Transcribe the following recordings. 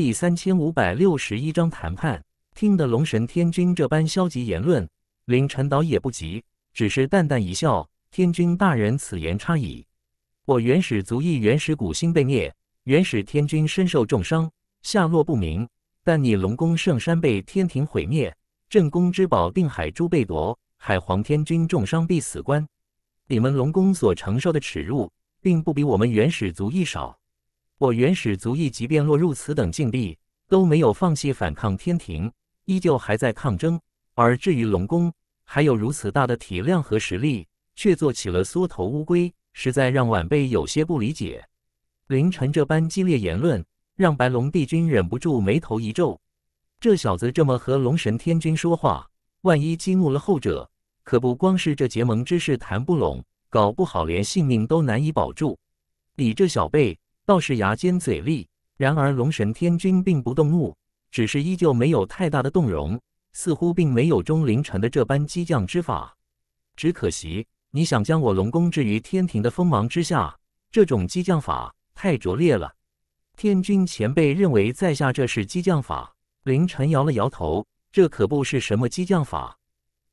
第三千五百六十一章谈判。听得龙神天君这般消极言论，林晨倒也不急，只是淡淡一笑：“天君大人此言差矣，我原始族裔原始古星被灭，原始天君身受重伤，下落不明。但你龙宫圣山被天庭毁灭，镇宫之宝定海珠被夺，海皇天君重伤必死关。你们龙宫所承受的耻辱，并不比我们原始族裔少。”我原始族裔即便落入此等境地，都没有放弃反抗天庭，依旧还在抗争。而至于龙宫，还有如此大的体量和实力，却做起了缩头乌龟，实在让晚辈有些不理解。凌晨这般激烈言论，让白龙帝君忍不住眉头一皱。这小子这么和龙神天君说话，万一激怒了后者，可不光是这结盟之事谈不拢，搞不好连性命都难以保住。你这小辈！倒是牙尖嘴利，然而龙神天君并不动怒，只是依旧没有太大的动容，似乎并没有钟凌晨的这般激将之法。只可惜，你想将我龙宫置于天庭的锋芒之下，这种激将法太拙劣了。天君前辈认为在下这是激将法？凌晨摇了摇头，这可不是什么激将法。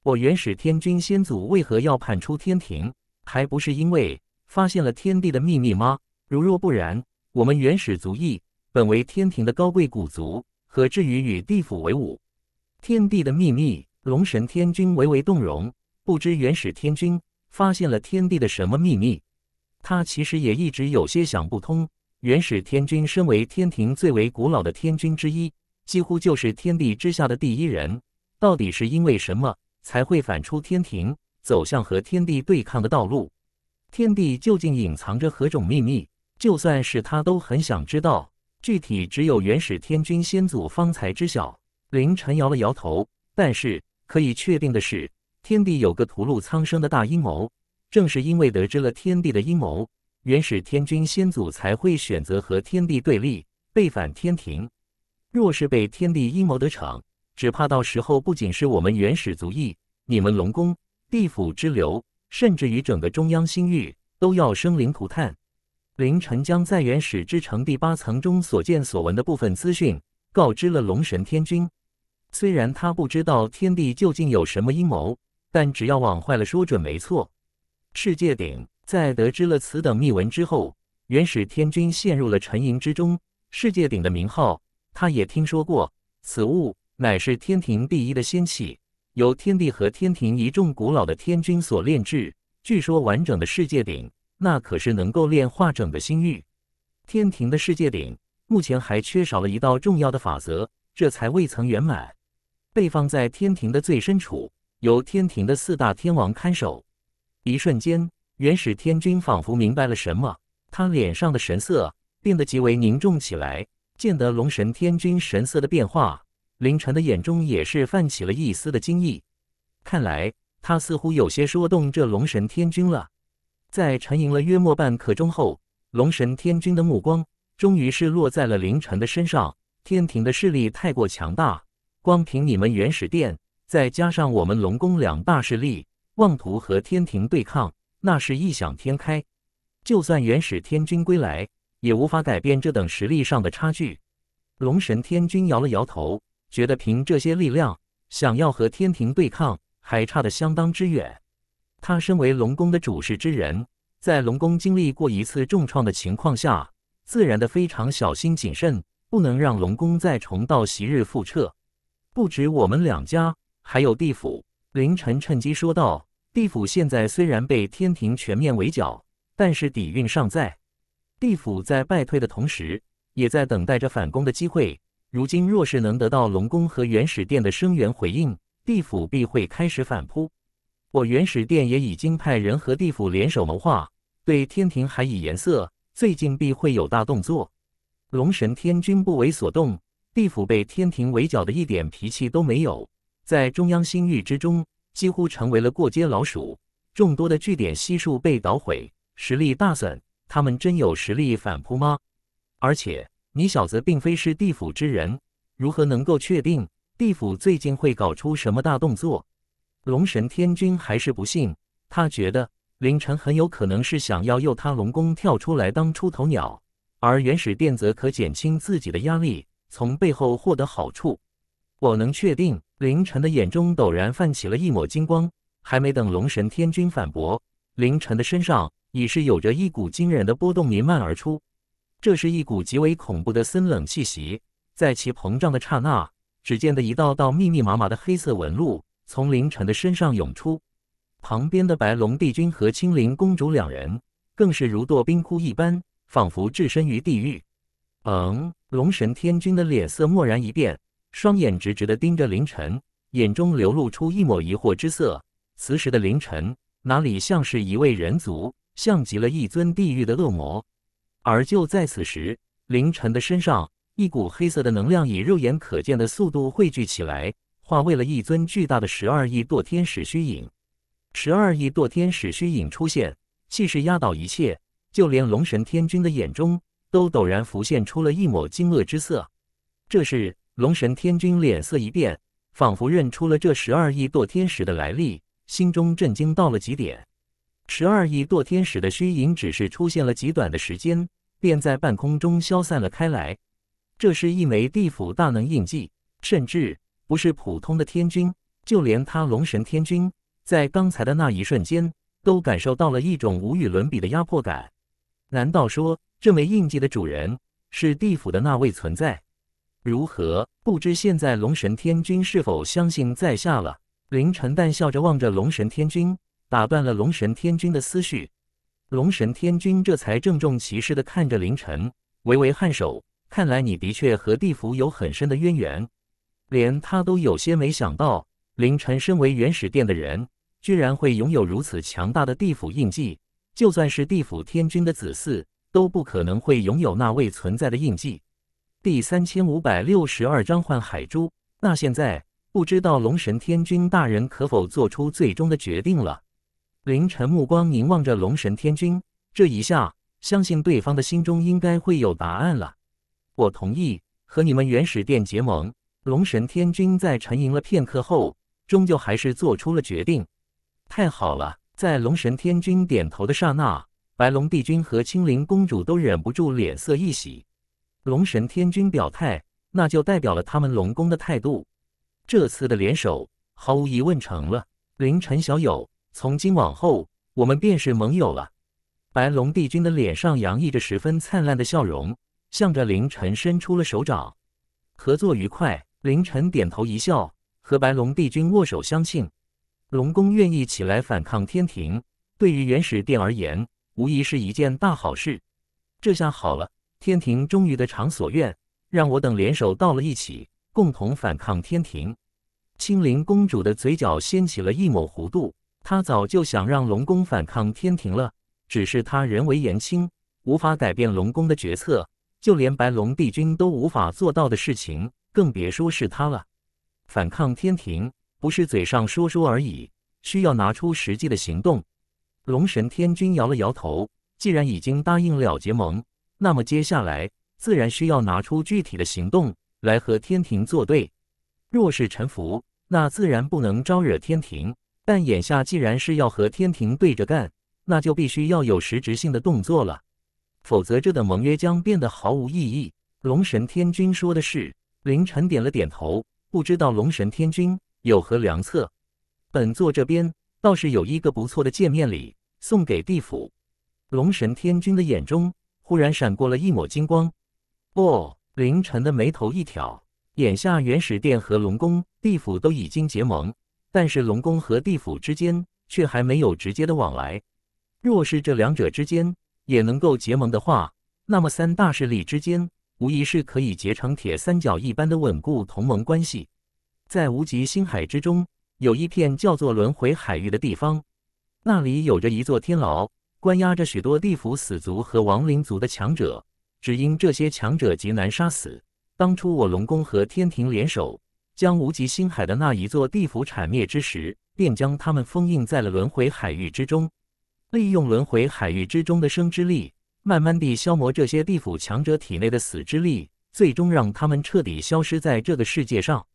我原始天君先祖为何要叛出天庭？还不是因为发现了天地的秘密吗？如若不然，我们原始族裔本为天庭的高贵古族，何至于与地府为伍？天地的秘密，龙神天君微微动容，不知原始天君发现了天地的什么秘密。他其实也一直有些想不通，原始天君身为天庭最为古老的天君之一，几乎就是天地之下的第一人，到底是因为什么才会反出天庭，走向和天地对抗的道路？天地究竟隐藏着何种秘密？就算是他都很想知道，具体只有元始天君先祖方才知晓。凌晨摇了摇头，但是可以确定的是，天地有个屠戮苍生的大阴谋。正是因为得知了天地的阴谋，元始天君先祖才会选择和天地对立，背反天庭。若是被天地阴谋得逞，只怕到时候不仅是我们元始族裔，你们龙宫、地府之流，甚至于整个中央星域都要生灵涂炭。林晨将在原始之城第八层中所见所闻的部分资讯告知了龙神天君。虽然他不知道天帝究竟有什么阴谋，但只要网坏了，说准没错。世界鼎在得知了此等秘闻之后，原始天君陷入了沉吟之中。世界鼎的名号，他也听说过。此物乃是天庭第一的仙器，由天帝和天庭一众古老的天君所炼制。据说，完整的世界鼎。那可是能够炼化整个心域。天庭的世界顶目前还缺少了一道重要的法则，这才未曾圆满。被放在天庭的最深处，由天庭的四大天王看守。一瞬间，元始天君仿佛明白了什么，他脸上的神色变得极为凝重起来。见得龙神天君神色的变化，凌晨的眼中也是泛起了一丝的惊异。看来他似乎有些说动这龙神天君了。在沉吟了约莫半刻钟后，龙神天君的目光终于是落在了凌晨的身上。天庭的势力太过强大，光凭你们原始殿，再加上我们龙宫两大势力，妄图和天庭对抗，那是异想天开。就算原始天君归来，也无法改变这等实力上的差距。龙神天君摇了摇头，觉得凭这些力量，想要和天庭对抗，还差得相当之远。他身为龙宫的主事之人，在龙宫经历过一次重创的情况下，自然的非常小心谨慎，不能让龙宫再重蹈昔日覆辙。不止我们两家，还有地府。凌晨趁机说道：“地府现在虽然被天庭全面围剿，但是底蕴尚在。地府在败退的同时，也在等待着反攻的机会。如今若是能得到龙宫和元始殿的声援回应，地府必会开始反扑。”我元始殿也已经派人和地府联手谋划，对天庭还以颜色，最近必会有大动作。龙神天君不为所动，地府被天庭围剿的一点脾气都没有，在中央星域之中几乎成为了过街老鼠，众多的据点悉数被捣毁，实力大损。他们真有实力反扑吗？而且，你小子并非是地府之人，如何能够确定地府最近会搞出什么大动作？龙神天君还是不信，他觉得凌晨很有可能是想要诱他龙宫跳出来当出头鸟，而原始殿则可减轻自己的压力，从背后获得好处。我能确定，凌晨的眼中陡然泛起了一抹金光。还没等龙神天君反驳，凌晨的身上已是有着一股惊人的波动弥漫而出，这是一股极为恐怖的森冷气息，在其膨胀的刹那，只见的一道道密密麻麻的黑色纹路。从凌晨的身上涌出，旁边的白龙帝君和青灵公主两人更是如堕冰窟一般，仿佛置身于地狱。嗯，龙神天君的脸色蓦然一变，双眼直直的盯着凌晨，眼中流露出一抹疑惑之色。此时的凌晨哪里像是一位人族，像极了一尊地狱的恶魔。而就在此时，凌晨的身上一股黑色的能量以肉眼可见的速度汇聚起来。化为了一尊巨大的十二亿堕天使虚影，十二亿堕天使虚影出现，气势压倒一切，就连龙神天君的眼中都陡然浮现出了一抹惊愕之色。这时，龙神天君脸色一变，仿佛认出了这十二亿堕天使的来历，心中震惊到了极点。十二亿堕天使的虚影只是出现了极短的时间，便在半空中消散了开来。这是一枚地府大能印记，甚至。不是普通的天君，就连他龙神天君在刚才的那一瞬间，都感受到了一种无与伦比的压迫感。难道说这枚印记的主人是地府的那位存在？如何不知现在龙神天君是否相信在下了？凌晨淡笑着望着龙神天君，打断了龙神天君的思绪。龙神天君这才郑重其事的看着凌晨，微微颔首。看来你的确和地府有很深的渊源。连他都有些没想到，凌晨身为原始殿的人，居然会拥有如此强大的地府印记。就算是地府天君的子嗣，都不可能会拥有那位存在的印记。第三千五百六十二章换海珠。那现在，不知道龙神天君大人可否做出最终的决定了？凌晨目光凝望着龙神天君，这一下，相信对方的心中应该会有答案了。我同意和你们元始殿结盟。龙神天君在沉吟了片刻后，终究还是做出了决定。太好了，在龙神天君点头的刹那，白龙帝君和青灵公主都忍不住脸色一喜。龙神天君表态，那就代表了他们龙宫的态度。这次的联手，毫无疑问成了。凌晨小友，从今往后，我们便是盟友了。白龙帝君的脸上洋溢着十分灿烂的笑容，向着凌晨伸出了手掌。合作愉快。凌晨点头一笑，和白龙帝君握手相庆。龙宫愿意起来反抗天庭，对于原始殿而言，无疑是一件大好事。这下好了，天庭终于得偿所愿，让我等联手到了一起，共同反抗天庭。青灵公主的嘴角掀起了一抹弧度，她早就想让龙宫反抗天庭了，只是她人为言轻，无法改变龙宫的决策，就连白龙帝君都无法做到的事情。更别说是他了，反抗天庭不是嘴上说说而已，需要拿出实际的行动。龙神天君摇了摇头，既然已经答应了结盟，那么接下来自然需要拿出具体的行动来和天庭作对。若是臣服，那自然不能招惹天庭；但眼下既然是要和天庭对着干，那就必须要有实质性的动作了，否则这的盟约将变得毫无意义。龙神天君说的是。凌晨点了点头，不知道龙神天君有何良策。本座这边倒是有一个不错的见面礼送给地府。龙神天君的眼中忽然闪过了一抹金光。哦，凌晨的眉头一挑，眼下原始殿和龙宫、地府都已经结盟，但是龙宫和地府之间却还没有直接的往来。若是这两者之间也能够结盟的话，那么三大势力之间。无疑是可以结成铁三角一般的稳固同盟关系。在无极星海之中，有一片叫做轮回海域的地方，那里有着一座天牢，关押着许多地府死族和亡灵族的强者。只因这些强者极难杀死。当初我龙宫和天庭联手将无极星海的那一座地府铲灭之时，便将他们封印在了轮回海域之中，利用轮回海域之中的生之力。慢慢地消磨这些地府强者体内的死之力，最终让他们彻底消失在这个世界上。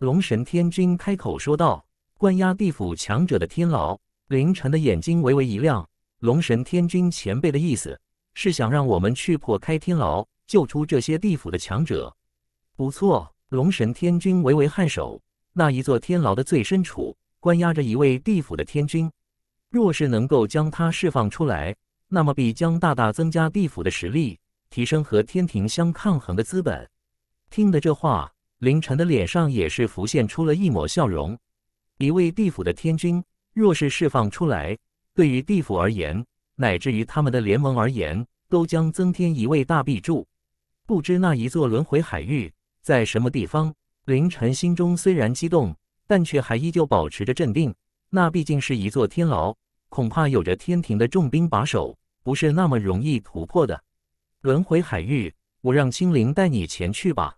龙神天君开口说道：“关押地府强者的天牢。”凌晨的眼睛微微一亮。龙神天君前辈的意思是想让我们去破开天牢，救出这些地府的强者。不错。龙神天君微微颔首。那一座天牢的最深处，关押着一位地府的天君。若是能够将他释放出来。那么，必将大大增加地府的实力，提升和天庭相抗衡的资本。听得这话，凌晨的脸上也是浮现出了一抹笑容。一位地府的天君若是释放出来，对于地府而言，乃至于他们的联盟而言，都将增添一位大臂柱。不知那一座轮回海域在什么地方？凌晨心中虽然激动，但却还依旧保持着镇定。那毕竟是一座天牢。恐怕有着天庭的重兵把守，不是那么容易突破的。轮回海域，我让青灵带你前去吧。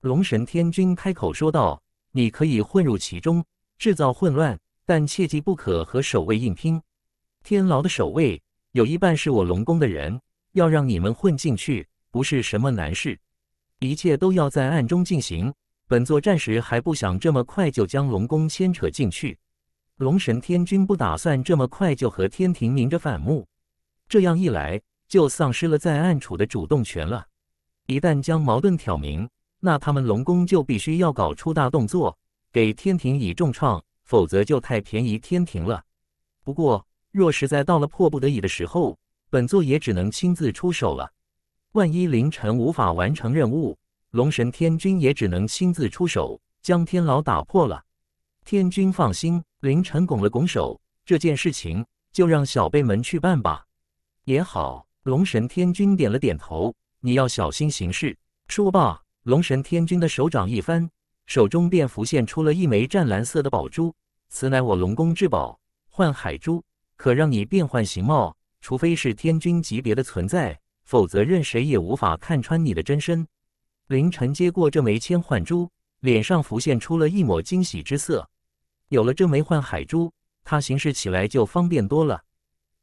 龙神天君开口说道：“你可以混入其中，制造混乱，但切记不可和守卫硬拼。天牢的守卫有一半是我龙宫的人，要让你们混进去不是什么难事。一切都要在暗中进行，本座暂时还不想这么快就将龙宫牵扯进去。”龙神天君不打算这么快就和天庭明着反目，这样一来就丧失了在暗处的主动权了。一旦将矛盾挑明，那他们龙宫就必须要搞出大动作，给天庭以重创，否则就太便宜天庭了。不过，若实在到了迫不得已的时候，本座也只能亲自出手了。万一凌晨无法完成任务，龙神天君也只能亲自出手，将天牢打破了。天君放心，林晨拱了拱手，这件事情就让小辈们去办吧。也好，龙神天君点了点头。你要小心行事。说罢，龙神天君的手掌一翻，手中便浮现出了一枚湛蓝色的宝珠，此乃我龙宫至宝，幻海珠，可让你变换形貌。除非是天君级别的存在，否则任谁也无法看穿你的真身。林晨接过这枚千幻珠。脸上浮现出了一抹惊喜之色。有了这枚幻海珠，他行事起来就方便多了。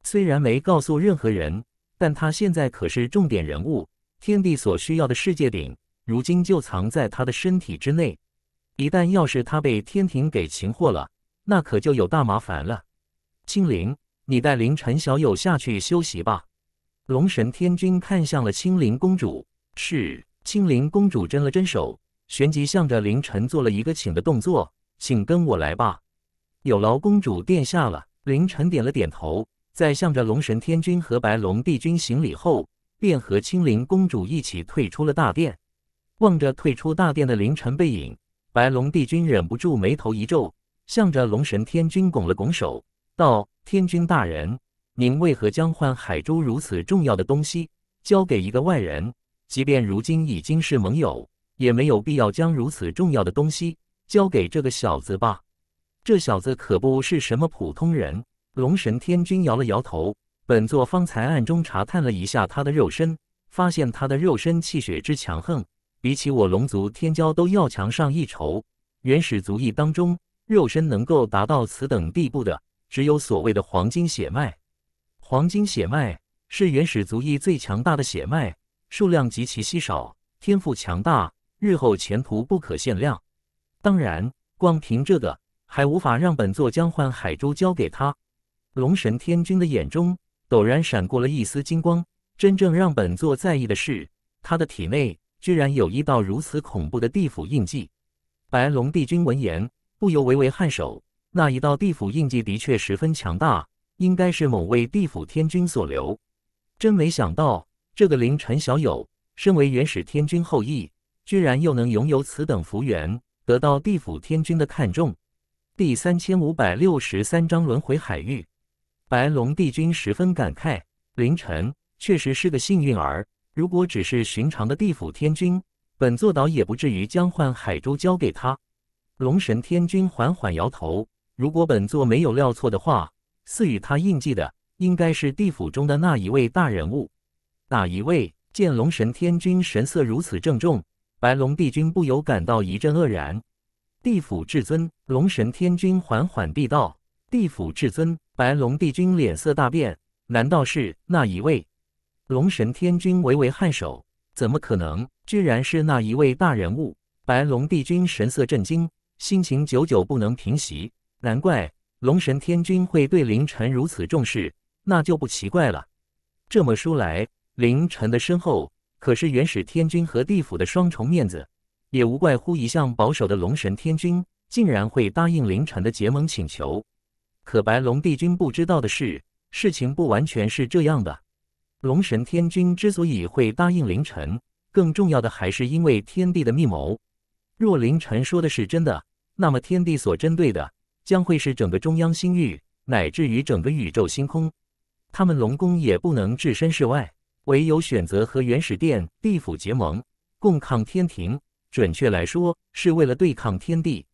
虽然没告诉任何人，但他现在可是重点人物。天地所需要的世界顶，如今就藏在他的身体之内。一旦要是他被天庭给擒获了，那可就有大麻烦了。青灵，你带领陈小友下去休息吧。龙神天君看向了青灵公主。是。青灵公主伸了伸手。旋即向着凌晨做了一个请的动作，请跟我来吧。有劳公主殿下了。凌晨点了点头，在向着龙神天君和白龙帝君行礼后，便和青灵公主一起退出了大殿。望着退出大殿的凌晨背影，白龙帝君忍不住眉头一皱，向着龙神天君拱了拱手，道：“天君大人，您为何将幻海珠如此重要的东西交给一个外人？即便如今已经是盟友。”也没有必要将如此重要的东西交给这个小子吧。这小子可不是什么普通人。龙神天君摇了摇头。本座方才暗中查探了一下他的肉身，发现他的肉身气血之强横，比起我龙族天骄都要强上一筹。原始族裔当中，肉身能够达到此等地步的，只有所谓的黄金血脉。黄金血脉是原始族裔最强大的血脉，数量极其稀少，天赋强大。日后前途不可限量，当然，光凭这个还无法让本座将幻海珠交给他。龙神天君的眼中陡然闪过了一丝金光。真正让本座在意的是，他的体内居然有一道如此恐怖的地府印记。白龙帝君闻言，不由微微颔首。那一道地府印记的确十分强大，应该是某位地府天君所留。真没想到，这个林晨小友身为元始天君后裔。居然又能拥有此等福缘，得到地府天君的看重。第三千五百六十三章轮回海域，白龙帝君十分感慨：凌晨确实是个幸运儿。如果只是寻常的地府天君，本座倒也不至于将幻海州交给他。龙神天君缓缓摇头：如果本座没有料错的话，赐予他印记的应该是地府中的那一位大人物。哪一位？见龙神天君神色如此郑重。白龙帝君不由感到一阵愕然。地府至尊龙神天君缓缓地道：“地府至尊。”白龙帝君脸色大变：“难道是那一位？”龙神天君微微颔首：“怎么可能？居然是那一位大人物！”白龙帝君神色震惊，心情久久不能平息。难怪龙神天君会对凌晨如此重视，那就不奇怪了。这么说来，凌晨的身后……可是元始天君和地府的双重面子，也无怪乎一向保守的龙神天君竟然会答应凌晨的结盟请求。可白龙帝君不知道的是，事情不完全是这样的。龙神天君之所以会答应凌晨，更重要的还是因为天帝的密谋。若凌晨说的是真的，那么天帝所针对的将会是整个中央星域，乃至于整个宇宙星空。他们龙宫也不能置身事外。唯有选择和元始殿、地府结盟，共抗天庭。准确来说，是为了对抗天帝。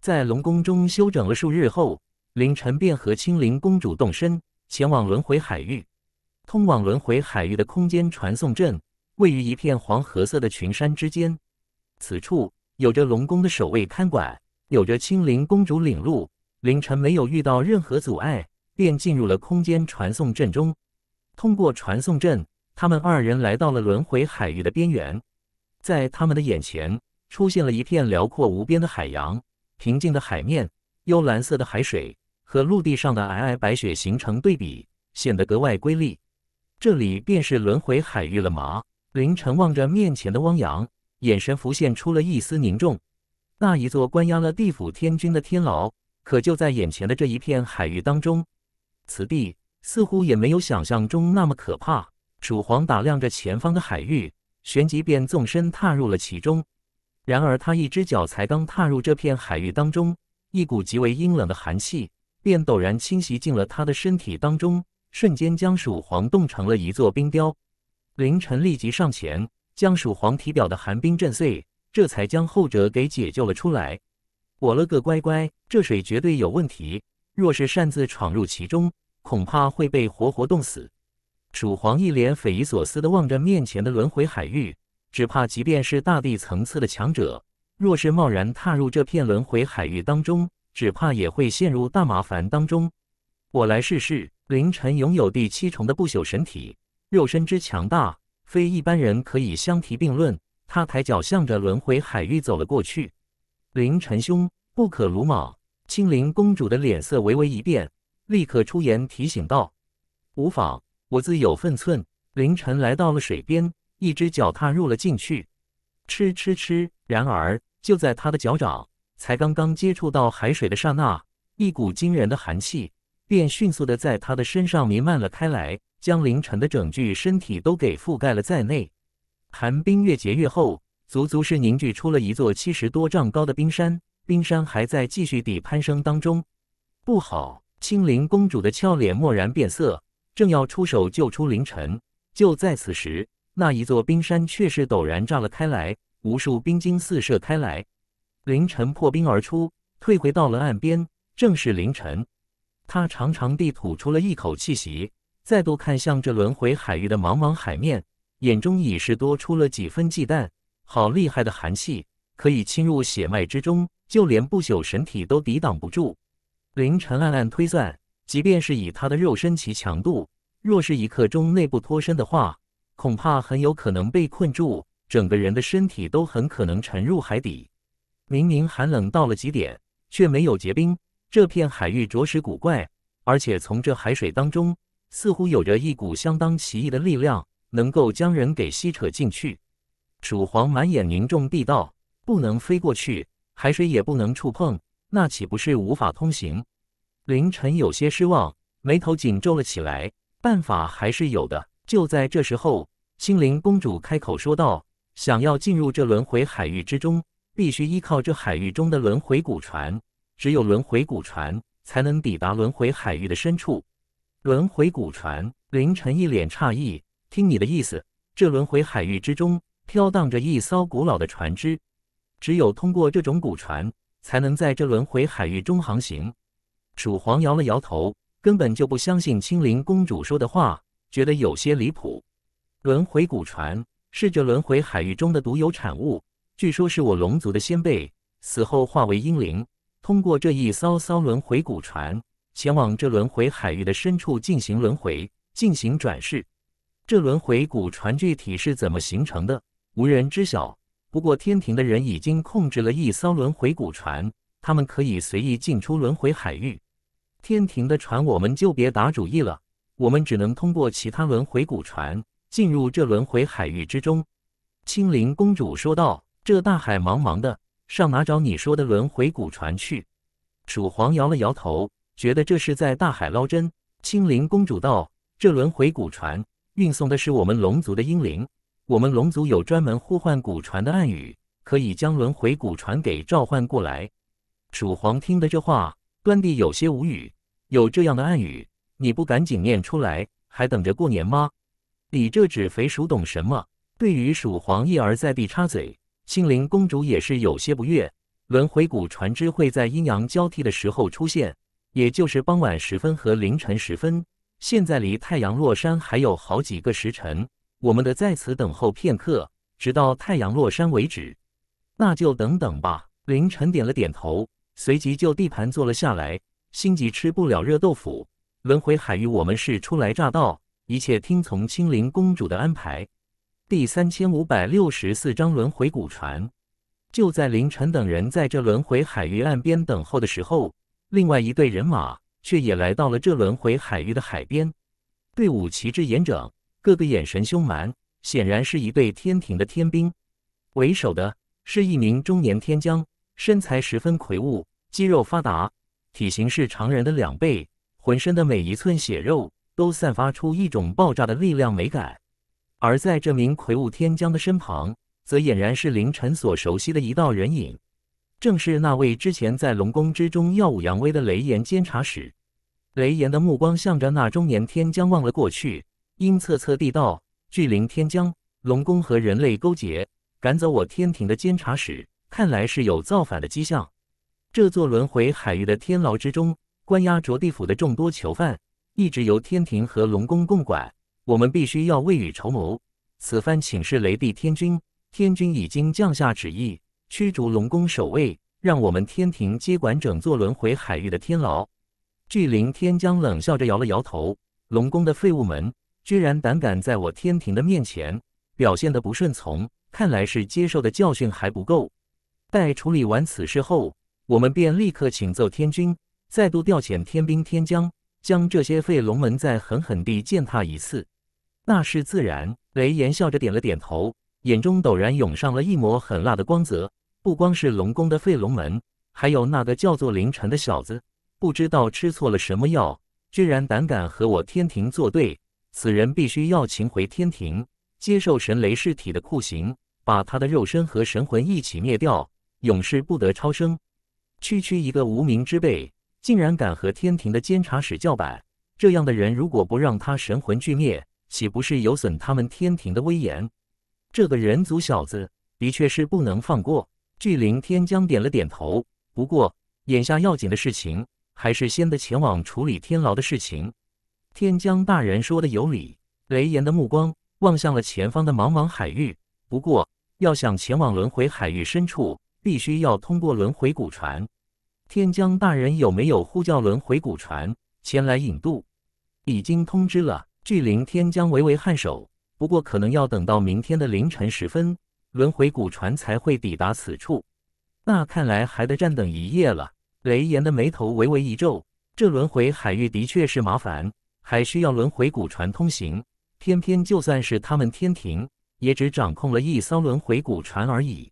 在龙宫中休整了数日后，凌晨便和青灵公主动身前往轮回海域。通往轮回海域的空间传送阵位于一片黄褐色的群山之间，此处有着龙宫的守卫看管，有着青灵公主领路。凌晨没有遇到任何阻碍，便进入了空间传送阵中。通过传送阵，他们二人来到了轮回海域的边缘。在他们的眼前，出现了一片辽阔无边的海洋，平静的海面、幽蓝色的海水和陆地上的皑皑白雪形成对比，显得格外瑰丽。这里便是轮回海域了吗？凌晨望着面前的汪洋，眼神浮现出了一丝凝重。那一座关押了地府天君的天牢，可就在眼前的这一片海域当中，此地。似乎也没有想象中那么可怕。鼠皇打量着前方的海域，旋即便纵身踏入了其中。然而他一只脚才刚踏入这片海域当中，一股极为阴冷的寒气便陡然侵袭进了他的身体当中，瞬间将鼠皇冻成了一座冰雕。凌晨立即上前，将鼠皇体表的寒冰震碎，这才将后者给解救了出来。我了个乖乖，这水绝对有问题！若是擅自闯入其中，恐怕会被活活冻死。蜀皇一脸匪夷所思的望着面前的轮回海域，只怕即便是大地层次的强者，若是贸然踏入这片轮回海域当中，只怕也会陷入大麻烦当中。我来试试。凌晨拥有第七重的不朽神体，肉身之强大，非一般人可以相提并论。他抬脚向着轮回海域走了过去。凌晨兄，不可鲁莽。青灵公主的脸色微微一变。立刻出言提醒道：“无妨，我自有分寸。”凌晨来到了水边，一只脚踏入了进去，吃吃吃。然而就在他的脚掌才刚刚接触到海水的刹那，一股惊人的寒气便迅速的在他的身上弥漫了开来，将凌晨的整具身体都给覆盖了在内。寒冰越结越厚，足足是凝聚出了一座七十多丈高的冰山，冰山还在继续地攀升当中。不好！青灵公主的俏脸蓦然变色，正要出手救出凌晨，就在此时，那一座冰山却是陡然炸了开来，无数冰晶四射开来。凌晨破冰而出，退回到了岸边。正是凌晨，他长长地吐出了一口气息，再度看向这轮回海域的茫茫海面，眼中已是多出了几分忌惮。好厉害的寒气，可以侵入血脉之中，就连不朽神体都抵挡不住。凌晨暗暗推算，即便是以他的肉身其强度，若是一刻钟内不脱身的话，恐怕很有可能被困住，整个人的身体都很可能沉入海底。明明寒冷到了极点，却没有结冰，这片海域着实古怪。而且从这海水当中，似乎有着一股相当奇异的力量，能够将人给吸扯进去。鼠皇满眼凝重地道：“不能飞过去，海水也不能触碰。”那岂不是无法通行？凌晨有些失望，眉头紧皱了起来。办法还是有的。就在这时候，心灵公主开口说道：“想要进入这轮回海域之中，必须依靠这海域中的轮回古船。只有轮回古船，才能抵达轮回海域的深处。”轮回古船。凌晨一脸诧异：“听你的意思，这轮回海域之中飘荡着一艘古老的船只，只有通过这种古船。”才能在这轮回海域中航行。蜀皇摇了摇头，根本就不相信青灵公主说的话，觉得有些离谱。轮回古船是这轮回海域中的独有产物，据说是我龙族的先辈死后化为英灵，通过这一艘艘轮回古船，前往这轮回海域的深处进行轮回、进行转世。这轮回古船具体是怎么形成的，无人知晓。不过，天庭的人已经控制了一艘轮回古船，他们可以随意进出轮回海域。天庭的船我们就别打主意了，我们只能通过其他轮回古船进入这轮回海域之中。青灵公主说道：“这大海茫茫的，上哪找你说的轮回古船去？”蜀皇摇了摇头，觉得这是在大海捞针。青灵公主道：“这轮回古船运送的是我们龙族的英灵。”我们龙族有专门呼唤古船的暗语，可以将轮回古船给召唤过来。蜀皇听的这话，端地有些无语。有这样的暗语，你不赶紧念出来，还等着过年吗？你这只肥鼠懂什么？对于蜀皇一而再地插嘴，心灵公主也是有些不悦。轮回古船只会在阴阳交替的时候出现，也就是傍晚时分和凌晨时分。现在离太阳落山还有好几个时辰。我们的在此等候片刻，直到太阳落山为止。那就等等吧。凌晨点了点头，随即就地盘坐了下来。心急吃不了热豆腐，轮回海域我们是初来乍到，一切听从青灵公主的安排。第三千五百六十四章轮回古船。就在凌晨等人在这轮回海域岸边等候的时候，另外一队人马却也来到了这轮回海域的海边，队伍旗帜严整。各个眼神凶蛮，显然是一对天庭的天兵。为首的是一名中年天将，身材十分魁梧，肌肉发达，体型是常人的两倍，浑身的每一寸血肉都散发出一种爆炸的力量美感。而在这名魁梧天将的身旁，则俨然是凌晨所熟悉的一道人影，正是那位之前在龙宫之中耀武扬威的雷严监察使。雷严的目光向着那中年天将望了过去。阴恻恻地道：“巨灵天将，龙宫和人类勾结，赶走我天庭的监察使，看来是有造反的迹象。这座轮回海域的天牢之中，关押着地府的众多囚犯，一直由天庭和龙宫共管。我们必须要未雨绸缪。此番请示雷帝天君，天君已经降下旨意，驱逐龙宫守卫，让我们天庭接管整座轮回海域的天牢。”巨灵天将冷笑着摇了摇头：“龙宫的废物们！”居然胆敢在我天庭的面前表现得不顺从，看来是接受的教训还不够。待处理完此事后，我们便立刻请奏天君，再度调遣天兵天将，将这些废龙门再狠狠地践踏一次。那是自然。雷岩笑着点了点头，眼中陡然涌上了一抹狠辣的光泽。不光是龙宫的废龙门，还有那个叫做凌晨的小子，不知道吃错了什么药，居然胆敢和我天庭作对。此人必须要擒回天庭，接受神雷噬体的酷刑，把他的肉身和神魂一起灭掉，永世不得超生。区区一个无名之辈，竟然敢和天庭的监察使叫板，这样的人如果不让他神魂俱灭，岂不是有损他们天庭的威严？这个人族小子的确是不能放过。巨灵天将点了点头，不过眼下要紧的事情，还是先得前往处理天牢的事情。天将大人说的有理。雷岩的目光望向了前方的茫茫海域。不过，要想前往轮回海域深处，必须要通过轮回古船。天将大人有没有呼叫轮回古船前来引渡？已经通知了。巨灵天将微微颔首。不过，可能要等到明天的凌晨时分，轮回古船才会抵达此处。那看来还得站等一夜了。雷岩的眉头微微一皱。这轮回海域的确是麻烦。还需要轮回古船通行，偏偏就算是他们天庭，也只掌控了一艘轮回古船而已。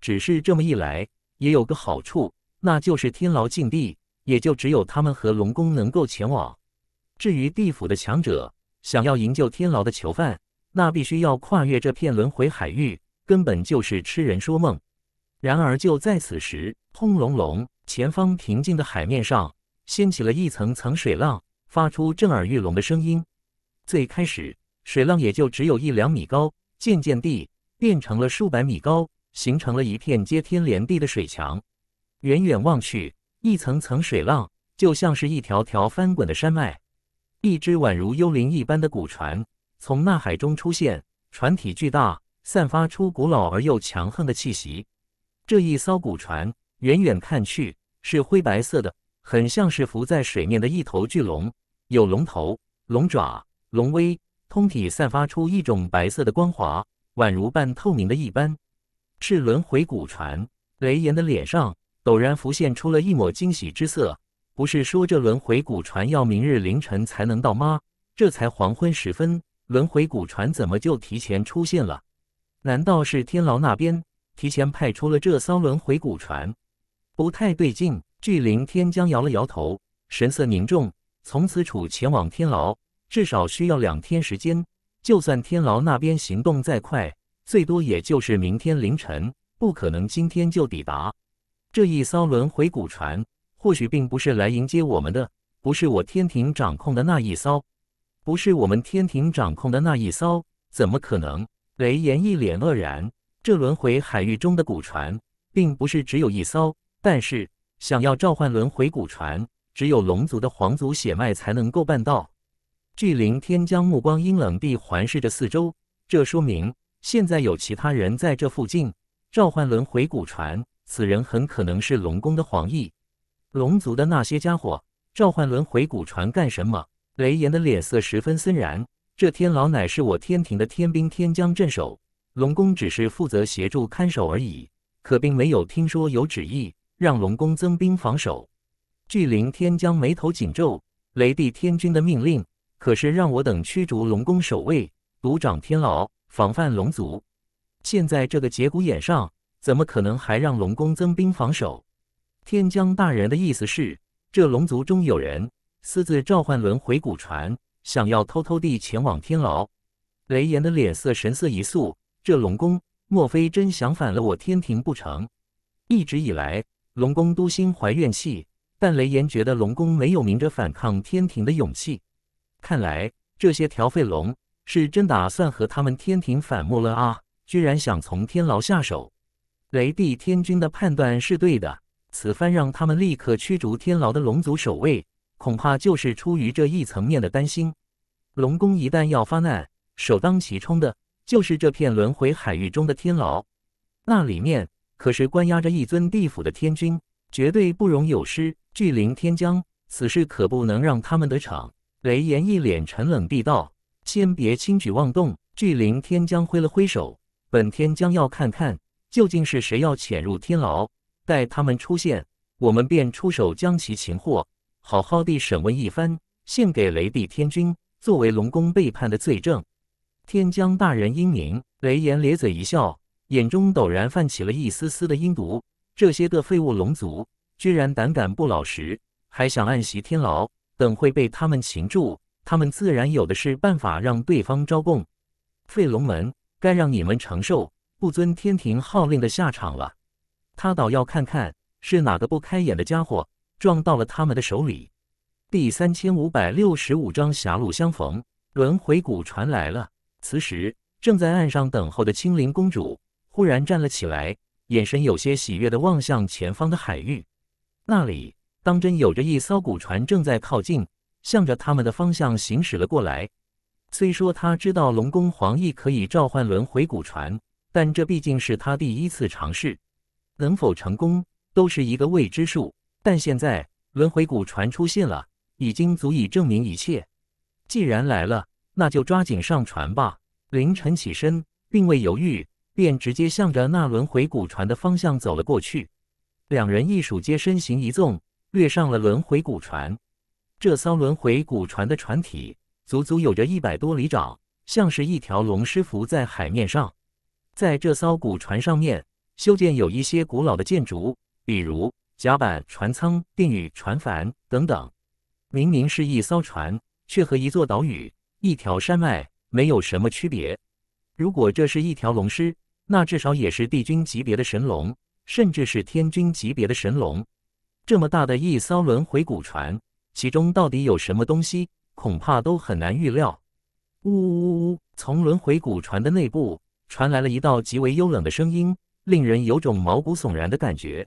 只是这么一来，也有个好处，那就是天牢禁地，也就只有他们和龙宫能够前往。至于地府的强者，想要营救天牢的囚犯，那必须要跨越这片轮回海域，根本就是痴人说梦。然而就在此时，轰隆隆，前方平静的海面上掀起了一层层水浪。发出震耳欲聋的声音。最开始，水浪也就只有一两米高，渐渐地变成了数百米高，形成了一片接天连地的水墙。远远望去，一层层水浪就像是一条条翻滚的山脉。一只宛如幽灵一般的古船从那海中出现，船体巨大，散发出古老而又强横的气息。这一艘古船，远远看去是灰白色的。很像是浮在水面的一头巨龙，有龙头、龙爪、龙威，通体散发出一种白色的光华，宛如半透明的一般。是轮回古船。雷岩的脸上陡然浮现出了一抹惊喜之色。不是说这轮回古船要明日凌晨才能到吗？这才黄昏时分，轮回古船怎么就提前出现了？难道是天牢那边提前派出了这艘轮回古船？不太对劲。巨灵天将摇了摇头，神色凝重。从此处前往天牢，至少需要两天时间。就算天牢那边行动再快，最多也就是明天凌晨，不可能今天就抵达。这一艘轮回古船，或许并不是来迎接我们的，不是我天庭掌控的那一艘，不是我们天庭掌控的那一艘，怎么可能？雷严一脸愕然。这轮回海域中的古船，并不是只有一艘，但是。想要召唤轮回古船，只有龙族的皇族血脉才能够办到。巨灵天将目光阴冷地环视着四周，这说明现在有其他人在这附近召唤轮回古船。此人很可能是龙宫的皇裔。龙族的那些家伙召唤轮回古船干什么？雷严的脸色十分森然。这天牢乃是我天庭的天兵天将镇守，龙宫只是负责协助看守而已，可并没有听说有旨意。让龙宫增兵防守，巨灵天将眉头紧皱。雷帝天君的命令可是让我等驱逐龙宫守卫，独掌天牢，防范龙族。现在这个节骨眼上，怎么可能还让龙宫增兵防守？天将大人的意思是，这龙族中有人私自召唤轮回古船，想要偷偷地前往天牢。雷严的脸色神色一肃，这龙宫莫非真想反了我天庭不成？一直以来。龙宫都心怀怨气，但雷炎觉得龙宫没有明着反抗天庭的勇气。看来这些条废龙是真打算和他们天庭反目了啊！居然想从天牢下手。雷帝天君的判断是对的，此番让他们立刻驱逐天牢的龙族守卫，恐怕就是出于这一层面的担心。龙宫一旦要发难，首当其冲的就是这片轮回海域中的天牢，那里面。可是关押着一尊地府的天君，绝对不容有失。巨灵天将，此事可不能让他们得逞。雷炎一脸沉冷地道：“先别轻举妄动。”巨灵天将挥了挥手：“本天将要看看究竟是谁要潜入天牢，待他们出现，我们便出手将其擒获，好好的审问一番，献给雷帝天君作为龙宫背叛的罪证。”天将大人英明。雷炎咧嘴一笑。眼中陡然泛起了一丝丝的阴毒，这些个废物龙族居然胆敢不老实，还想暗袭天牢，等会被他们擒住，他们自然有的是办法让对方招供。废龙门该让你们承受不遵天庭号令的下场了。他倒要看看是哪个不开眼的家伙撞到了他们的手里。第三千五百六十五章狭路相逢。轮回谷传来了，此时正在岸上等候的青灵公主。忽然站了起来，眼神有些喜悦地望向前方的海域，那里当真有着一艘古船正在靠近，向着他们的方向行驶了过来。虽说他知道龙宫黄奕可以召唤轮回古船，但这毕竟是他第一次尝试，能否成功都是一个未知数。但现在轮回古船出现了，已经足以证明一切。既然来了，那就抓紧上船吧。凌晨起身，并未犹豫。便直接向着那轮回古船的方向走了过去。两人一数皆身形一纵，掠上了轮回古船。这艘轮回古船的船体足足有着一百多里长，像是一条龙师浮在海面上。在这艘古船上面，修建有一些古老的建筑，比如甲板、船舱、殿宇、船帆等等。明明是一艘船，却和一座岛屿、一条山脉没有什么区别。如果这是一条龙狮，那至少也是帝君级别的神龙，甚至是天君级别的神龙。这么大的一艘轮回古船，其中到底有什么东西，恐怕都很难预料。呜呜呜！从轮回古船的内部传来了一道极为幽冷的声音，令人有种毛骨悚然的感觉。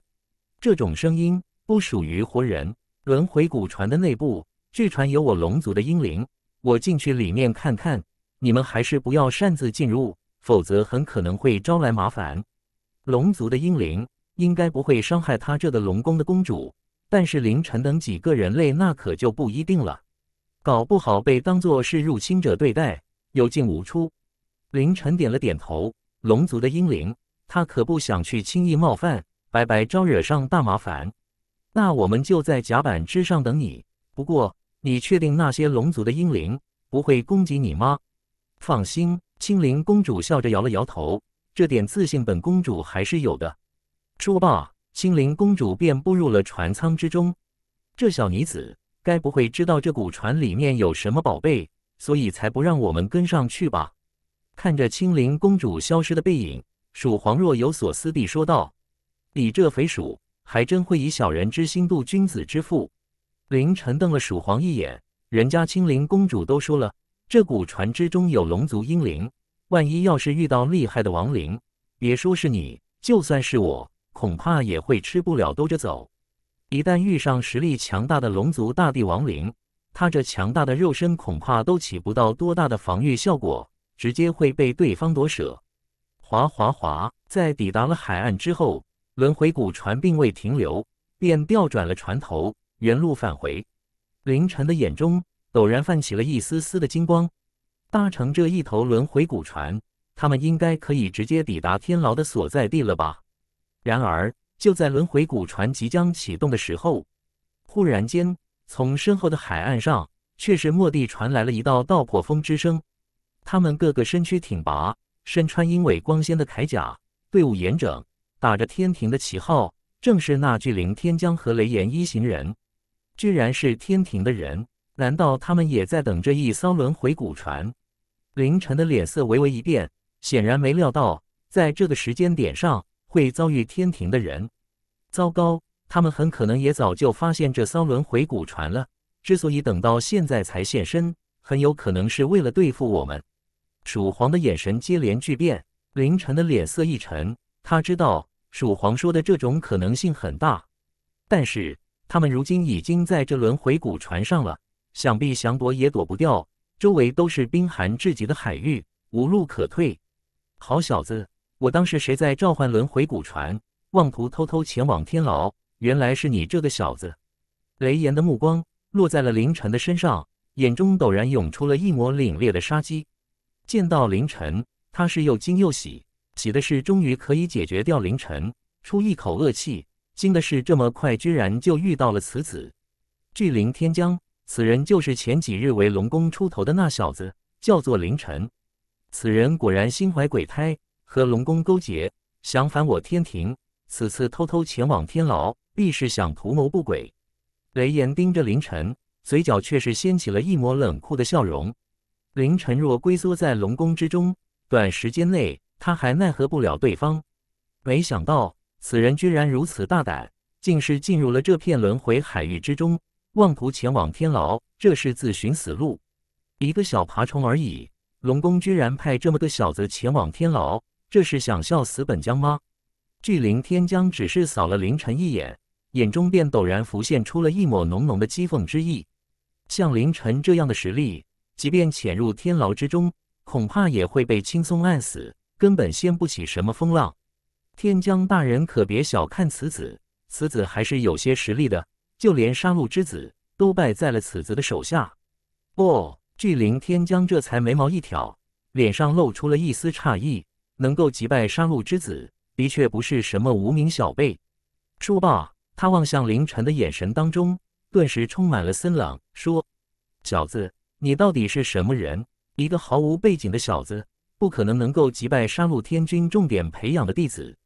这种声音不属于活人。轮回古船的内部，据传有我龙族的英灵。我进去里面看看，你们还是不要擅自进入。否则很可能会招来麻烦。龙族的英灵应该不会伤害他这的龙宫的公主，但是凌晨等几个人类那可就不一定了，搞不好被当作是入侵者对待，有进无出。凌晨点了点头，龙族的英灵，他可不想去轻易冒犯，白白招惹上大麻烦。那我们就在甲板之上等你。不过，你确定那些龙族的英灵不会攻击你吗？放心。青灵公主笑着摇了摇头，这点自信本公主还是有的。说罢，青灵公主便步入了船舱之中。这小女子该不会知道这古船里面有什么宝贝，所以才不让我们跟上去吧？看着青灵公主消失的背影，蜀皇若有所思地说道：“你这肥鼠，还真会以小人之心度君子之腹。”凌晨瞪了蜀皇一眼，人家青灵公主都说了。这古船之中有龙族英灵，万一要是遇到厉害的亡灵，别说是你，就算是我，恐怕也会吃不了兜着走。一旦遇上实力强大的龙族大帝亡灵，他这强大的肉身恐怕都起不到多大的防御效果，直接会被对方夺舍。滑滑滑，在抵达了海岸之后，轮回古船并未停留，便调转了船头，原路返回。凌晨的眼中。陡然泛起了一丝丝的金光，搭乘这一头轮回古船，他们应该可以直接抵达天牢的所在地了吧？然而，就在轮回古船即将启动的时候，忽然间，从身后的海岸上却是蓦地传来了一道道破风之声。他们个个身躯挺拔，身穿英伟光鲜的铠甲，队伍严整，打着天庭的旗号，正是那巨灵天将和雷炎一行人，居然是天庭的人。难道他们也在等这一艘轮回古船？凌晨的脸色微微一变，显然没料到在这个时间点上会遭遇天庭的人。糟糕，他们很可能也早就发现这艘轮回古船了。之所以等到现在才现身，很有可能是为了对付我们。蜀皇的眼神接连巨变，凌晨的脸色一沉，他知道蜀皇说的这种可能性很大。但是他们如今已经在这轮回古船上了。想必想躲也躲不掉，周围都是冰寒至极的海域，无路可退。好小子，我当时谁在召唤轮回古船，妄图偷偷前往天牢？原来是你这个小子！雷严的目光落在了凌晨的身上，眼中陡然涌出了一抹凛冽的杀机。见到凌晨，他是又惊又喜，喜的是终于可以解决掉凌晨，出一口恶气；惊的是这么快居然就遇到了此子，巨灵天将。此人就是前几日为龙宫出头的那小子，叫做凌晨。此人果然心怀鬼胎，和龙宫勾结，想反我天庭。此次偷偷前往天牢，必是想图谋不轨。雷岩盯着凌晨，嘴角却是掀起了一抹冷酷的笑容。凌晨若龟缩在龙宫之中，短时间内他还奈何不了对方。没想到此人居然如此大胆，竟是进入了这片轮回海域之中。妄图前往天牢，这是自寻死路。一个小爬虫而已，龙宫居然派这么个小子前往天牢，这是想笑死本将吗？巨灵天将只是扫了凌晨一眼，眼中便陡然浮现出了一抹浓浓的讥讽之意。像凌晨这样的实力，即便潜入天牢之中，恐怕也会被轻松按死，根本掀不起什么风浪。天将大人可别小看此子，此子还是有些实力的。就连杀戮之子都败在了此子的手下，不，巨灵天将这才眉毛一挑，脸上露出了一丝诧异。能够击败杀戮之子，的确不是什么无名小辈。说罢，他望向凌晨的眼神当中顿时充满了森冷，说：“小子，你到底是什么人？一个毫无背景的小子，不可能能够击败杀戮天君重点培养的弟子。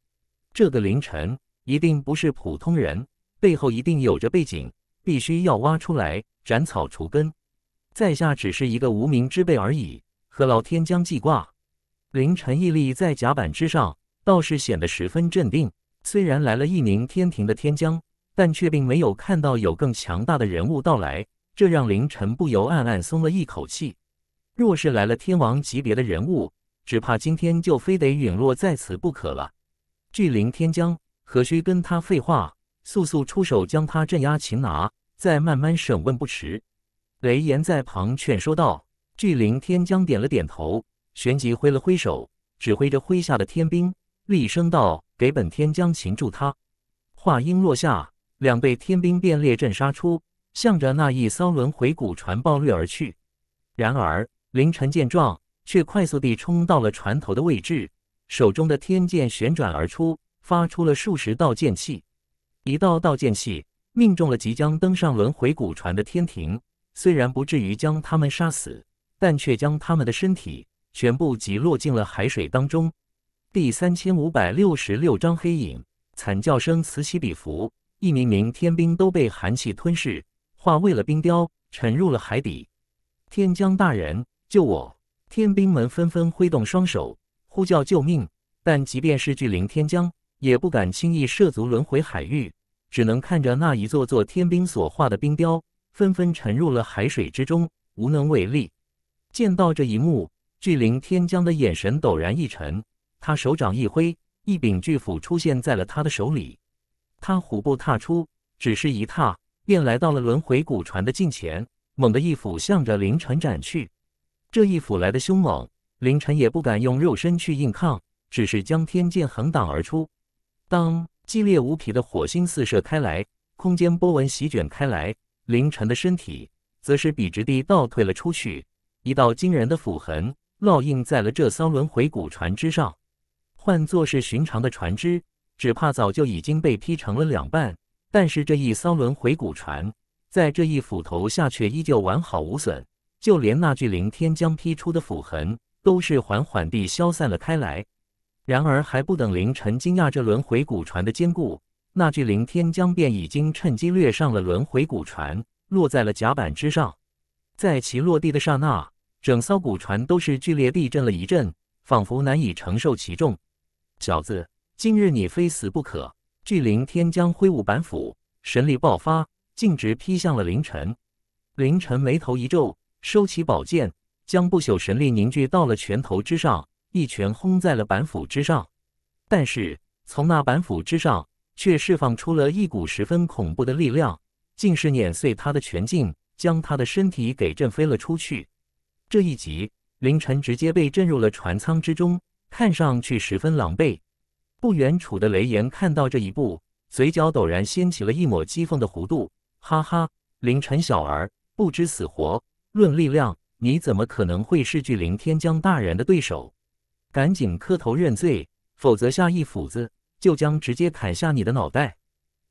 这个凌晨一定不是普通人。”背后一定有着背景，必须要挖出来，斩草除根。在下只是一个无名之辈而已，何劳天将记挂？凌晨屹立在甲板之上，倒是显得十分镇定。虽然来了一名天庭的天将，但却并没有看到有更强大的人物到来，这让凌晨不由暗暗松了一口气。若是来了天王级别的人物，只怕今天就非得陨落在此不可了。巨灵天将，何须跟他废话？速速出手，将他镇压擒拿，再慢慢审问不迟。”雷炎在旁劝说道。巨灵天将点了点头，旋即挥了挥手，指挥着麾下的天兵，厉声道：“给本天将擒住他！”话音落下，两队天兵便列阵杀出，向着那一艘轮回古船暴掠而去。然而，凌晨见状，却快速地冲到了船头的位置，手中的天剑旋转而出，发出了数十道剑气。一道道剑气命中了即将登上轮回古船的天庭，虽然不至于将他们杀死，但却将他们的身体全部击落进了海水当中。第三千五百六十六章黑影，惨叫声此起彼伏，一名名天兵都被寒气吞噬，化为了冰雕，沉入了海底。天将大人，救我！天兵们纷纷挥动双手，呼叫救命，但即便是巨灵天将，也不敢轻易涉足轮回海域。只能看着那一座座天兵所化的冰雕纷纷沉入了海水之中，无能为力。见到这一幕，巨灵天将的眼神陡然一沉，他手掌一挥，一柄巨斧出现在了他的手里。他虎步踏出，只是一踏，便来到了轮回古船的近前，猛地一斧向着凌晨斩去。这一斧来的凶猛，凌晨也不敢用肉身去硬抗，只是将天剑横挡而出。当。激烈无匹的火星四射开来，空间波纹席卷开来，凌晨的身体则是笔直地倒退了出去，一道惊人的斧痕烙印在了这艘轮回古船之上。换作是寻常的船只，只怕早就已经被劈成了两半。但是这一艘轮回古船，在这一斧头下却依旧完好无损，就连那具凌天将劈出的斧痕，都是缓缓地消散了开来。然而还不等凌晨惊讶这轮回古船的坚固，那巨灵天将便已经趁机掠上了轮回古船，落在了甲板之上。在其落地的刹那，整艘古船都是剧烈地震了一阵，仿佛难以承受其重。小子，今日你非死不可！巨灵天将挥舞板斧，神力爆发，径直劈向了凌晨。凌晨眉头一皱，收起宝剑，将不朽神力凝聚到了拳头之上。一拳轰在了板斧之上，但是从那板斧之上却释放出了一股十分恐怖的力量，竟是碾碎他的拳劲，将他的身体给震飞了出去。这一击，凌晨直接被震入了船舱之中，看上去十分狼狈。不远处的雷岩看到这一步，嘴角陡然掀起了一抹讥讽的弧度：“哈哈，凌晨小儿不知死活，论力量，你怎么可能会是巨灵天将大人的对手？”赶紧磕头认罪，否则下一斧子就将直接砍下你的脑袋。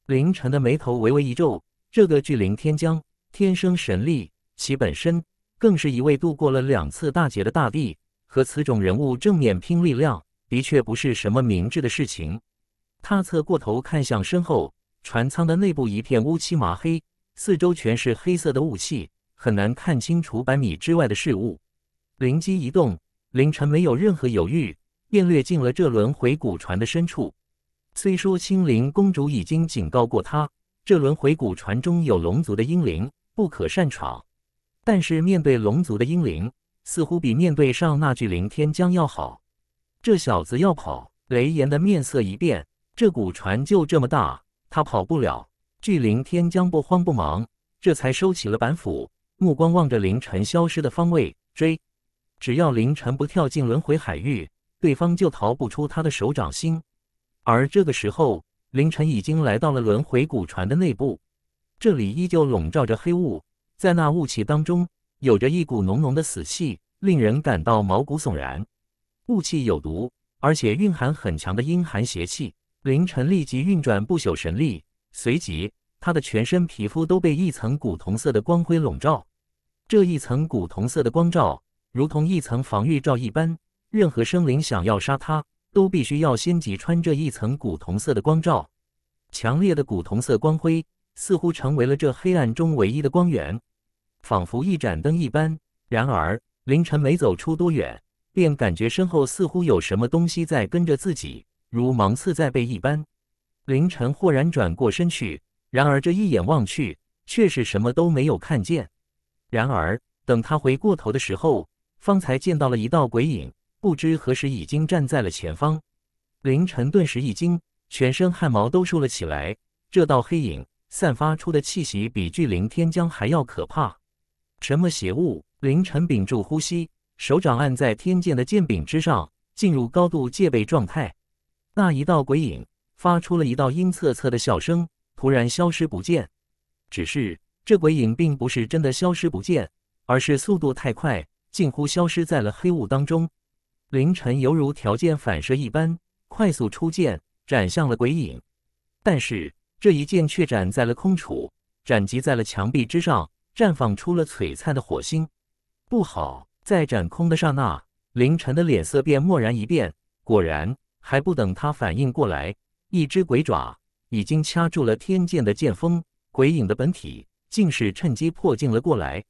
凌晨的眉头微微一皱，这个巨灵天将天生神力，其本身更是一位度过了两次大劫的大帝，和此种人物正面拼力量，的确不是什么明智的事情。他侧过头看向身后船舱的内部，一片乌漆麻黑，四周全是黑色的雾气，很难看清楚百米之外的事物。灵机一动。凌晨没有任何犹豫，便掠进了这轮回古船的深处。虽说青灵公主已经警告过他，这轮回古船中有龙族的英灵，不可擅闯。但是面对龙族的英灵，似乎比面对上那巨灵天将要好。这小子要跑，雷严的面色一变。这古船就这么大，他跑不了。巨灵天将不慌不忙，这才收起了板斧，目光望着凌晨消失的方位追。只要凌晨不跳进轮回海域，对方就逃不出他的手掌心。而这个时候，凌晨已经来到了轮回古船的内部，这里依旧笼罩着黑雾，在那雾气当中，有着一股浓浓的死气，令人感到毛骨悚然。雾气有毒，而且蕴含很强的阴寒邪气。凌晨立即运转不朽神力，随即他的全身皮肤都被一层古铜色的光辉笼罩。这一层古铜色的光照如同一层防御罩一般，任何生灵想要杀他，都必须要先击穿这一层古铜色的光罩。强烈的古铜色光辉似乎成为了这黑暗中唯一的光源，仿佛一盏灯一般。然而，凌晨没走出多远，便感觉身后似乎有什么东西在跟着自己，如芒刺在背一般。凌晨豁然转过身去，然而这一眼望去，却是什么都没有看见。然而，等他回过头的时候，方才见到了一道鬼影，不知何时已经站在了前方。凌晨顿时一惊，全身汗毛都竖了起来。这道黑影散发出的气息比巨灵天将还要可怕。什么邪物？凌晨屏住呼吸，手掌按在天剑的剑柄之上，进入高度戒备状态。那一道鬼影发出了一道阴恻恻的笑声，突然消失不见。只是这鬼影并不是真的消失不见，而是速度太快。近乎消失在了黑雾当中，凌晨犹如条件反射一般，快速出剑斩向了鬼影，但是这一剑却斩在了空处，斩击在了墙壁之上，绽放出了璀璨的火星。不好！在斩空的刹那，凌晨的脸色便蓦然一变。果然，还不等他反应过来，一只鬼爪已经掐住了天剑的剑锋，鬼影的本体竟是趁机破镜了过来，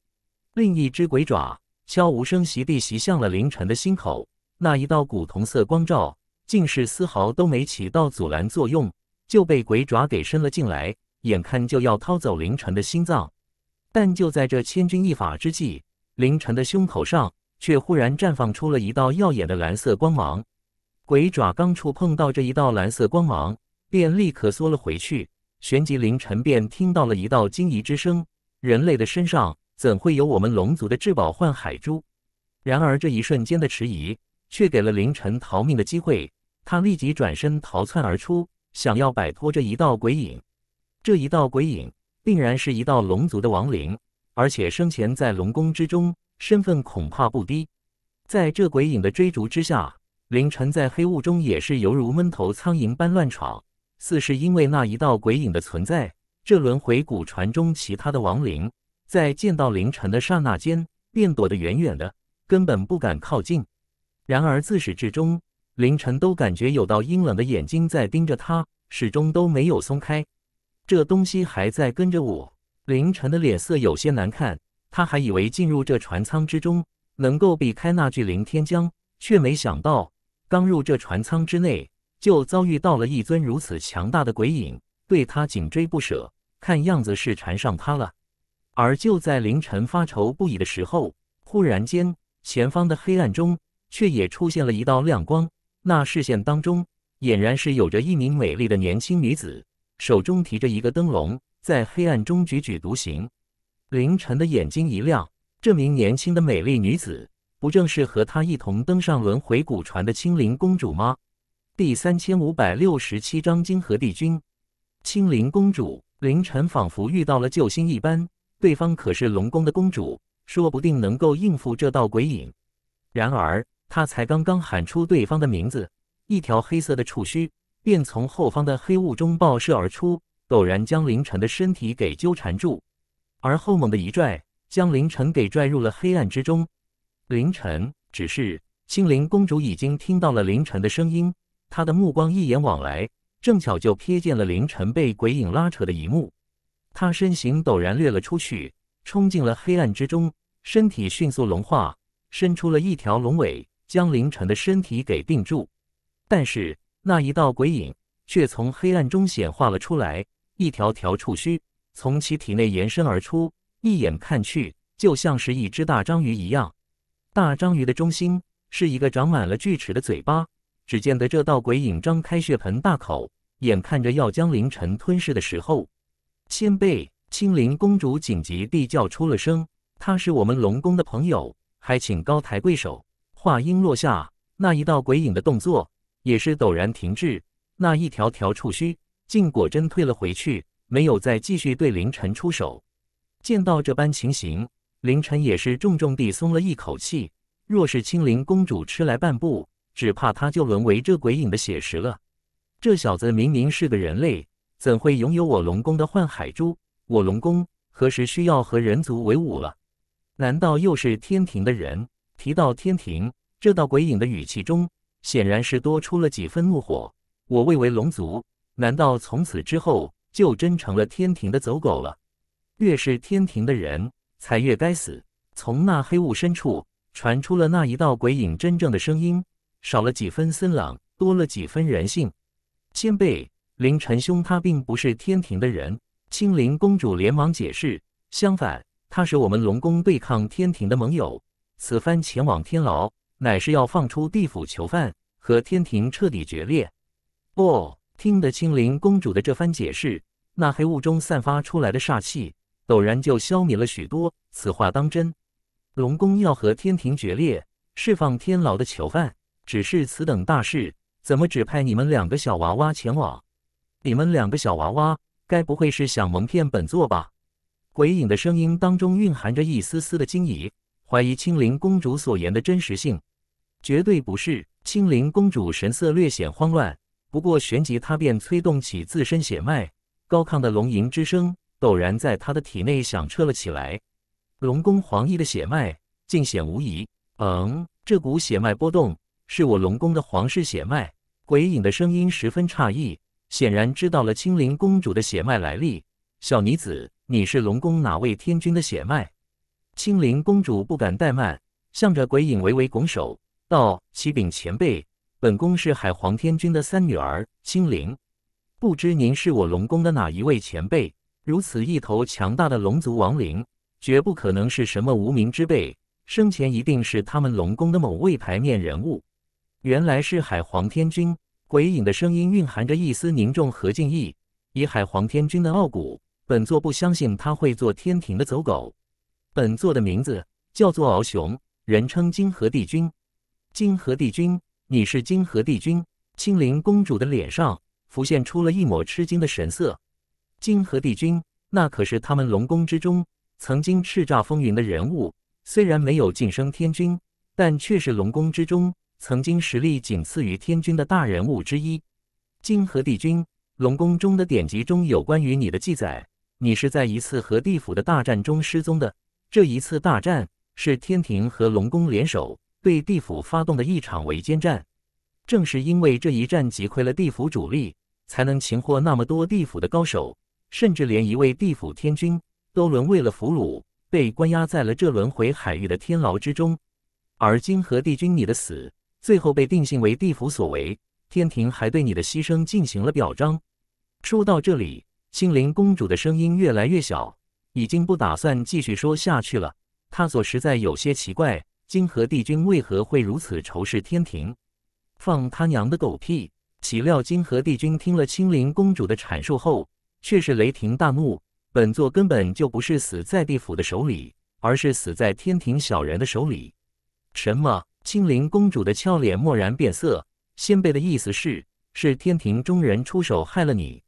另一只鬼爪。悄无声息地袭向了凌晨的心口，那一道古铜色光照，竟是丝毫都没起到阻拦作用，就被鬼爪给伸了进来，眼看就要掏走凌晨的心脏。但就在这千钧一发之际，凌晨的胸口上却忽然绽放出了一道耀眼的蓝色光芒，鬼爪刚触碰到这一道蓝色光芒，便立刻缩了回去。旋即，凌晨便听到了一道惊疑之声：“人类的身上。”怎会有我们龙族的至宝换海珠？然而这一瞬间的迟疑，却给了凌晨逃命的机会。他立即转身逃窜而出，想要摆脱这一道鬼影。这一道鬼影，定然是一道龙族的亡灵，而且生前在龙宫之中，身份恐怕不低。在这鬼影的追逐之下，凌晨在黑雾中也是犹如闷头苍蝇般乱闯。似是因为那一道鬼影的存在，这轮回古传中其他的亡灵。在见到凌晨的刹那间，便躲得远远的，根本不敢靠近。然而自始至终，凌晨都感觉有道阴冷的眼睛在盯着他，始终都没有松开。这东西还在跟着我。凌晨的脸色有些难看，他还以为进入这船舱之中能够避开那具凌天江，却没想到刚入这船舱之内，就遭遇到了一尊如此强大的鬼影，对他紧追不舍，看样子是缠上他了。而就在凌晨发愁不已的时候，忽然间，前方的黑暗中却也出现了一道亮光。那视线当中，俨然是有着一名美丽的年轻女子，手中提着一个灯笼，在黑暗中踽踽独行。凌晨的眼睛一亮，这名年轻的美丽女子，不正是和他一同登上轮回古船的青灵公主吗？第三千五百六十七章金河帝君，青灵公主。凌晨仿佛遇到了救星一般。对方可是龙宫的公主，说不定能够应付这道鬼影。然而，他才刚刚喊出对方的名字，一条黑色的触须便从后方的黑雾中爆射而出，陡然将凌晨的身体给纠缠住，而后猛地一拽，将凌晨给拽入了黑暗之中。凌晨只是，青灵公主已经听到了凌晨的声音，她的目光一眼往来，正巧就瞥见了凌晨被鬼影拉扯的一幕。他身形陡然掠了出去，冲进了黑暗之中，身体迅速融化，伸出了一条龙尾，将凌晨的身体给定住。但是那一道鬼影却从黑暗中显化了出来，一条条触须从其体内延伸而出，一眼看去就像是一只大章鱼一样。大章鱼的中心是一个长满了锯齿的嘴巴，只见得这道鬼影张开血盆大口，眼看着要将凌晨吞噬的时候。先辈，青灵公主紧急地叫出了声。他是我们龙宫的朋友，还请高抬贵手。话音落下，那一道鬼影的动作也是陡然停滞，那一条条触须竟果真退了回去，没有再继续对凌晨出手。见到这般情形，凌晨也是重重地松了一口气。若是青灵公主迟来半步，只怕她就沦为这鬼影的血食了。这小子明明是个人类。怎会拥有我龙宫的幻海珠？我龙宫何时需要和人族为伍了？难道又是天庭的人？提到天庭，这道鬼影的语气中显然是多出了几分怒火。我未为龙族，难道从此之后就真成了天庭的走狗了？越是天庭的人，才越该死。从那黑雾深处传出了那一道鬼影真正的声音，少了几分森朗，多了几分人性。前辈。林晨兄，他并不是天庭的人。”青灵公主连忙解释，“相反，他是我们龙宫对抗天庭的盟友。此番前往天牢，乃是要放出地府囚犯，和天庭彻底决裂。”哦，听得青灵公主的这番解释，那黑雾中散发出来的煞气，陡然就消弭了许多。此话当真？龙宫要和天庭决裂，释放天牢的囚犯，只是此等大事，怎么只派你们两个小娃娃前往？你们两个小娃娃，该不会是想蒙骗本座吧？鬼影的声音当中蕴含着一丝丝的惊疑，怀疑青灵公主所言的真实性。绝对不是！青灵公主神色略显慌乱，不过旋即她便催动起自身血脉，高亢的龙吟之声陡然在她的体内响彻了起来。龙宫皇裔的血脉尽显无疑。嗯，这股血脉波动是我龙宫的皇室血脉。鬼影的声音十分诧异。显然知道了青灵公主的血脉来历，小女子你是龙宫哪位天君的血脉？青灵公主不敢怠慢，向着鬼影微微拱手道：“启禀前辈，本宫是海皇天君的三女儿青灵。不知您是我龙宫的哪一位前辈？如此一头强大的龙族亡灵，绝不可能是什么无名之辈，生前一定是他们龙宫的某位牌面人物。原来是海皇天君。”鬼影的声音蕴含着一丝凝重和敬意。以海皇天君的傲骨，本座不相信他会做天庭的走狗。本座的名字叫做敖雄，人称金河帝君。金河帝君，你是金河帝君？青灵公主的脸上浮现出了一抹吃惊的神色。金河帝君，那可是他们龙宫之中曾经叱咤风云的人物。虽然没有晋升天君，但却是龙宫之中。曾经实力仅次于天君的大人物之一，金河帝君。龙宫中的典籍中有关于你的记载。你是在一次和地府的大战中失踪的。这一次大战是天庭和龙宫联手对地府发动的一场围歼战。正是因为这一战击溃了地府主力，才能擒获那么多地府的高手，甚至连一位地府天君都沦为了俘虏，被关押在了这轮回海域的天牢之中。而金河帝君，你的死。最后被定性为地府所为，天庭还对你的牺牲进行了表彰。说到这里，青灵公主的声音越来越小，已经不打算继续说下去了。她所实在有些奇怪，金河帝君为何会如此仇视天庭？放他娘的狗屁！岂料金河帝君听了青灵公主的阐述后，却是雷霆大怒。本座根本就不是死在地府的手里，而是死在天庭小人的手里。什么？青灵公主的俏脸蓦然变色，先辈的意思是，是天庭中人出手害了你？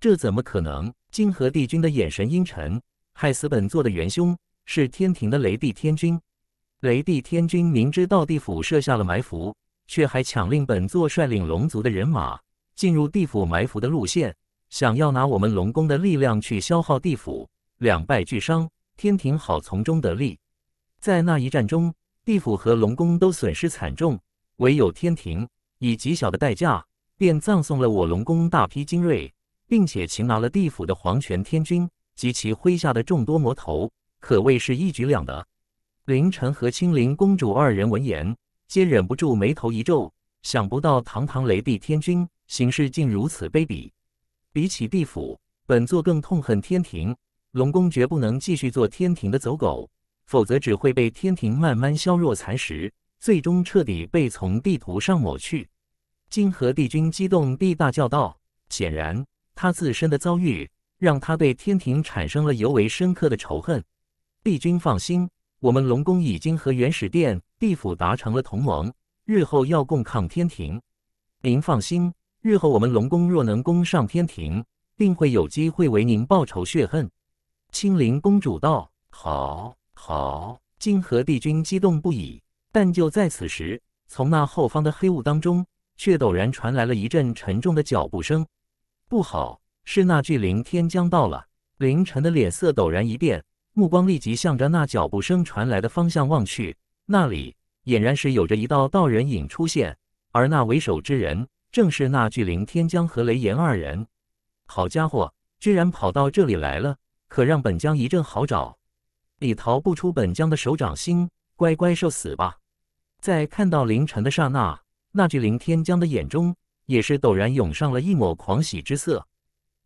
这怎么可能？金河帝君的眼神阴沉，害死本座的元凶是天庭的雷帝天君。雷帝天君明知道地府设下了埋伏，却还强令本座率领龙族的人马进入地府埋伏的路线，想要拿我们龙宫的力量去消耗地府，两败俱伤，天庭好从中得利。在那一战中。地府和龙宫都损失惨重，唯有天庭以极小的代价便葬送了我龙宫大批精锐，并且擒拿了地府的黄泉天君及其麾下的众多魔头，可谓是一举两得。凌晨和青灵公主二人闻言，皆忍不住眉头一皱，想不到堂堂雷帝天君行事竟如此卑鄙。比起地府，本座更痛恨天庭，龙宫绝不能继续做天庭的走狗。否则只会被天庭慢慢削弱蚕食，最终彻底被从地图上抹去。金河帝君激动地大叫道：“显然，他自身的遭遇让他对天庭产生了尤为深刻的仇恨。”帝君放心，我们龙宫已经和原始殿、地府达成了同盟，日后要共抗天庭。您放心，日后我们龙宫若能攻上天庭，定会有机会为您报仇雪恨。青灵公主道：“好。”好，金河帝君激动不已。但就在此时，从那后方的黑雾当中，却陡然传来了一阵沉重的脚步声。不好，是那巨灵天将到了。凌晨的脸色陡然一变，目光立即向着那脚步声传来的方向望去。那里俨然是有着一道道人影出现，而那为首之人，正是那巨灵天将和雷严二人。好家伙，居然跑到这里来了，可让本将一阵好找。你逃不出本将的手掌心，乖乖受死吧！在看到凌晨的刹那，那巨灵天将的眼中也是陡然涌上了一抹狂喜之色。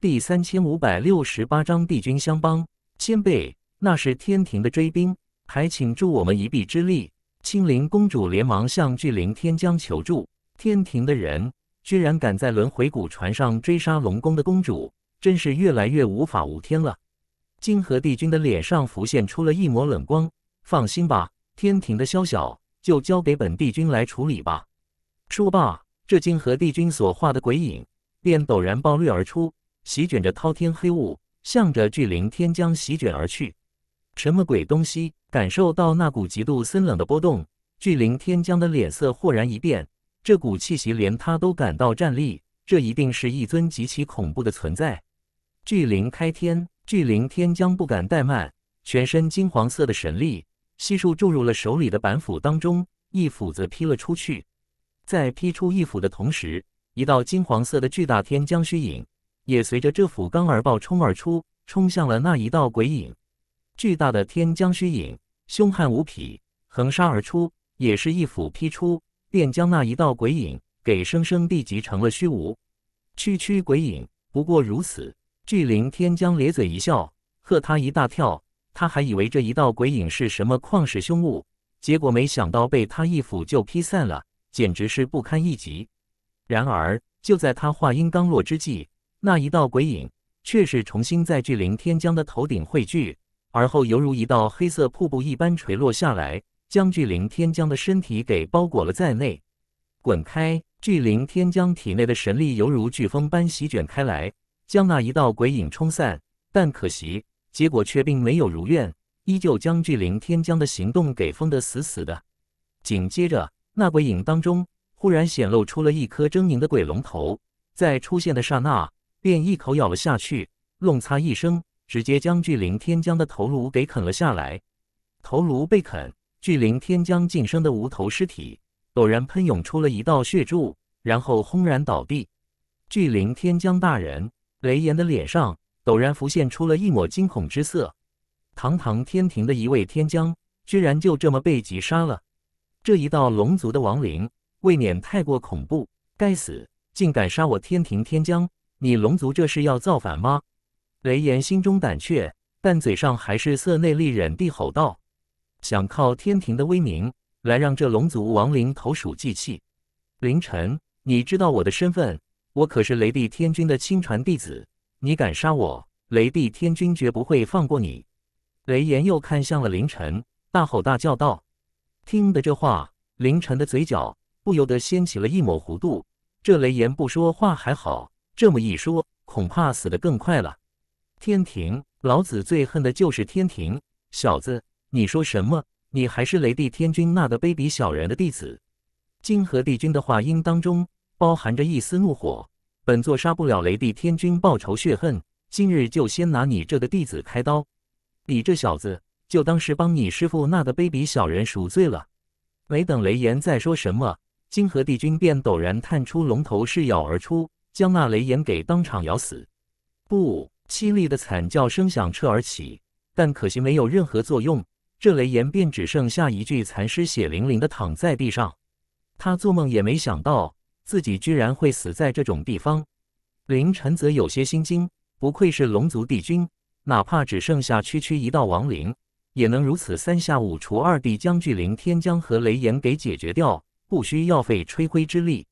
第三千五百六十八章帝君相帮，先辈，那是天庭的追兵，还请助我们一臂之力。青灵公主连忙向巨灵天将求助，天庭的人居然敢在轮回谷船上追杀龙宫的公主，真是越来越无法无天了。金河帝君的脸上浮现出了一抹冷光。放心吧，天庭的宵小就交给本帝君来处理吧。说罢，这金河帝君所化的鬼影便陡然暴掠而出，席卷着滔天黑雾，向着巨灵天将席卷而去。什么鬼东西？感受到那股极度森冷的波动，巨灵天将的脸色豁然一变。这股气息连他都感到战栗，这一定是一尊极其恐怖的存在。巨灵开天。巨灵天将不敢怠慢，全身金黄色的神力悉数注入了手里的板斧当中，一斧子劈了出去。在劈出一斧的同时，一道金黄色的巨大天将虚影也随着这斧刚而暴冲而出，冲向了那一道鬼影。巨大的天将虚影凶悍无匹，横杀而出，也是一斧劈出，便将那一道鬼影给生生地击成了虚无。区区鬼影，不过如此。巨灵天将咧嘴一笑，吓他一大跳。他还以为这一道鬼影是什么旷世凶物，结果没想到被他一斧就劈散了，简直是不堪一击。然而就在他话音刚落之际，那一道鬼影却是重新在巨灵天将的头顶汇聚，而后犹如一道黑色瀑布一般垂落下来，将巨灵天将的身体给包裹了在内。滚开！巨灵天将体内的神力犹如飓风般席卷开来。将那一道鬼影冲散，但可惜结果却并没有如愿，依旧将巨灵天将的行动给封得死死的。紧接着，那鬼影当中忽然显露出了一颗狰狞的鬼龙头，在出现的刹那便一口咬了下去，“弄擦”一声，直接将巨灵天将的头颅给啃了下来。头颅被啃，巨灵天将晋升的无头尸体陡然喷涌出了一道血柱，然后轰然倒地。巨灵天将大人。雷岩的脸上陡然浮现出了一抹惊恐之色，堂堂天庭的一位天将，居然就这么被击杀了！这一道龙族的亡灵，未免太过恐怖！该死，竟敢杀我天庭天将！你龙族这是要造反吗？雷岩心中胆怯，但嘴上还是色内力忍地吼道：“想靠天庭的威名来让这龙族亡灵投鼠忌器？”凌晨，你知道我的身份？我可是雷帝天君的亲传弟子，你敢杀我，雷帝天君绝不会放过你。雷言又看向了凌晨，大吼大叫道：“听得这话，凌晨的嘴角不由得掀起了一抹弧度。这雷言不说话还好，这么一说，恐怕死得更快了。天庭，老子最恨的就是天庭小子！你说什么？你还是雷帝天君那个卑鄙小人的弟子？金河帝君的话音当中。”包含着一丝怒火，本座杀不了雷帝天君，报仇血恨，今日就先拿你这个弟子开刀。你这小子，就当是帮你师傅那个卑鄙小人赎罪了。没等雷炎再说什么，金河帝君便陡然探出龙头，噬咬而出，将那雷炎给当场咬死。不凄厉的惨叫声响彻而起，但可惜没有任何作用，这雷炎便只剩下一具残尸，血淋淋的躺在地上。他做梦也没想到。自己居然会死在这种地方，林晨则有些心惊。不愧是龙族帝君，哪怕只剩下区区一道亡灵，也能如此三下五除二地将巨灵天将和雷炎给解决掉，不需要费吹灰之力。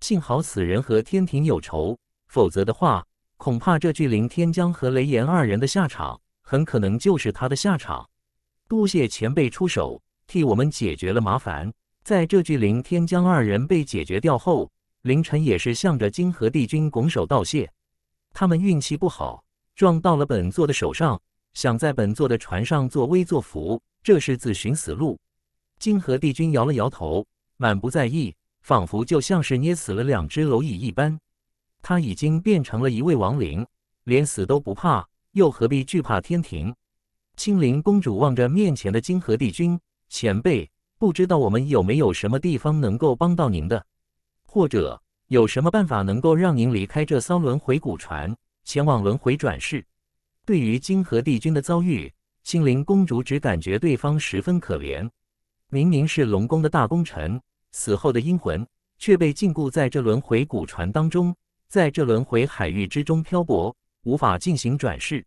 幸好此人和天庭有仇，否则的话，恐怕这巨灵天将和雷炎二人的下场，很可能就是他的下场。多谢前辈出手，替我们解决了麻烦。在这句灵天将二人被解决掉后，凌晨也是向着金河帝君拱手道谢。他们运气不好，撞到了本座的手上，想在本座的船上作威作福，这是自寻死路。金河帝君摇了摇头，满不在意，仿佛就像是捏死了两只蝼蚁一般。他已经变成了一位亡灵，连死都不怕，又何必惧怕天庭？青灵公主望着面前的金河帝君前辈。不知道我们有没有什么地方能够帮到您的，或者有什么办法能够让您离开这艘轮回古船，前往轮回转世？对于金河帝君的遭遇，心灵公主只感觉对方十分可怜。明明是龙宫的大功臣，死后的阴魂却被禁锢在这轮回古船当中，在这轮回海域之中漂泊，无法进行转世。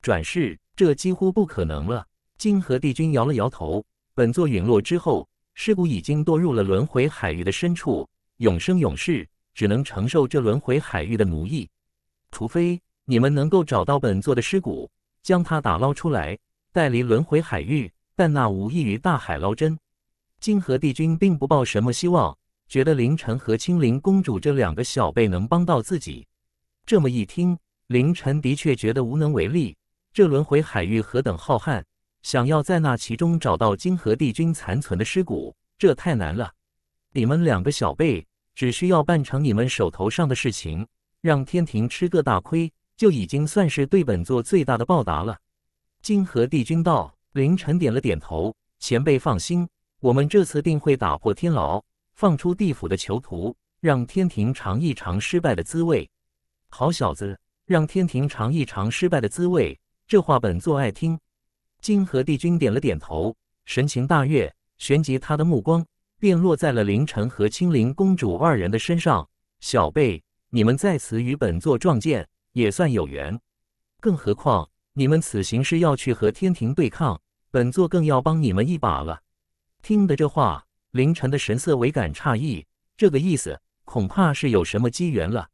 转世这几乎不可能了。金河帝君摇了摇头。本座陨落之后，尸骨已经堕入了轮回海域的深处，永生永世只能承受这轮回海域的奴役。除非你们能够找到本座的尸骨，将它打捞出来，带离轮回海域，但那无异于大海捞针。金河帝君并不抱什么希望，觉得凌晨和青灵公主这两个小辈能帮到自己。这么一听，凌晨的确觉得无能为力。这轮回海域何等浩瀚！想要在那其中找到金河帝君残存的尸骨，这太难了。你们两个小辈，只需要办成你们手头上的事情，让天庭吃个大亏，就已经算是对本座最大的报答了。金河帝君道：“凌晨点了点头，前辈放心，我们这次定会打破天牢，放出地府的囚徒，让天庭尝一尝失败的滋味。”好小子，让天庭尝一尝失败的滋味，这话本座爱听。金河帝君点了点头，神情大悦，旋即他的目光便落在了凌晨和青灵公主二人的身上。小辈，你们在此与本座撞见，也算有缘。更何况你们此行是要去和天庭对抗，本座更要帮你们一把了。听得这话，凌晨的神色微感诧异，这个意思恐怕是有什么机缘了。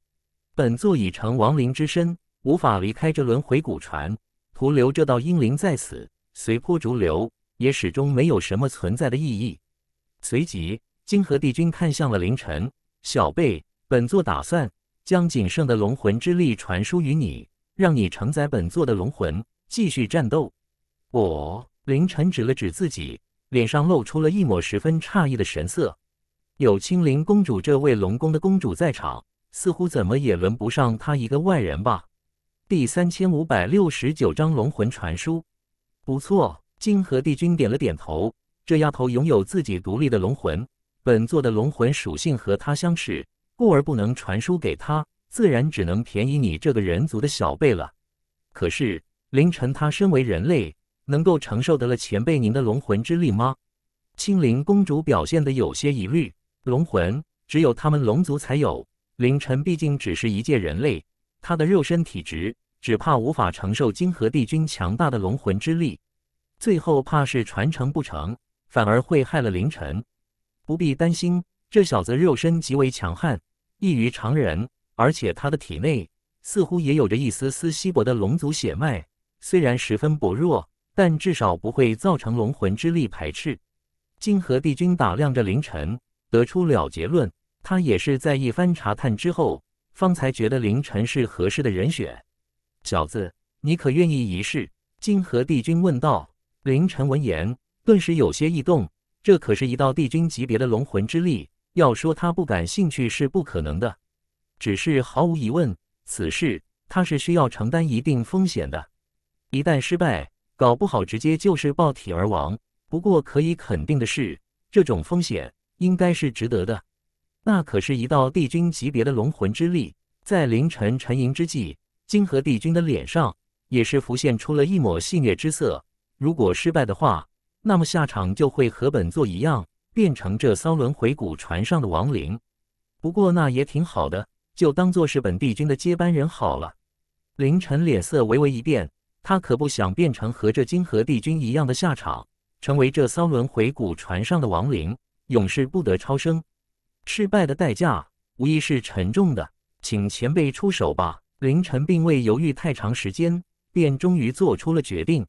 本座已成亡灵之身，无法离开这轮回古船，徒留这道阴灵在此。随波逐流，也始终没有什么存在的意义。随即，金河帝君看向了凌晨小贝，本座打算将仅剩的龙魂之力传输于你，让你承载本座的龙魂，继续战斗。我凌晨指了指自己，脸上露出了一抹十分诧异的神色。有青灵公主这位龙宫的公主在场，似乎怎么也轮不上她一个外人吧？第三千五百六十九章龙魂传输。不错，金河帝君点了点头。这丫头拥有自己独立的龙魂，本座的龙魂属性和她相似，故而不能传输给她，自然只能便宜你这个人族的小辈了。可是，凌晨他身为人类，能够承受得了前辈您的龙魂之力吗？青灵公主表现的有些疑虑。龙魂只有他们龙族才有，凌晨毕竟只是一介人类，他的肉身体质。只怕无法承受金河帝君强大的龙魂之力，最后怕是传承不成，反而会害了凌晨。不必担心，这小子肉身极为强悍，异于常人，而且他的体内似乎也有着一丝丝稀薄的龙族血脉，虽然十分薄弱，但至少不会造成龙魂之力排斥。金河帝君打量着凌晨，得出了结论。他也是在一番查探之后，方才觉得凌晨是合适的人选。小子，你可愿意一试？金河帝君问道。凌晨闻言，顿时有些异动。这可是一道帝君级别的龙魂之力，要说他不感兴趣是不可能的。只是毫无疑问，此事他是需要承担一定风险的。一旦失败，搞不好直接就是爆体而亡。不过可以肯定的是，这种风险应该是值得的。那可是一道帝君级别的龙魂之力，在凌晨沉吟之际。金河帝君的脸上也是浮现出了一抹戏谑之色。如果失败的话，那么下场就会和本座一样，变成这艘轮回古船上的亡灵。不过那也挺好的，就当做是本帝君的接班人好了。凌晨脸色微微一变，他可不想变成和这金河帝君一样的下场，成为这艘轮回古船上的亡灵，永世不得超生。失败的代价无疑是沉重的，请前辈出手吧。凌晨并未犹豫太长时间，便终于做出了决定。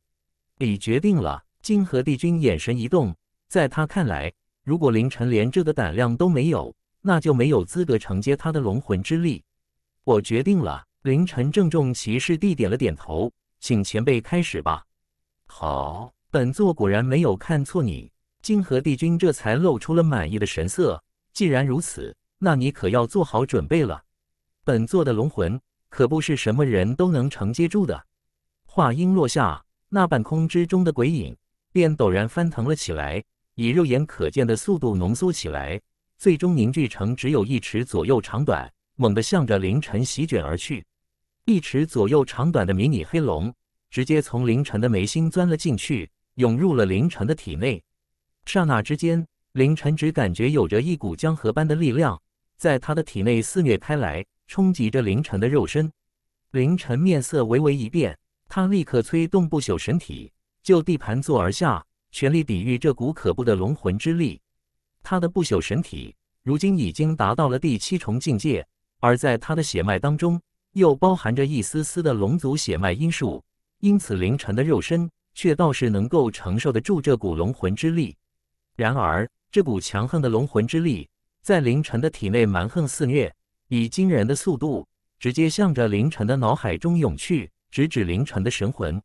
你决定了？金河帝君眼神一动，在他看来，如果凌晨连这个胆量都没有，那就没有资格承接他的龙魂之力。我决定了。凌晨郑重其事地点了点头，请前辈开始吧。好，本座果然没有看错你。金河帝君这才露出了满意的神色。既然如此，那你可要做好准备了。本座的龙魂。可不是什么人都能承接住的。话音落下，那半空之中的鬼影便陡然翻腾了起来，以肉眼可见的速度浓缩起来，最终凝聚成只有一尺左右长短，猛地向着凌晨席卷而去。一尺左右长短的迷你黑龙，直接从凌晨的眉心钻了进去，涌入了凌晨的体内。刹那之间，凌晨只感觉有着一股江河般的力量在他的体内肆虐开来。冲击着凌晨的肉身，凌晨面色微微一变，他立刻催动不朽神体，就地盘坐而下，全力抵御这股可怖的龙魂之力。他的不朽神体如今已经达到了第七重境界，而在他的血脉当中又包含着一丝丝的龙族血脉因素，因此凌晨的肉身却倒是能够承受得住这股龙魂之力。然而，这股强横的龙魂之力在凌晨的体内蛮横肆虐。以惊人的速度，直接向着凌晨的脑海中涌去，直指凌晨的神魂。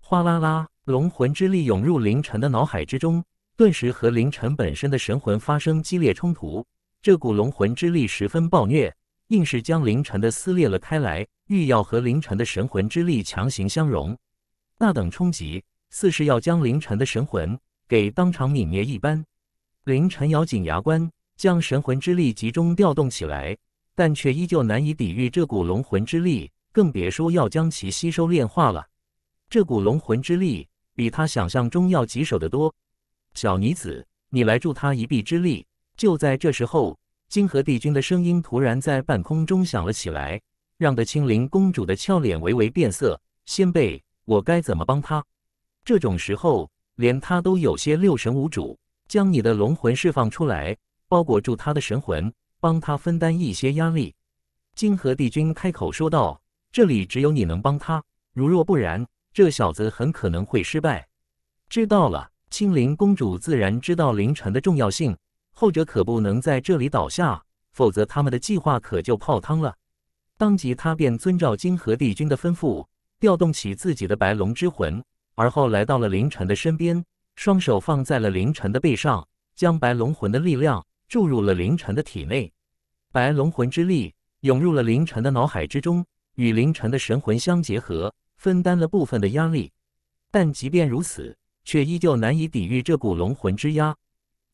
哗啦啦，龙魂之力涌入凌晨的脑海之中，顿时和凌晨本身的神魂发生激烈冲突。这股龙魂之力十分暴虐，硬是将凌晨的撕裂了开来，欲要和凌晨的神魂之力强行相融。那等冲击，似是要将凌晨的神魂给当场泯灭一般。凌晨咬紧牙关，将神魂之力集中调动起来。但却依旧难以抵御这股龙魂之力，更别说要将其吸收炼化了。这股龙魂之力比他想象中要棘手得多。小女子，你来助他一臂之力。就在这时候，金河帝君的声音突然在半空中响了起来，让得青灵公主的俏脸微微变色。先辈，我该怎么帮他？这种时候，连他都有些六神无主。将你的龙魂释放出来，包裹住他的神魂。帮他分担一些压力，金河帝君开口说道：“这里只有你能帮他，如若不然，这小子很可能会失败。”知道了，青灵公主自然知道凌晨的重要性，后者可不能在这里倒下，否则他们的计划可就泡汤了。当即，他便遵照金河帝君的吩咐，调动起自己的白龙之魂，而后来到了凌晨的身边，双手放在了凌晨的背上，将白龙魂的力量。注入了凌晨的体内，白龙魂之力涌入了凌晨的脑海之中，与凌晨的神魂相结合，分担了部分的压力。但即便如此，却依旧难以抵御这股龙魂之压。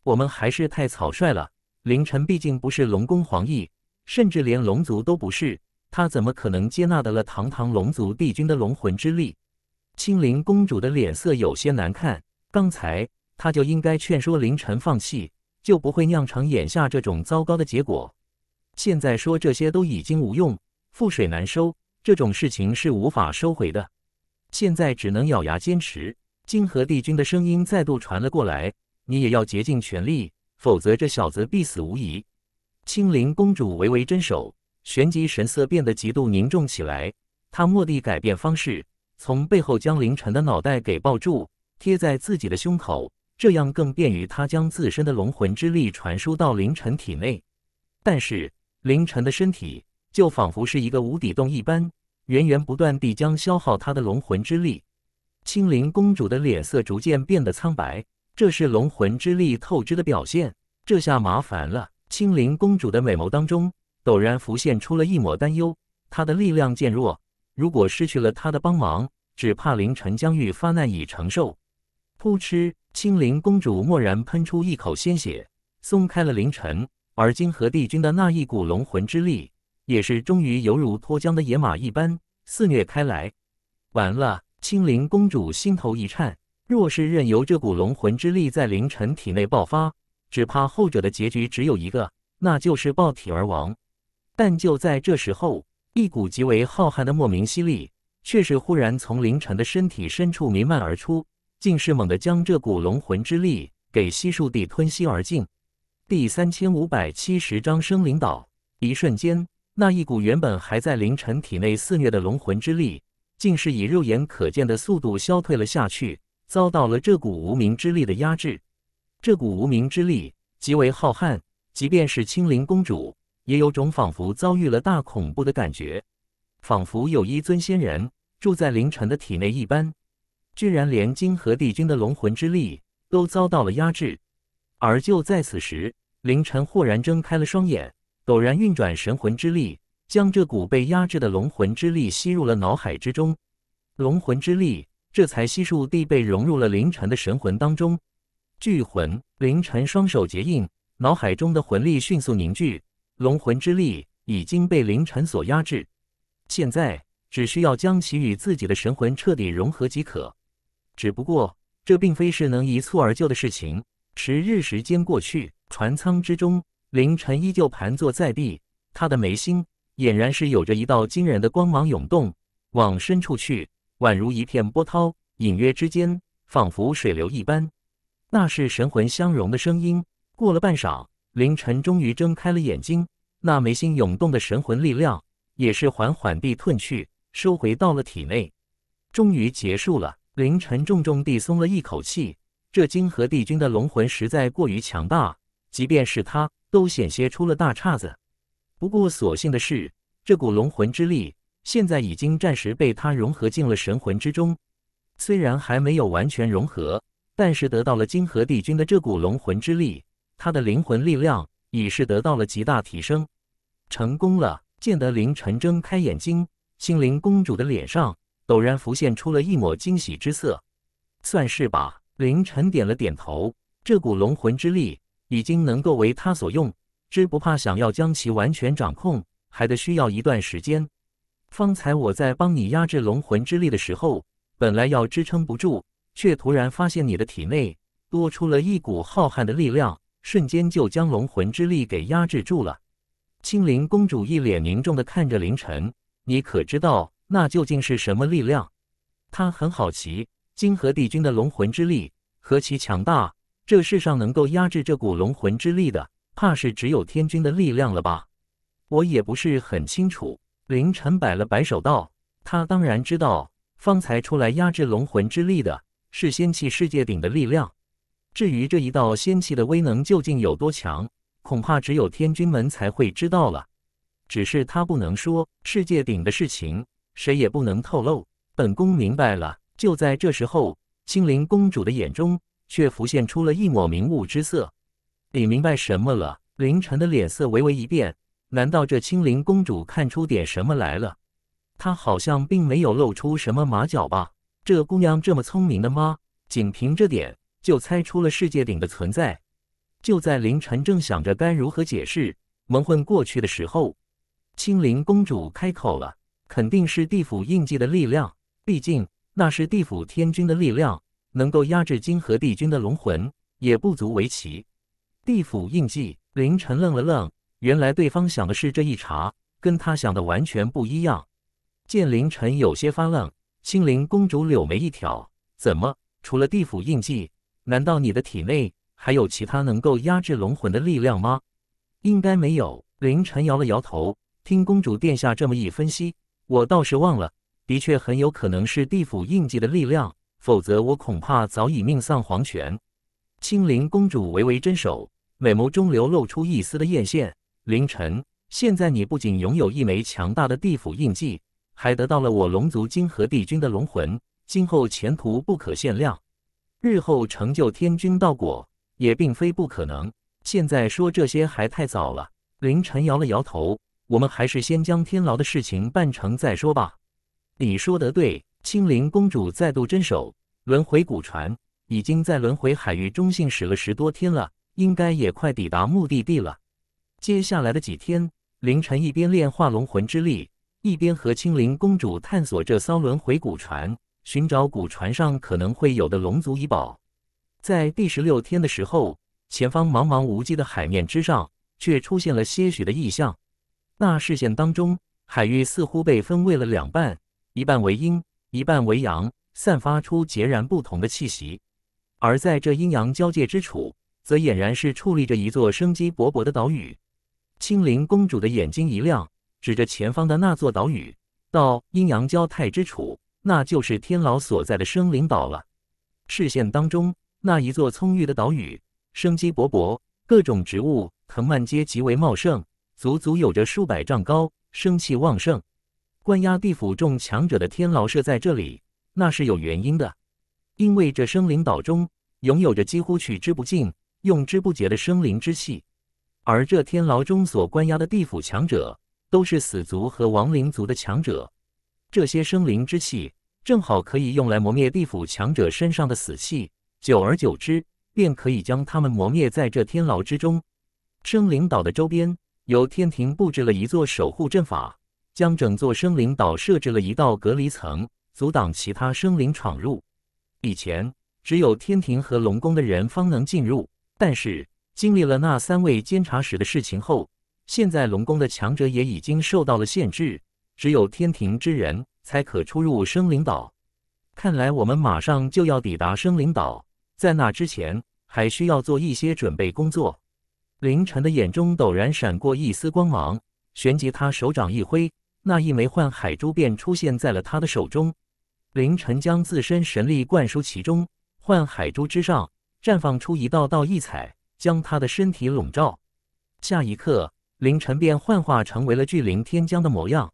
我们还是太草率了。凌晨毕竟不是龙宫皇裔，甚至连龙族都不是，他怎么可能接纳得了堂堂龙族帝君的龙魂之力？青灵公主的脸色有些难看，刚才她就应该劝说凌晨放弃。就不会酿成眼下这种糟糕的结果。现在说这些都已经无用，覆水难收，这种事情是无法收回的。现在只能咬牙坚持。金河帝君的声音再度传了过来：“你也要竭尽全力，否则这小子必死无疑。”青灵公主微微伸手，旋即神色变得极度凝重起来。她蓦地改变方式，从背后将凌晨的脑袋给抱住，贴在自己的胸口。这样更便于他将自身的龙魂之力传输到凌晨体内，但是凌晨的身体就仿佛是一个无底洞一般，源源不断地将消耗他的龙魂之力。青灵公主的脸色逐渐变得苍白，这是龙魂之力透支的表现。这下麻烦了。青灵公主的美眸当中陡然浮现出了一抹担忧，她的力量渐弱，如果失去了她的帮忙，只怕凌晨将欲发难以承受。扑哧！青灵公主蓦然喷出一口鲜血，松开了凌晨。而泾河帝君的那一股龙魂之力，也是终于犹如脱缰的野马一般肆虐开来。完了！青灵公主心头一颤，若是任由这股龙魂之力在凌晨体内爆发，只怕后者的结局只有一个，那就是爆体而亡。但就在这时候，一股极为浩瀚的莫名吸力，却是忽然从凌晨的身体深处弥漫而出。竟是猛地将这股龙魂之力给悉数地吞吸而尽。第三千五百七十章生灵岛。一瞬间，那一股原本还在凌晨体内肆虐的龙魂之力，竟是以肉眼可见的速度消退了下去，遭到了这股无名之力的压制。这股无名之力极为浩瀚，即便是青灵公主，也有种仿佛遭遇了大恐怖的感觉，仿佛有一尊仙人住在凌晨的体内一般。居然连金河帝君的龙魂之力都遭到了压制，而就在此时，凌晨豁然睁开了双眼，陡然运转神魂之力，将这股被压制的龙魂之力吸入了脑海之中。龙魂之力这才悉数地被融入了凌晨的神魂当中。聚魂，凌晨双手结印，脑海中的魂力迅速凝聚。龙魂之力已经被凌晨所压制，现在只需要将其与自己的神魂彻底融合即可。只不过，这并非是能一蹴而就的事情。十日时间过去，船舱之中，凌晨依旧盘坐在地，他的眉心俨然是有着一道惊人的光芒涌动，往深处去，宛如一片波涛，隐约之间，仿佛水流一般。那是神魂相融的声音。过了半晌，凌晨终于睁开了眼睛，那眉心涌动的神魂力量也是缓缓地褪去，收回到了体内，终于结束了。凌晨重重地松了一口气，这金河帝君的龙魂实在过于强大，即便是他都险些出了大岔子。不过所幸的是，这股龙魂之力现在已经暂时被他融合进了神魂之中，虽然还没有完全融合，但是得到了金河帝君的这股龙魂之力，他的灵魂力量已是得到了极大提升。成功了！见得凌晨睁开眼睛，青灵公主的脸上。陡然浮现出了一抹惊喜之色，算是吧。凌晨点了点头，这股龙魂之力已经能够为他所用，只不怕想要将其完全掌控，还得需要一段时间。方才我在帮你压制龙魂之力的时候，本来要支撑不住，却突然发现你的体内多出了一股浩瀚的力量，瞬间就将龙魂之力给压制住了。青灵公主一脸凝重地看着凌晨，你可知道？那究竟是什么力量？他很好奇。金河帝君的龙魂之力何其强大，这世上能够压制这股龙魂之力的，怕是只有天君的力量了吧？我也不是很清楚。凌晨摆了摆手道：“他当然知道，方才出来压制龙魂之力的是仙气世界鼎的力量。至于这一道仙气的威能究竟有多强，恐怕只有天君们才会知道了。只是他不能说世界鼎的事情。”谁也不能透露。本宫明白了。就在这时候，青灵公主的眼中却浮现出了一抹明悟之色。你明白什么了？凌晨的脸色微微一变。难道这青灵公主看出点什么来了？她好像并没有露出什么马脚吧？这姑娘这么聪明的吗？仅凭这点就猜出了世界顶的存在？就在凌晨正想着该如何解释、蒙混过去的时候，青灵公主开口了。肯定是地府印记的力量，毕竟那是地府天君的力量，能够压制金河帝君的龙魂也不足为奇。地府印记，凌晨愣了愣，原来对方想的是这一茬，跟他想的完全不一样。见凌晨有些发愣，青灵公主柳眉一挑：“怎么？除了地府印记，难道你的体内还有其他能够压制龙魂的力量吗？”“应该没有。”凌晨摇了摇头，听公主殿下这么一分析。我倒是忘了，的确很有可能是地府印记的力量，否则我恐怕早已命丧黄泉。青灵公主微微伸手，美眸中流露出一丝的艳羡。凌晨，现在你不仅拥有一枚强大的地府印记，还得到了我龙族金河帝君的龙魂，今后前途不可限量，日后成就天君道果也并非不可能。现在说这些还太早了。凌晨摇了摇头。我们还是先将天牢的事情办成再说吧。你说得对，青灵公主再度真守轮回古船，已经在轮回海域中行驶了十多天了，应该也快抵达目的地了。接下来的几天，凌晨一边炼化龙魂之力，一边和青灵公主探索这艘轮回古船，寻找古船上可能会有的龙族遗宝。在第十六天的时候，前方茫茫无际的海面之上，却出现了些许的异象。那视线当中，海域似乎被分为了两半，一半为阴，一半为阳，散发出截然不同的气息。而在这阴阳交界之处，则俨然是矗立着一座生机勃勃的岛屿。青灵公主的眼睛一亮，指着前方的那座岛屿，道：“阴阳交泰之处，那就是天牢所在的生灵岛了。”视线当中，那一座葱郁的岛屿，生机勃勃，各种植物、藤蔓皆极为茂盛。足足有着数百丈高，生气旺盛。关押地府众强者的天牢设在这里，那是有原因的。因为这生灵岛中拥有着几乎取之不尽、用之不竭的生灵之气，而这天牢中所关押的地府强者，都是死族和亡灵族的强者。这些生灵之气正好可以用来磨灭地府强者身上的死气，久而久之，便可以将他们磨灭在这天牢之中。生灵岛的周边。由天庭布置了一座守护阵法，将整座生灵岛设置了一道隔离层，阻挡其他生灵闯入。以前只有天庭和龙宫的人方能进入，但是经历了那三位监察使的事情后，现在龙宫的强者也已经受到了限制，只有天庭之人才可出入生灵岛。看来我们马上就要抵达生灵岛，在那之前还需要做一些准备工作。凌晨的眼中陡然闪过一丝光芒，旋即他手掌一挥，那一枚幻海珠便出现在了他的手中。凌晨将自身神力灌输其中，幻海珠之上绽放出一道道异彩，将他的身体笼罩。下一刻，凌晨便幻化成为了巨灵天将的模样。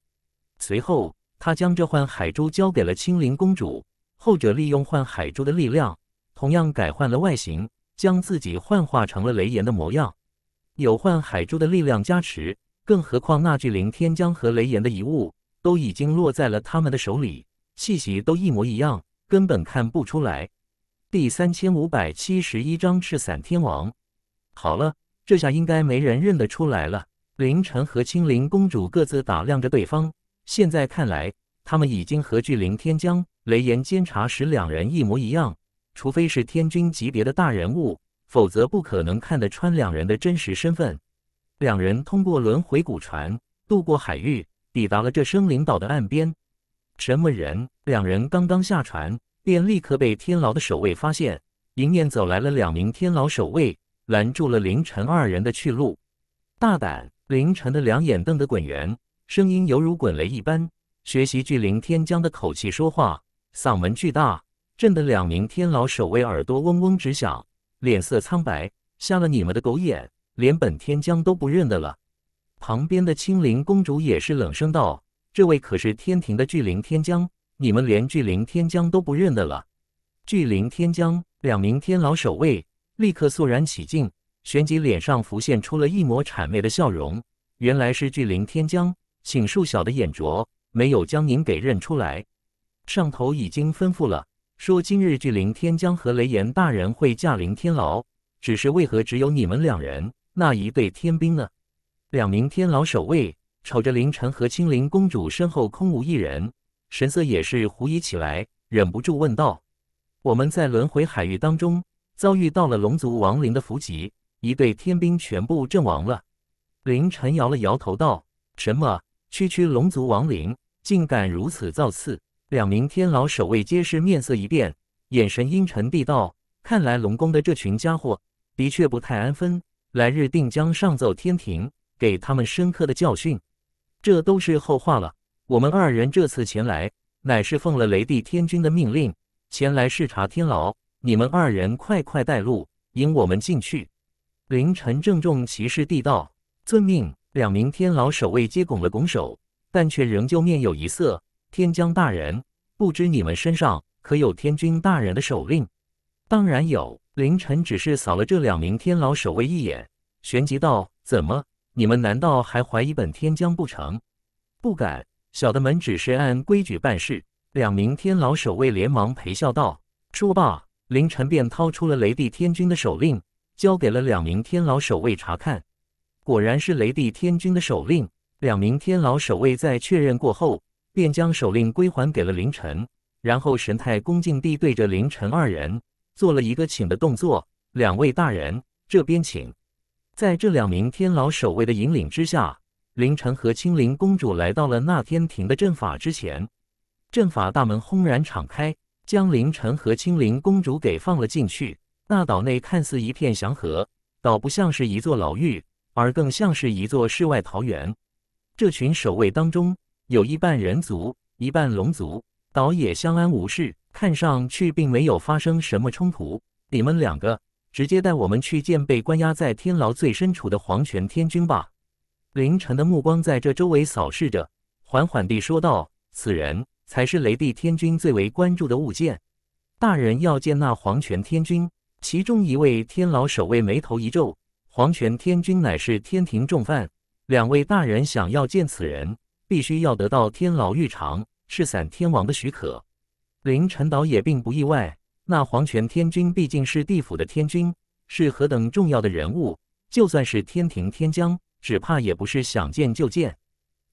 随后，他将这幻海珠交给了青灵公主，后者利用幻海珠的力量，同样改换了外形，将自己幻化成了雷炎的模样。有幻海珠的力量加持，更何况那巨灵天将和雷炎的遗物都已经落在了他们的手里，气息都一模一样，根本看不出来。第三千五百七十一章赤伞天王。好了，这下应该没人认得出来了。凌晨和青灵公主各自打量着对方，现在看来，他们已经和巨灵天将、雷炎监察使两人一模一样，除非是天君级别的大人物。否则不可能看得穿两人的真实身份。两人通过轮回古船渡过海域，抵达了这生灵岛的岸边。什么人？两人刚刚下船，便立刻被天牢的守卫发现。迎面走来了两名天牢守卫，拦住了凌晨二人的去路。大胆！凌晨的两眼瞪得滚圆，声音犹如滚雷一般，学习巨灵天将的口气说话，嗓门巨大，震得两名天牢守卫耳朵嗡嗡直响。脸色苍白，瞎了你们的狗眼，连本天将都不认得了。旁边的青灵公主也是冷声道：“这位可是天庭的巨灵天将，你们连巨灵天将都不认得了。”巨灵天将两名天牢守卫立刻肃然起敬，旋即脸上浮现出了一抹谄媚的笑容。原来是巨灵天将，请恕小的眼拙，没有将您给认出来。上头已经吩咐了。说今日巨灵天将和雷炎大人会驾临天牢，只是为何只有你们两人那一对天兵呢？两名天牢守卫瞅着林晨和青灵公主身后空无一人，神色也是狐疑起来，忍不住问道：“我们在轮回海域当中遭遇到了龙族亡灵的伏击，一对天兵全部阵亡了。”林晨摇了摇头道：“什么？区区龙族亡灵，竟敢如此造次！”两名天牢守卫皆是面色一变，眼神阴沉地道：“看来龙宫的这群家伙的确不太安分，来日定将上奏天庭，给他们深刻的教训。”这都是后话了。我们二人这次前来，乃是奉了雷帝天君的命令，前来视察天牢。你们二人快快带路，引我们进去。”凌晨郑重其事地道：“遵命。”两名天牢守卫皆拱了拱手，但却仍旧面有一色。天将大人，不知你们身上可有天君大人的手令？当然有。凌晨只是扫了这两名天牢守卫一眼，旋即道：“怎么？你们难道还怀疑本天将不成？”“不敢，小的们只是按规矩办事。”两名天牢守卫连忙陪笑道。说罢，凌晨便掏出了雷帝天君的手令，交给了两名天牢守卫查看。果然是雷帝天君的手令。两名天牢守卫在确认过后。便将手令归还给了凌晨，然后神态恭敬地对着凌晨二人做了一个请的动作：“两位大人，这边请。”在这两名天牢守卫的引领之下，凌晨和青灵公主来到了那天庭的阵法之前。阵法大门轰然敞开，将凌晨和青灵公主给放了进去。那岛内看似一片祥和，倒不像是—一座牢狱，而更像是一座世外桃源。这群守卫当中。有一半人族，一半龙族，倒也相安无事，看上去并没有发生什么冲突。你们两个直接带我们去见被关押在天牢最深处的皇权天君吧。凌晨的目光在这周围扫视着，缓缓地说道：“此人，才是雷帝天君最为关注的物件。大人要见那皇权天君。”其中一位天牢守卫眉头一皱：“皇权天君乃是天庭重犯，两位大人想要见此人。”必须要得到天牢玉长赤伞天王的许可。凌晨倒也并不意外，那黄泉天君毕竟是地府的天君，是何等重要的人物，就算是天庭天将，只怕也不是想见就见。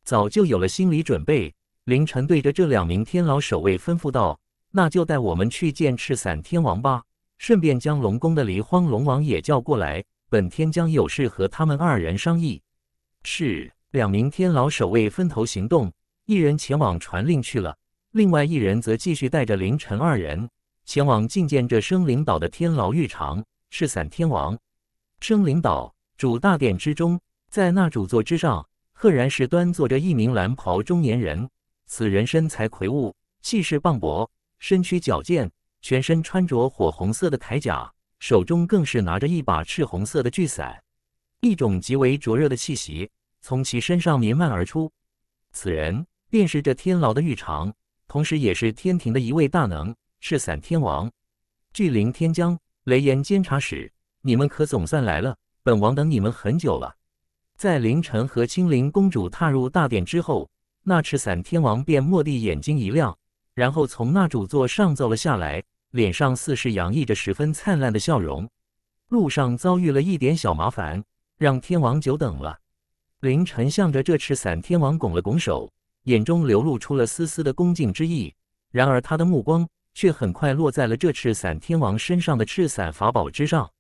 早就有了心理准备，凌晨对着这两名天牢守卫吩咐道：“那就带我们去见赤伞天王吧，顺便将龙宫的离荒龙王也叫过来，本天将有事和他们二人商议。”是。两名天牢守卫分头行动，一人前往传令去了，另外一人则继续带着凌晨二人前往觐见这生灵岛的天牢浴长，是伞天王。生灵岛主大殿之中，在那主座之上，赫然是端坐着一名蓝袍中年人。此人身材魁梧，气势磅礴，身躯矫健，全身穿着火红色的铠甲，手中更是拿着一把赤红色的巨伞，一种极为灼热的气息。从其身上弥漫而出，此人便是这天牢的玉长，同时也是天庭的一位大能，是散天王，巨灵天将雷炎监察使。你们可总算来了，本王等你们很久了。在凌晨和青灵公主踏入大殿之后，那赤伞天王便蓦地眼睛一亮，然后从那主座上走了下来，脸上似是洋溢着十分灿烂的笑容。路上遭遇了一点小麻烦，让天王久等了。凌晨向着这赤伞天王拱了拱手，眼中流露出了丝丝的恭敬之意。然而，他的目光却很快落在了这赤伞天王身上的赤伞法宝之上。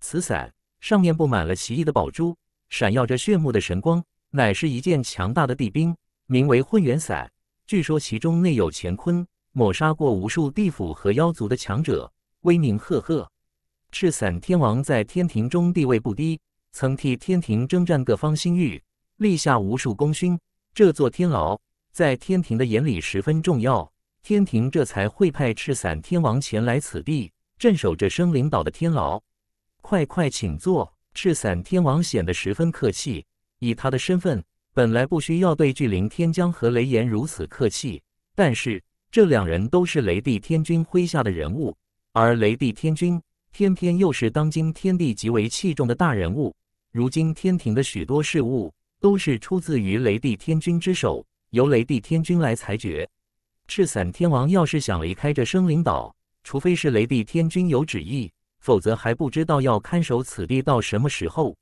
此伞上面布满了奇异的宝珠，闪耀着炫目的神光，乃是一件强大的地兵，名为混元伞。据说其中内有乾坤，抹杀过无数地府和妖族的强者，威名赫赫。赤伞天王在天庭中地位不低。曾替天庭征战各方星域，立下无数功勋。这座天牢在天庭的眼里十分重要，天庭这才会派赤伞天王前来此地镇守这生灵岛的天牢。快快请坐，赤伞天王显得十分客气。以他的身份，本来不需要对巨灵天将和雷炎如此客气，但是这两人都是雷帝天君麾下的人物，而雷帝天君偏偏又是当今天地极为器重的大人物。如今天庭的许多事物都是出自于雷帝天君之手，由雷帝天君来裁决。赤伞天王要是想离开这生灵岛，除非是雷帝天君有旨意，否则还不知道要看守此地到什么时候。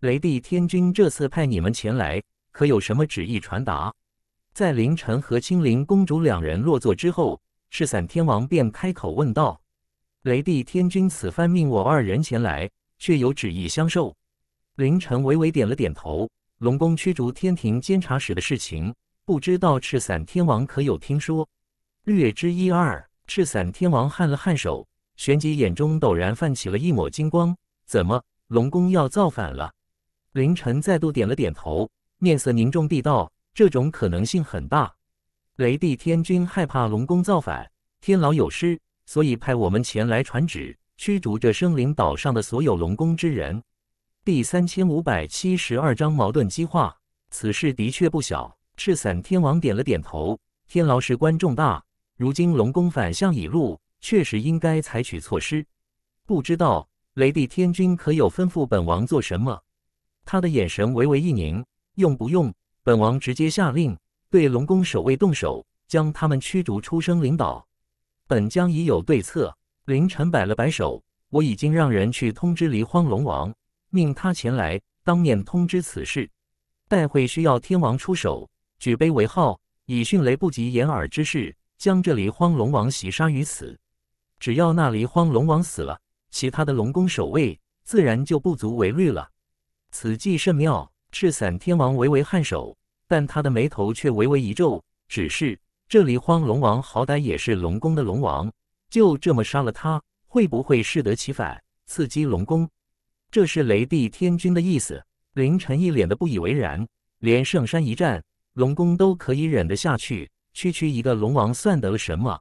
雷帝天君这次派你们前来，可有什么旨意传达？在凌晨和青灵公主两人落座之后，赤伞天王便开口问道：“雷帝天君此番命我二人前来，却有旨意相授。”凌晨微微点了点头。龙宫驱逐天庭监察使的事情，不知道赤伞天王可有听说？略知一二。赤伞天王颔了颔首，旋即眼中陡然泛起了一抹金光。怎么，龙宫要造反了？凌晨再度点了点头，面色凝重地道：“这种可能性很大。雷帝天君害怕龙宫造反，天牢有失，所以派我们前来传旨，驱逐这生灵岛上的所有龙宫之人。”第三千五百七十二章矛盾激化。此事的确不小。赤伞天王点了点头。天牢事关重大，如今龙宫反向已露，确实应该采取措施。不知道雷帝天君可有吩咐本王做什么？他的眼神微微一凝。用不用？本王直接下令，对龙宫守卫动手，将他们驱逐出升灵岛。本将已有对策。凌晨摆了摆手，我已经让人去通知离荒龙王。命他前来，当面通知此事。待会需要天王出手，举杯为号，以迅雷不及掩耳之势，将这离荒龙王袭杀于此。只要那离荒龙王死了，其他的龙宫守卫自然就不足为虑了。此计甚妙。赤伞天王微微颔首，但他的眉头却微微一皱。只是这离荒龙王好歹也是龙宫的龙王，就这么杀了他，会不会适得其反，刺激龙宫？这是雷帝天君的意思。凌晨一脸的不以为然，连圣山一战，龙宫都可以忍得下去，区区一个龙王算得了什么？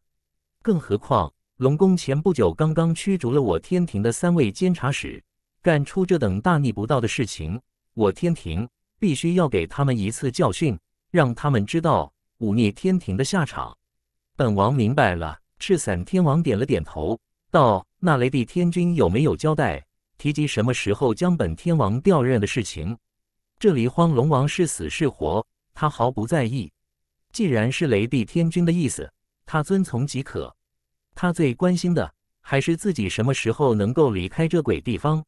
更何况龙宫前不久刚刚驱逐了我天庭的三位监察使，干出这等大逆不道的事情，我天庭必须要给他们一次教训，让他们知道忤逆天庭的下场。本王明白了。赤伞天王点了点头，道：“那雷帝天君有没有交代？”提及什么时候将本天王调任的事情，这离荒龙王是死是活，他毫不在意。既然是雷帝天君的意思，他遵从即可。他最关心的还是自己什么时候能够离开这鬼地方。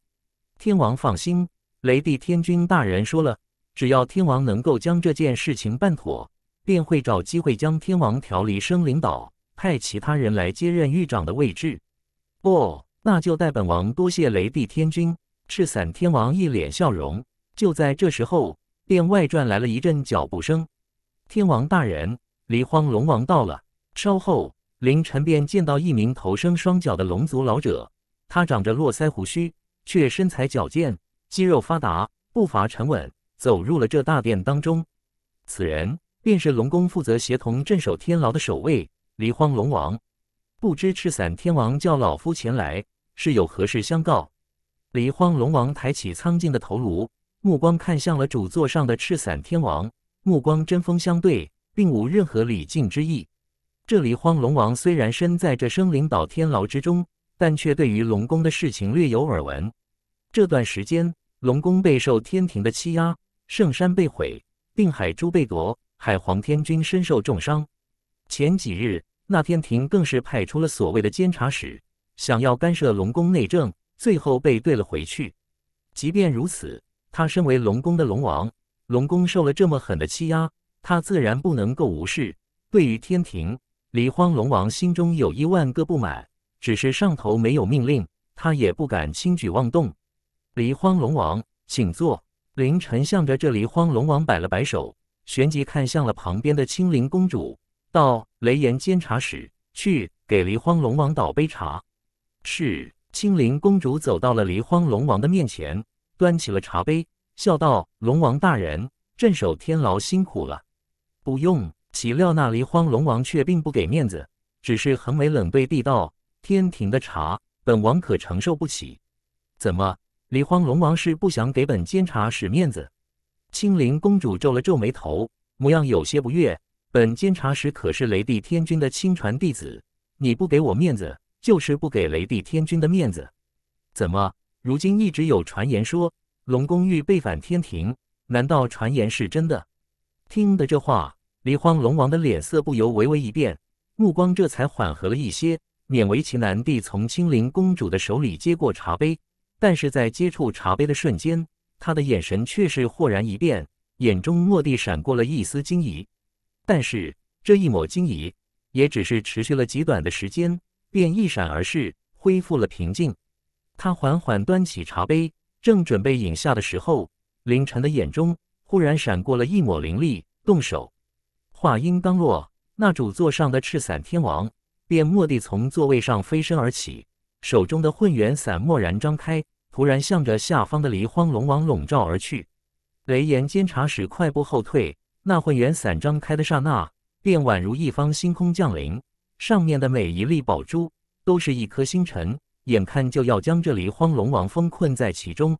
天王放心，雷帝天君大人说了，只要天王能够将这件事情办妥，便会找机会将天王调离升灵岛，派其他人来接任狱长的位置。哦。那就代本王多谢雷帝天君。赤伞天王一脸笑容。就在这时候，殿外传来了一阵脚步声。天王大人，离荒龙王到了。稍后，林晨便见到一名头生双脚的龙族老者。他长着络腮胡须，却身材矫健，肌肉发达，步伐沉稳，走入了这大殿当中。此人便是龙宫负责协同镇守天牢的守卫，离荒龙王。不知赤伞天王叫老夫前来。是有何事相告？离荒龙王抬起苍劲的头颅，目光看向了主座上的赤伞天王，目光针锋相对，并无任何礼敬之意。这离荒龙王虽然身在这生灵岛天牢之中，但却对于龙宫的事情略有耳闻。这段时间，龙宫备受天庭的欺压，圣山被毁，定海珠被夺，海皇天君身受重伤。前几日，那天庭更是派出了所谓的监察使。想要干涉龙宫内政，最后被怼了回去。即便如此，他身为龙宫的龙王，龙宫受了这么狠的欺压，他自然不能够无视。对于天庭，黎荒龙王心中有一万个不满，只是上头没有命令，他也不敢轻举妄动。黎荒龙王，请坐。凌晨向着这离荒龙王摆了摆手，旋即看向了旁边的青灵公主，道：“雷炎监察使，去给离荒龙王倒杯茶。”是，青灵公主走到了离荒龙王的面前，端起了茶杯，笑道：“龙王大人，镇守天牢辛苦了。”不用。岂料那离荒龙王却并不给面子，只是横眉冷对地道：“天庭的茶，本王可承受不起。”怎么？离荒龙王是不想给本监察使面子？青灵公主皱了皱眉头，模样有些不悦：“本监察使可是雷帝天君的亲传弟子，你不给我面子？”就是不给雷帝天君的面子，怎么？如今一直有传言说龙宫玉背反天庭，难道传言是真的？听的这话，离荒龙王的脸色不由微微一变，目光这才缓和了一些，勉为其难地从青灵公主的手里接过茶杯。但是在接触茶杯的瞬间，他的眼神却是豁然一变，眼中蓦地闪过了一丝惊疑。但是这一抹惊疑，也只是持续了极短的时间。便一闪而逝，恢复了平静。他缓缓端起茶杯，正准备饮下的时候，凌晨的眼中忽然闪过了一抹凌厉。动手！话音刚落，那主座上的赤伞天王便蓦地从座位上飞身而起，手中的混元伞蓦然张开，突然向着下方的离荒龙王笼罩而去。雷岩监察使快步后退，那混元伞张开的刹那，便宛如一方星空降临。上面的每一粒宝珠都是一颗星辰，眼看就要将这离荒龙王封困在其中。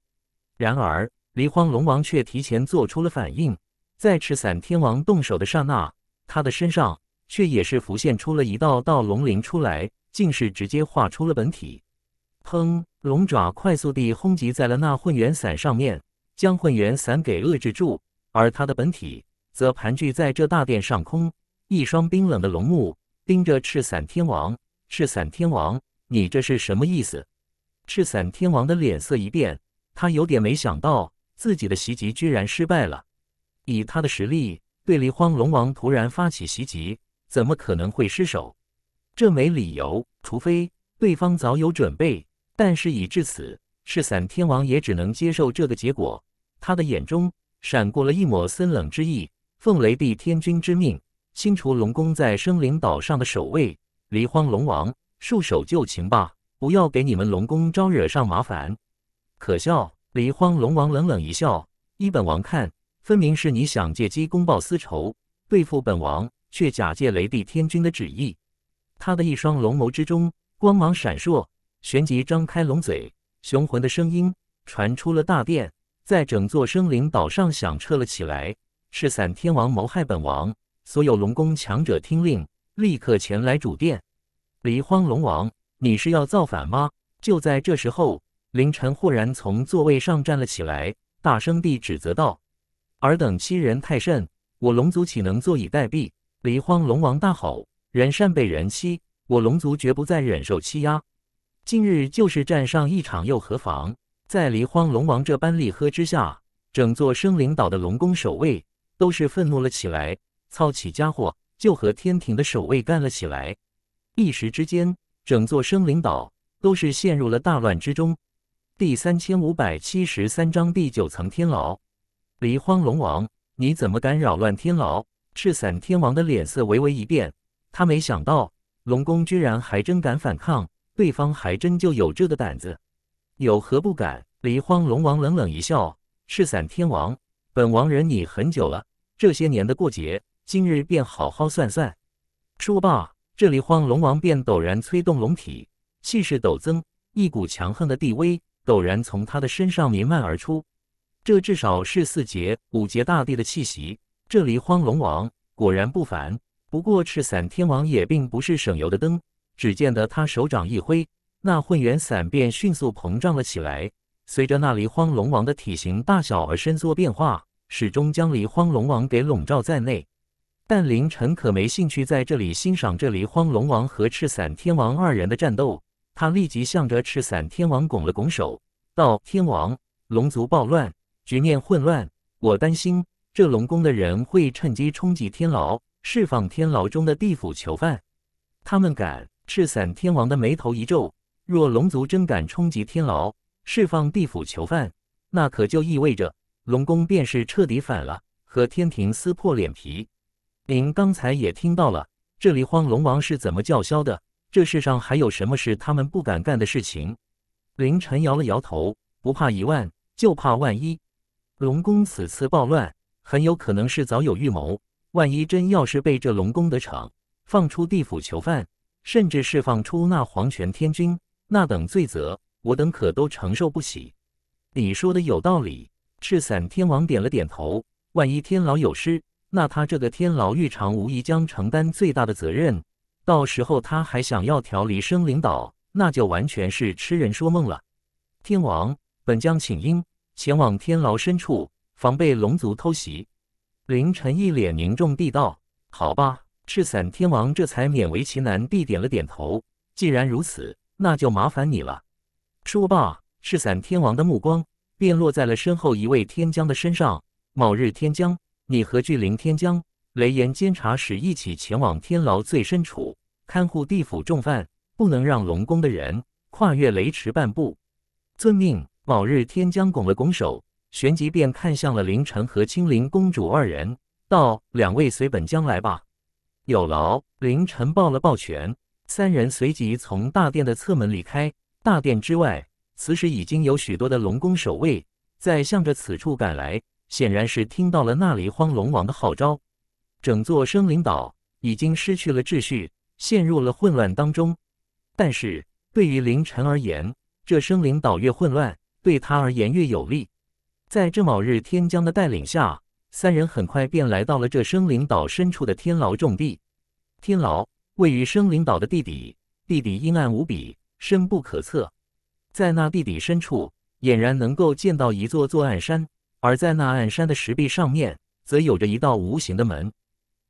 然而，离荒龙王却提前做出了反应，在赤伞天王动手的刹那，他的身上却也是浮现出了一道道龙鳞出来，竟是直接化出了本体。砰！龙爪快速地轰击在了那混元伞上面，将混元伞给遏制住。而他的本体则盘踞在这大殿上空，一双冰冷的龙目。盯着赤伞天王，赤伞天王，你这是什么意思？赤伞天王的脸色一变，他有点没想到自己的袭击居然失败了。以他的实力，对离荒龙王突然发起袭击，怎么可能会失手？这没理由，除非对方早有准备。但事已至此，赤伞天王也只能接受这个结果。他的眼中闪过了一抹森冷之意。奉雷帝天君之命。清除龙宫在生灵岛上的守卫，离荒龙王束手就擒吧！不要给你们龙宫招惹上麻烦。可笑！离荒龙王冷冷一笑：“依本王看，分明是你想借机公报私仇，对付本王，却假借雷帝天君的旨意。”他的一双龙眸之中光芒闪烁，旋即张开龙嘴，雄浑的声音传出了大殿，在整座生灵岛上响彻了起来：“赤散天王谋害本王！”所有龙宫强者听令，立刻前来主殿。离荒龙王，你是要造反吗？就在这时候，凌晨忽然从座位上站了起来，大声地指责道：“尔等欺人太甚，我龙族岂能坐以待毙？”离荒龙王大吼：“人善被人欺，我龙族绝不再忍受欺压。今日就是战上一场又何妨？”在离荒龙王这般厉喝之下，整座生灵岛的龙宫守卫都是愤怒了起来。操起家伙就和天庭的守卫干了起来，一时之间，整座生灵岛都是陷入了大乱之中。第三千五百七十三章第九层天牢，离荒龙王，你怎么敢扰乱天牢？赤伞天王的脸色微微一变，他没想到龙宫居然还真敢反抗，对方还真就有这个胆子。有何不敢？离荒龙王冷冷一笑。赤伞天王，本王忍你很久了，这些年的过节。今日便好好算算。说罢，这离荒龙王便陡然催动龙体，气势陡增，一股强横的地威陡然从他的身上弥漫而出。这至少是四节、五节大帝的气息。这离荒龙王果然不凡。不过赤伞天王也并不是省油的灯。只见得他手掌一挥，那混元伞便迅速膨胀了起来，随着那离荒龙王的体型大小而伸缩变化，始终将离荒龙王给笼罩在内。但凌晨可没兴趣在这里欣赏这离荒龙王和赤伞天王二人的战斗，他立即向着赤伞天王拱了拱手，道：“天王，龙族暴乱，局面混乱，我担心这龙宫的人会趁机冲击天牢，释放天牢中的地府囚犯。他们敢！”赤伞天王的眉头一皱，若龙族真敢冲击天牢，释放地府囚犯，那可就意味着龙宫便是彻底反了，和天庭撕破脸皮。您刚才也听到了，这里荒龙王是怎么叫嚣的？这世上还有什么是他们不敢干的事情？林晨摇了摇头，不怕一万，就怕万一。龙宫此次暴乱，很有可能是早有预谋。万一真要是被这龙宫得逞，放出地府囚犯，甚至释放出那皇权天君，那等罪责，我等可都承受不起。你说的有道理。赤伞天王点了点头，万一天老有失。那他这个天牢狱长无疑将承担最大的责任，到时候他还想要调离生灵岛，那就完全是痴人说梦了。天王，本将请缨，前往天牢深处，防备龙族偷袭。林晨一脸凝重地道：“好吧。”赤伞天王这才勉为其难地点了点头。既然如此，那就麻烦你了。说罢，赤伞天王的目光便落在了身后一位天将的身上。某日天将。你和巨灵天将雷炎监察使一起前往天牢最深处看护地府重犯，不能让龙宫的人跨越雷池半步。遵命。某日，天将拱了拱手，旋即便看向了凌晨和青灵公主二人，道：“两位随本将来吧。”有劳。凌晨抱了抱拳，三人随即从大殿的侧门离开。大殿之外，此时已经有许多的龙宫守卫在向着此处赶来。显然是听到了那里荒龙王的号召，整座生灵岛已经失去了秩序，陷入了混乱当中。但是对于凌晨而言，这生灵岛越混乱，对他而言越有利。在这卯日天将的带领下，三人很快便来到了这生灵岛深处的天牢重地。天牢位于生灵岛的地底，地底阴暗无比，深不可测。在那地底深处，俨然能够见到一座座暗山。而在那暗山的石壁上面，则有着一道无形的门，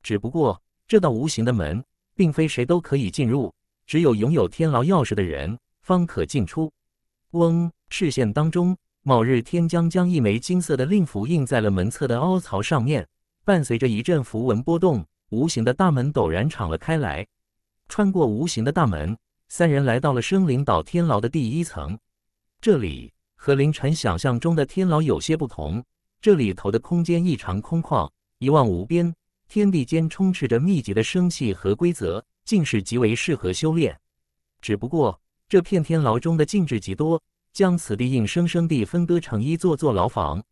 只不过这道无形的门，并非谁都可以进入，只有拥有天牢钥匙的人方可进出。嗡！视线当中，某日天将将一枚金色的令符印在了门侧的凹槽上面，伴随着一阵符文波动，无形的大门陡然敞了开来。穿过无形的大门，三人来到了生灵岛天牢的第一层，这里。和凌晨想象中的天牢有些不同，这里头的空间异常空旷，一望无边，天地间充斥着密集的生气和规则，竟是极为适合修炼。只不过这片天牢中的禁制极多，将此地硬生生地分割成一座座牢房。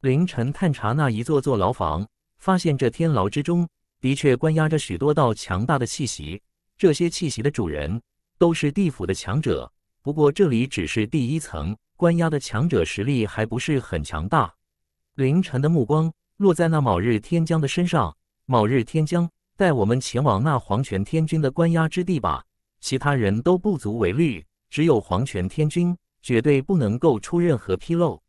凌晨探查那一座座牢房，发现这天牢之中的确关押着许多道强大的气息，这些气息的主人都是地府的强者。不过这里只是第一层。关押的强者实力还不是很强大。凌晨的目光落在那某日天将的身上。某日天将，带我们前往那黄泉天君的关押之地吧。其他人都不足为虑，只有黄泉天君绝对不能够出任何纰漏。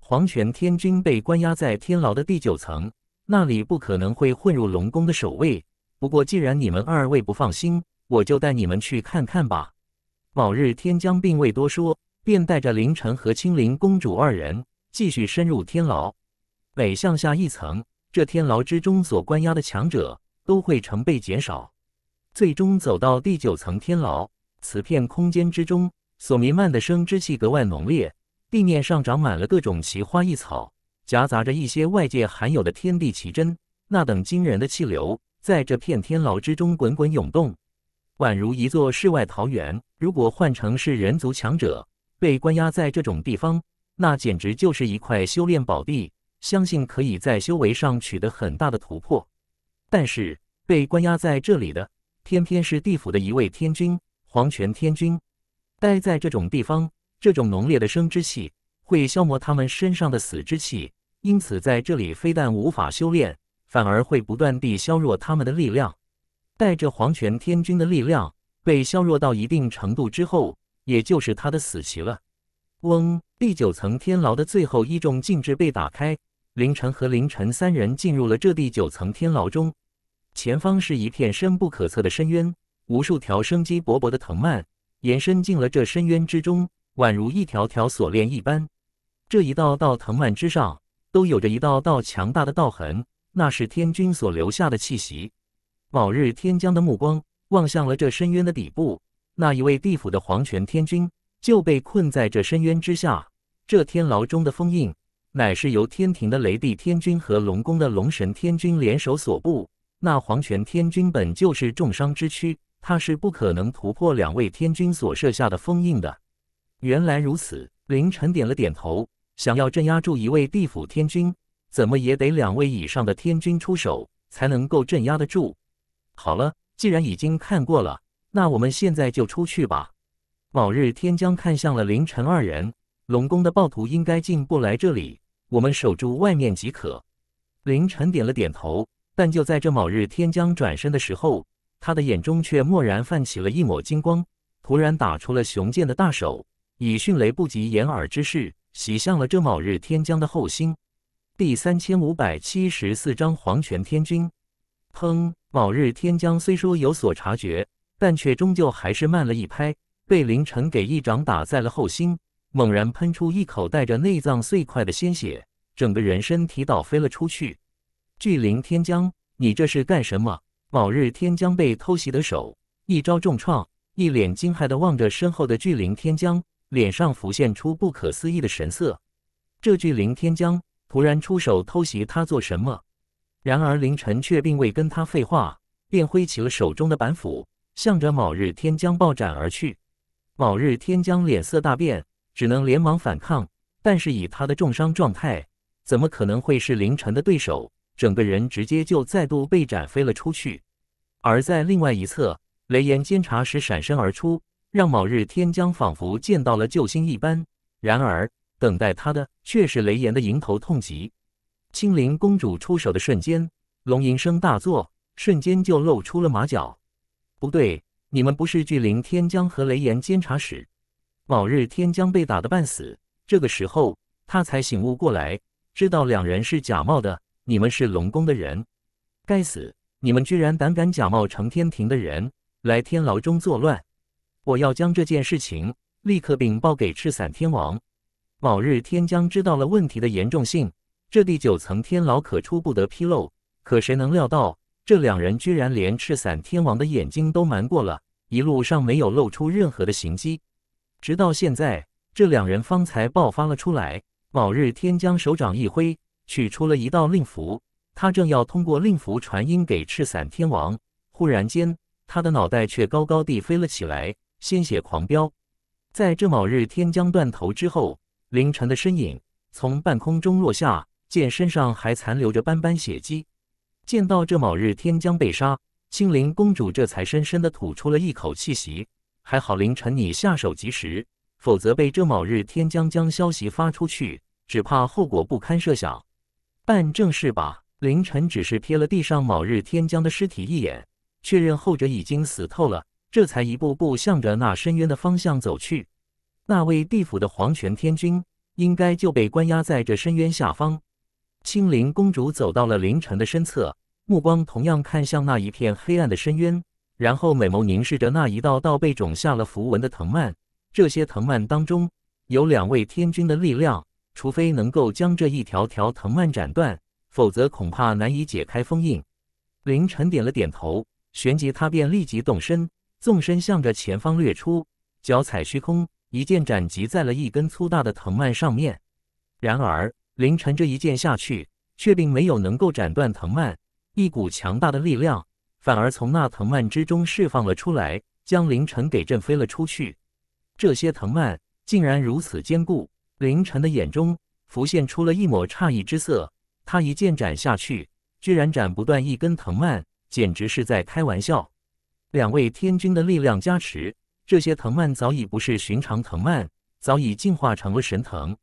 黄泉天君被关押在天牢的第九层，那里不可能会混入龙宫的守卫。不过，既然你们二位不放心，我就带你们去看看吧。某日天将并未多说。便带着凌晨和青灵公主二人继续深入天牢，每向下一层，这天牢之中所关押的强者都会成倍减少，最终走到第九层天牢。此片空间之中所弥漫的生之气格外浓烈，地面上长满了各种奇花异草，夹杂着一些外界含有的天地奇珍。那等惊人的气流在这片天牢之中滚滚涌动，宛如一座世外桃源。如果换成是人族强者，被关押在这种地方，那简直就是一块修炼宝地，相信可以在修为上取得很大的突破。但是被关押在这里的，偏偏是地府的一位天君——黄泉天君。待在这种地方，这种浓烈的生之气会消磨他们身上的死之气，因此在这里非但无法修炼，反而会不断地削弱他们的力量。带着黄泉天君的力量被削弱到一定程度之后，也就是他的死期了。嗡！第九层天牢的最后一重禁制被打开，凌晨和凌晨三人进入了这第九层天牢中。前方是一片深不可测的深渊，无数条生机勃勃的藤蔓延伸进了这深渊之中，宛如一条条锁链一般。这一道道藤蔓之上都有着一道道强大的道痕，那是天君所留下的气息。卯日天将的目光望向了这深渊的底部。那一位地府的皇权天君就被困在这深渊之下。这天牢中的封印乃是由天庭的雷帝天君和龙宫的龙神天君联手所布。那皇权天君本就是重伤之躯，他是不可能突破两位天君所设下的封印的。原来如此，凌晨点了点头。想要镇压住一位地府天君，怎么也得两位以上的天君出手才能够镇压得住。好了，既然已经看过了。那我们现在就出去吧。某日天将看向了凌晨二人，龙宫的暴徒应该进不来这里，我们守住外面即可。凌晨点了点头，但就在这某日天将转身的时候，他的眼中却蓦然泛起了一抹金光，突然打出了雄健的大手，以迅雷不及掩耳之势袭向了这某日天将的后心。第三千五百七十四章黄泉天君。砰！某日天将虽说有所察觉。但却终究还是慢了一拍，被凌晨给一掌打在了后心，猛然喷出一口带着内脏碎块的鲜血，整个人身体倒飞了出去。巨灵天将，你这是干什么？某日天将被偷袭的手一招重创，一脸惊骇的望着身后的巨灵天将，脸上浮现出不可思议的神色。这巨灵天将突然出手偷袭他做什么？然而凌晨却并未跟他废话，便挥起了手中的板斧。向着某日天将暴斩而去，某日天将脸色大变，只能连忙反抗。但是以他的重伤状态，怎么可能会是凌晨的对手？整个人直接就再度被斩飞了出去。而在另外一侧，雷炎监察使闪身而出，让某日天将仿佛见到了救星一般。然而等待他的却是雷炎的迎头痛击。青灵公主出手的瞬间，龙吟声大作，瞬间就露出了马脚。不对，你们不是巨灵天将和雷炎监察使？某日天将被打得半死，这个时候他才醒悟过来，知道两人是假冒的。你们是龙宫的人，该死！你们居然胆敢假冒成天庭的人来天牢中作乱！我要将这件事情立刻禀报给赤伞天王。某日天将知道了问题的严重性，这第九层天牢可出不得纰漏。可谁能料到？这两人居然连赤伞天王的眼睛都瞒过了，一路上没有露出任何的行迹，直到现在，这两人方才爆发了出来。卯日天将手掌一挥，取出了一道令符，他正要通过令符传音给赤伞天王，忽然间，他的脑袋却高高地飞了起来，鲜血狂飙。在这卯日天将断头之后，凌晨的身影从半空中落下，见身上还残留着斑斑血迹。见到这卯日天将被杀，青灵公主这才深深地吐出了一口气息。还好凌晨你下手及时，否则被这卯日天将将消息发出去，只怕后果不堪设想。办正事吧！凌晨只是瞥了地上卯日天将的尸体一眼，确认后者已经死透了，这才一步步向着那深渊的方向走去。那位地府的黄泉天君，应该就被关押在这深渊下方。青灵公主走到了凌晨的身侧。目光同样看向那一片黑暗的深渊，然后美眸凝视着那一道道被种下了符文的藤蔓。这些藤蔓当中有两位天君的力量，除非能够将这一条条藤蔓斩断，否则恐怕难以解开封印。凌晨点了点头，旋即他便立即动身，纵身向着前方掠出，脚踩虚空，一剑斩击在了一根粗大的藤蔓上面。然而，凌晨这一剑下去，却并没有能够斩断藤蔓。一股强大的力量反而从那藤蔓之中释放了出来，将凌晨给震飞了出去。这些藤蔓竟然如此坚固，凌晨的眼中浮现出了一抹诧异之色。他一剑斩下去，居然斩不断一根藤蔓，简直是在开玩笑。两位天君的力量加持，这些藤蔓早已不是寻常藤蔓，早已进化成了神藤。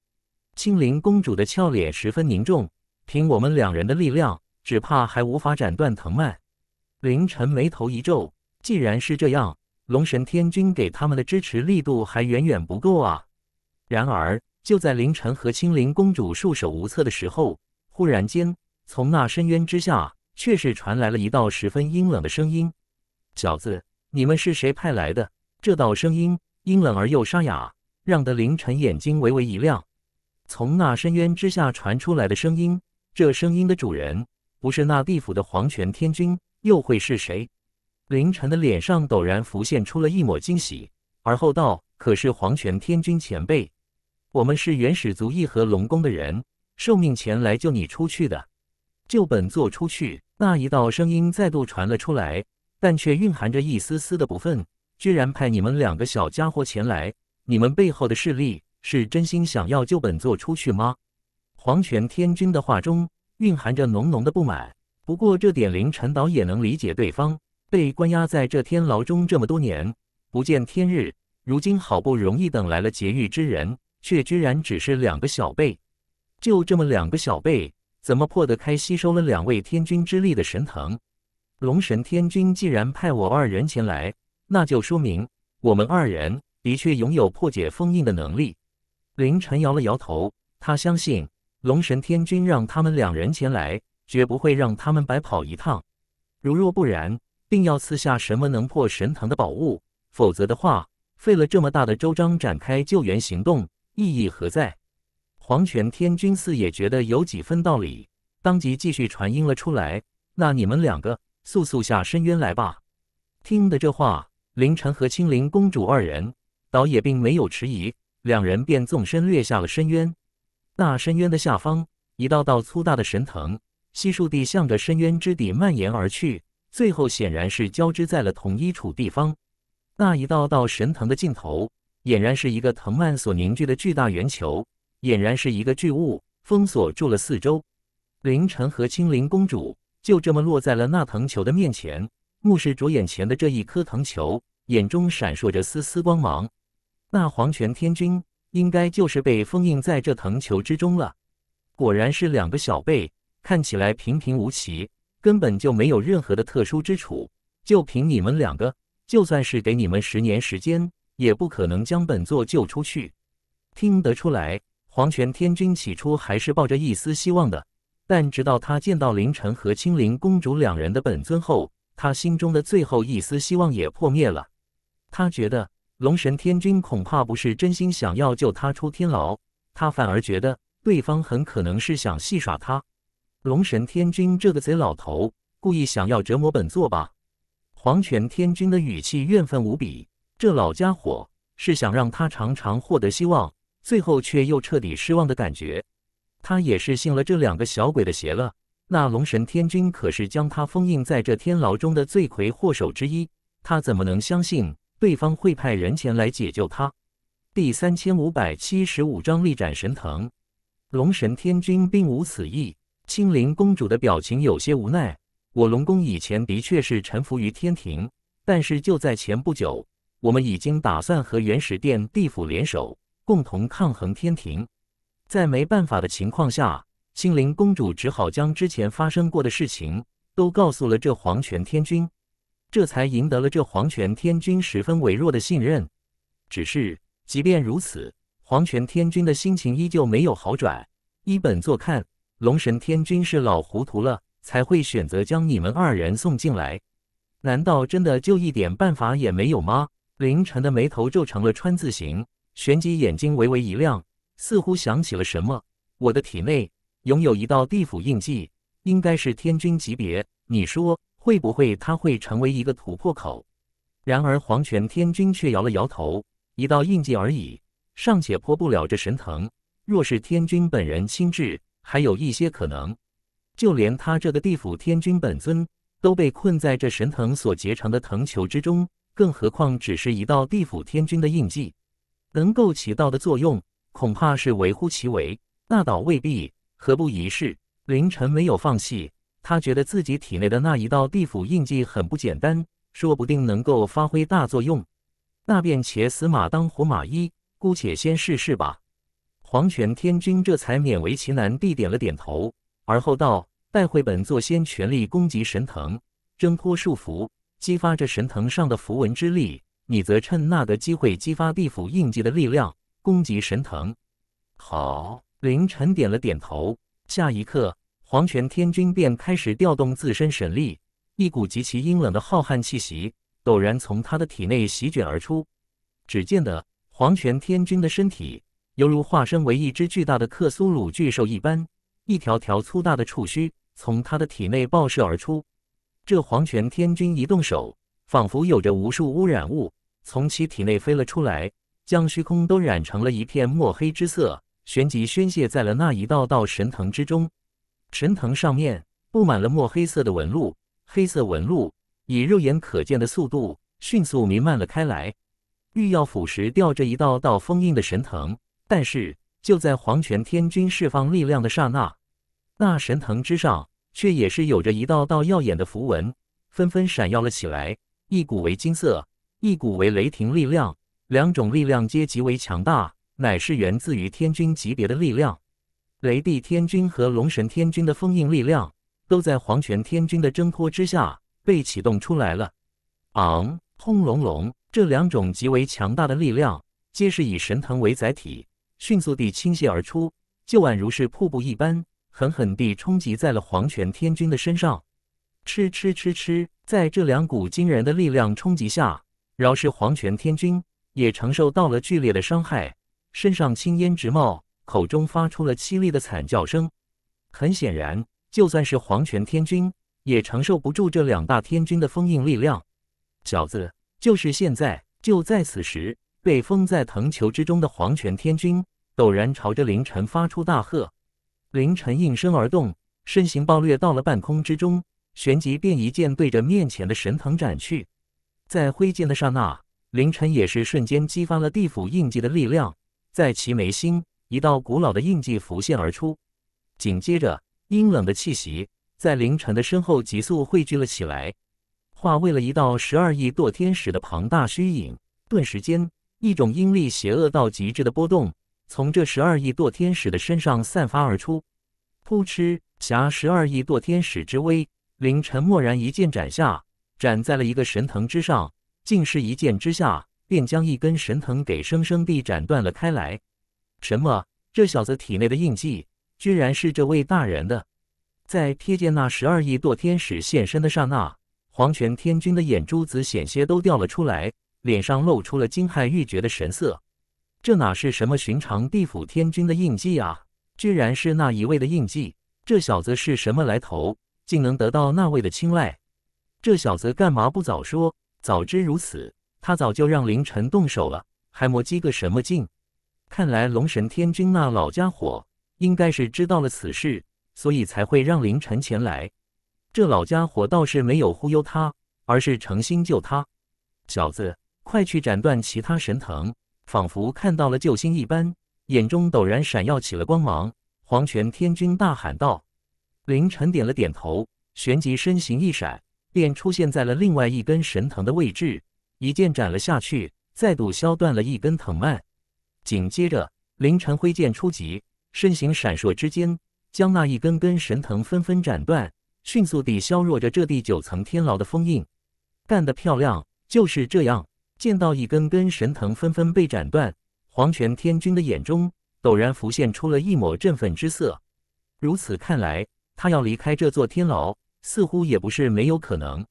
青灵公主的俏脸十分凝重，凭我们两人的力量。只怕还无法斩断藤蔓。凌晨眉头一皱，既然是这样，龙神天君给他们的支持力度还远远不够啊！然而，就在凌晨和青灵公主束手无策的时候，忽然间，从那深渊之下，却是传来了一道十分阴冷的声音：“小子，你们是谁派来的？”这道声音阴冷而又沙哑，让得凌晨眼睛微微一亮。从那深渊之下传出来的声音，这声音的主人。不是那地府的黄泉天君，又会是谁？凌晨的脸上陡然浮现出了一抹惊喜，而后道：“可是黄泉天君前辈，我们是原始族一和龙宫的人，受命前来救你出去的，救本座出去。”那一道声音再度传了出来，但却蕴含着一丝丝的不忿：“居然派你们两个小家伙前来，你们背后的势力是真心想要救本座出去吗？”黄泉天君的话中。蕴含着浓浓的不满。不过这点，凌晨倒也能理解对方被关押在这天牢中这么多年，不见天日。如今好不容易等来了劫狱之人，却居然只是两个小辈。就这么两个小辈，怎么破得开吸收了两位天君之力的神藤？龙神天君既然派我二人前来，那就说明我们二人的确拥有破解封印的能力。凌晨摇了摇头，他相信。龙神天君让他们两人前来，绝不会让他们白跑一趟。如若不然，定要赐下什么能破神堂的宝物。否则的话，费了这么大的周章展开救援行动，意义何在？黄泉天君似也觉得有几分道理，当即继续传音了出来：“那你们两个，速速下深渊来吧！”听的这话，凌晨和青灵公主二人倒也并没有迟疑，两人便纵身掠下了深渊。那深渊的下方，一道道粗大的神藤，悉数地向着深渊之底蔓延而去，最后显然是交织在了同一处地方。那一道道神藤的尽头，俨然是一个藤蔓所凝聚的巨大圆球，俨然是一个巨物，封锁住了四周。凌晨和青灵公主就这么落在了那藤球的面前，目视着眼前的这一颗藤球，眼中闪烁着丝丝光芒。那黄泉天君。应该就是被封印在这藤球之中了。果然是两个小辈，看起来平平无奇，根本就没有任何的特殊之处。就凭你们两个，就算是给你们十年时间，也不可能将本座救出去。听得出来，黄泉天君起初还是抱着一丝希望的，但直到他见到凌晨和青灵公主两人的本尊后，他心中的最后一丝希望也破灭了。他觉得。龙神天君恐怕不是真心想要救他出天牢，他反而觉得对方很可能是想戏耍他。龙神天君这个贼老头，故意想要折磨本座吧？黄泉天君的语气怨愤无比，这老家伙是想让他尝尝获得希望，最后却又彻底失望的感觉。他也是信了这两个小鬼的邪了。那龙神天君可是将他封印在这天牢中的罪魁祸首之一，他怎么能相信？对方会派人前来解救他。第三千五百七十五章力斩神藤。龙神天君并无此意。青灵公主的表情有些无奈。我龙宫以前的确是臣服于天庭，但是就在前不久，我们已经打算和元始殿、地府联手，共同抗衡天庭。在没办法的情况下，青灵公主只好将之前发生过的事情都告诉了这黄泉天君。这才赢得了这皇权天君十分微弱的信任。只是即便如此，皇权天君的心情依旧没有好转。依本座看，龙神天君是老糊涂了，才会选择将你们二人送进来。难道真的就一点办法也没有吗？凌晨的眉头皱成了川字形，旋即眼睛微微一亮，似乎想起了什么。我的体内拥有一道地府印记，应该是天君级别。你说？会不会他会成为一个突破口？然而黄泉天君却摇了摇头：“一道印记而已，尚且破不了这神藤。若是天君本人亲至，还有一些可能。就连他这个地府天君本尊都被困在这神藤所结成的藤球之中，更何况只是一道地府天君的印记，能够起到的作用恐怕是微乎其微。那倒未必，何不一试？”凌晨没有放弃。他觉得自己体内的那一道地府印记很不简单，说不定能够发挥大作用，那便且死马当活马医，姑且先试试吧。黄泉天君这才勉为其难地点了点头，而后道：“待会本座先全力攻击神藤，挣脱束缚，激发这神藤上的符文之力。你则趁那个机会激发地府印记的力量，攻击神藤。”好，凌晨点了点头。下一刻。黄泉天君便开始调动自身神力，一股极其阴冷的浩瀚气息陡然从他的体内席卷而出。只见得黄泉天君的身体犹如化身为一只巨大的克苏鲁巨兽一般，一条条粗大的触须从他的体内爆射而出。这黄泉天君一动手，仿佛有着无数污染物从其体内飞了出来，将虚空都染成了一片墨黑之色，旋即宣泄在了那一道道神藤之中。神藤上面布满了墨黑色的纹路，黑色纹路以肉眼可见的速度迅速弥漫了开来，欲要腐蚀掉这一道道封印的神藤。但是就在黄泉天君释放力量的刹那，那神藤之上却也是有着一道道耀眼的符文，纷纷闪耀了起来。一股为金色，一股为雷霆力量，两种力量皆极为强大，乃是源自于天君级别的力量。雷帝天君和龙神天君的封印力量，都在黄泉天君的挣脱之下被启动出来了。昂，轰隆隆！这两种极为强大的力量，皆是以神藤为载体，迅速地倾泻而出，就宛如是瀑布一般，狠狠地冲击在了黄泉天君的身上。吃吃吃吃，在这两股惊人的力量冲击下，饶是黄泉天君也承受到了剧烈的伤害，身上青烟直冒。口中发出了凄厉的惨叫声，很显然，就算是黄泉天君也承受不住这两大天君的封印力量。小子，就是现在，就在此时，被封在藤球之中的黄泉天君陡然朝着凌晨发出大喝。凌晨应声而动，身形暴掠到了半空之中，旋即便一剑对着面前的神藤斩去。在挥剑的刹那，凌晨也是瞬间激发了地府印记的力量，在其眉心。一道古老的印记浮现而出，紧接着阴冷的气息在凌晨的身后急速汇聚了起来，化为了一道十二亿堕天使的庞大虚影。顿时间，一种阴力邪恶到极致的波动从这十二亿堕天使的身上散发而出。扑哧，挟十二亿堕天使之威，凌晨蓦然一剑斩下，斩在了一个神藤之上，竟是一剑之下便将一根神藤给生生地斩断了开来。什么？这小子体内的印记，居然是这位大人的！在瞥见那十二亿堕天使现身的刹那，黄泉天君的眼珠子险些都掉了出来，脸上露出了惊骇欲绝的神色。这哪是什么寻常地府天君的印记啊？居然是那一位的印记！这小子是什么来头？竟能得到那位的青睐？这小子干嘛不早说？早知如此，他早就让凌晨动手了，还磨叽个什么劲？看来龙神天君那老家伙应该是知道了此事，所以才会让凌晨前来。这老家伙倒是没有忽悠他，而是诚心救他。小子，快去斩断其他神藤！仿佛看到了救星一般，眼中陡然闪耀起了光芒。黄泉天君大喊道：“凌晨点了点头，旋即身形一闪，便出现在了另外一根神藤的位置，一剑斩了下去，再度削断了一根藤蔓。”紧接着，凌晨挥剑出击，身形闪烁之间，将那一根根神藤纷纷斩断，迅速地削弱着这第九层天牢的封印。干得漂亮！就是这样，见到一根根神藤纷纷被斩断，黄泉天君的眼中陡然浮现出了一抹振奋之色。如此看来，他要离开这座天牢，似乎也不是没有可能。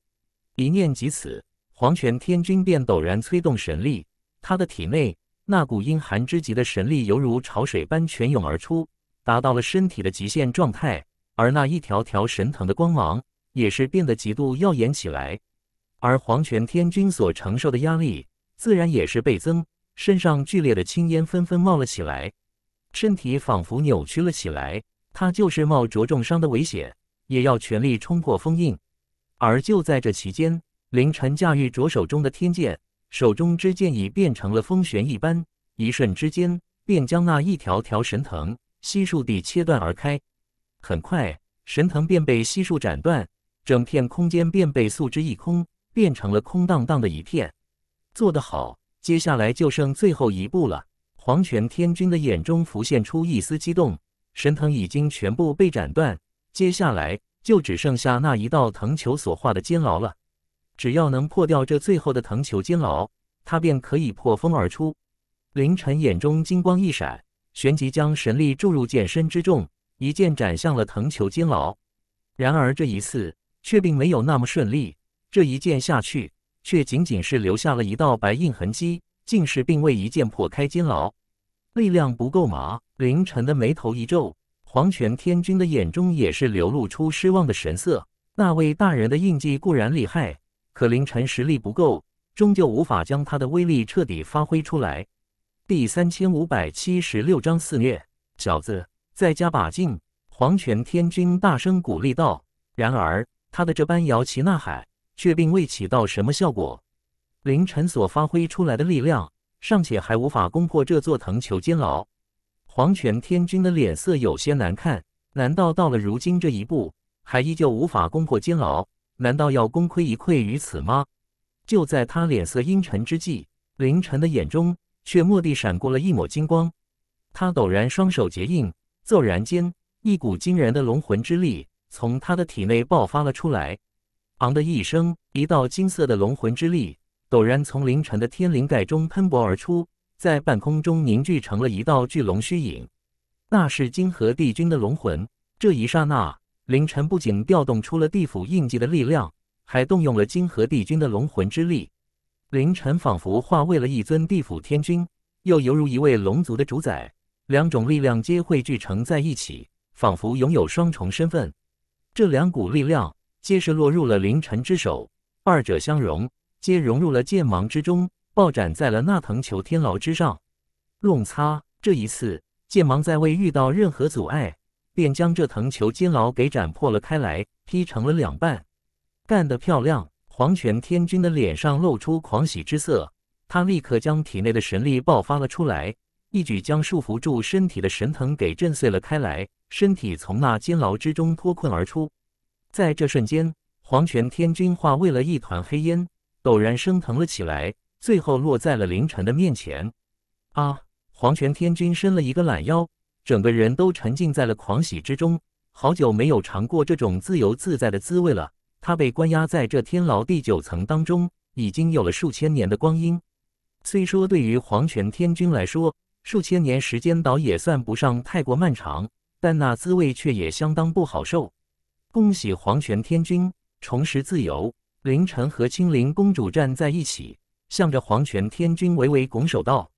一念及此，黄泉天君便陡然催动神力，他的体内。那股阴寒之极的神力犹如潮水般泉涌而出，达到了身体的极限状态，而那一条条神腾的光芒也是变得极度耀眼起来。而黄泉天君所承受的压力自然也是倍增，身上剧烈的青烟纷纷冒了起来，身体仿佛扭曲了起来。他就是冒着重伤的危险，也要全力冲破封印。而就在这期间，凌晨驾驭着手中的天剑。手中之剑已变成了风旋一般，一瞬之间便将那一条条神藤悉数地切断而开。很快，神藤便被悉数斩断，整片空间便被素之一空，变成了空荡荡的一片。做得好，接下来就剩最后一步了。黄泉天君的眼中浮现出一丝激动，神藤已经全部被斩断，接下来就只剩下那一道藤球所化的监牢了。只要能破掉这最后的藤球金牢，他便可以破风而出。凌晨眼中金光一闪，旋即将神力注入剑身之中，一剑斩向了藤球金牢。然而这一次却并没有那么顺利，这一剑下去，却仅仅是留下了一道白印痕迹，竟是并未一剑破开金牢。力量不够嘛？凌晨的眉头一皱，黄泉天君的眼中也是流露出失望的神色。那位大人的印记固然厉害。可凌晨实力不够，终究无法将他的威力彻底发挥出来。第三千五百七十六章肆虐，小子，再加把劲！黄泉天君大声鼓励道。然而，他的这般摇旗呐喊却并未起到什么效果。凌晨所发挥出来的力量，尚且还无法攻破这座藤球监牢。黄泉天君的脸色有些难看，难道到了如今这一步，还依旧无法攻破监牢？难道要功亏一篑于此吗？就在他脸色阴沉之际，凌晨的眼中却蓦地闪过了一抹金光。他陡然双手结印，骤然间，一股惊人的龙魂之力从他的体内爆发了出来。昂的一声，一道金色的龙魂之力陡然从凌晨的天灵盖中喷薄而出，在半空中凝聚成了一道巨龙虚影。那是金河帝君的龙魂。这一刹那。凌晨不仅调动出了地府印记的力量，还动用了金河帝君的龙魂之力。凌晨仿佛化为了一尊地府天君，又犹如一位龙族的主宰，两种力量皆汇聚成在一起，仿佛拥有双重身份。这两股力量皆是落入了凌晨之手，二者相融，皆融入了剑芒之中，暴斩在了那藤球天牢之上。弄擦，这一次剑芒再未遇到任何阻碍。便将这藤球金牢给斩破了开来，劈成了两半，干得漂亮！黄泉天君的脸上露出狂喜之色，他立刻将体内的神力爆发了出来，一举将束缚住身体的神藤给震碎了开来，身体从那金牢之中脱困而出。在这瞬间，黄泉天君化为了一团黑烟，陡然升腾了起来，最后落在了凌晨的面前。啊！黄泉天君伸了一个懒腰。整个人都沉浸在了狂喜之中，好久没有尝过这种自由自在的滋味了。他被关押在这天牢第九层当中，已经有了数千年的光阴。虽说对于皇权天君来说，数千年时间倒也算不上太过漫长，但那滋味却也相当不好受。恭喜皇权天君重拾自由！凌晨和青灵公主站在一起，向着皇权天君微微拱手道。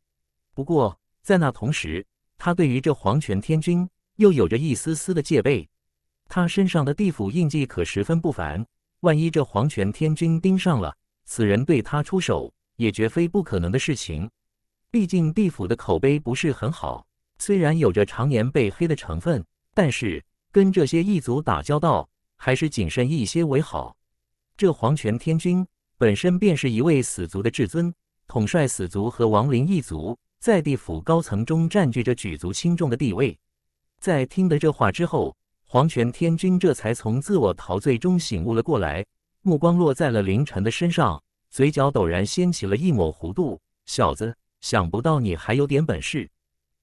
不过在那同时，他对于这黄泉天君又有着一丝丝的戒备，他身上的地府印记可十分不凡，万一这黄泉天君盯上了此人，对他出手也绝非不可能的事情。毕竟地府的口碑不是很好，虽然有着常年被黑的成分，但是跟这些异族打交道还是谨慎一些为好。这黄泉天君本身便是一位死族的至尊，统帅死族和亡灵异族。在地府高层中占据着举足轻重的地位，在听得这话之后，黄泉天君这才从自我陶醉中醒悟了过来，目光落在了凌晨的身上，嘴角陡然掀起了一抹弧度。小子，想不到你还有点本事。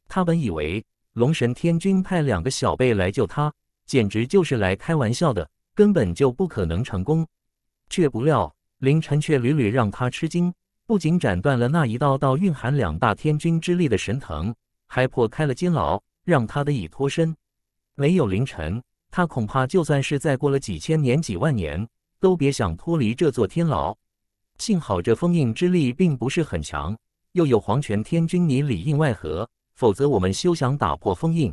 他本以为龙神天君派两个小辈来救他，简直就是来开玩笑的，根本就不可能成功，却不料凌晨却屡屡让他吃惊。不仅斩断了那一道道蕴含两大天君之力的神藤，还破开了金牢，让他的已脱身。没有凌晨，他恐怕就算是再过了几千年、几万年，都别想脱离这座天牢。幸好这封印之力并不是很强，又有黄泉天君你里应外合，否则我们休想打破封印。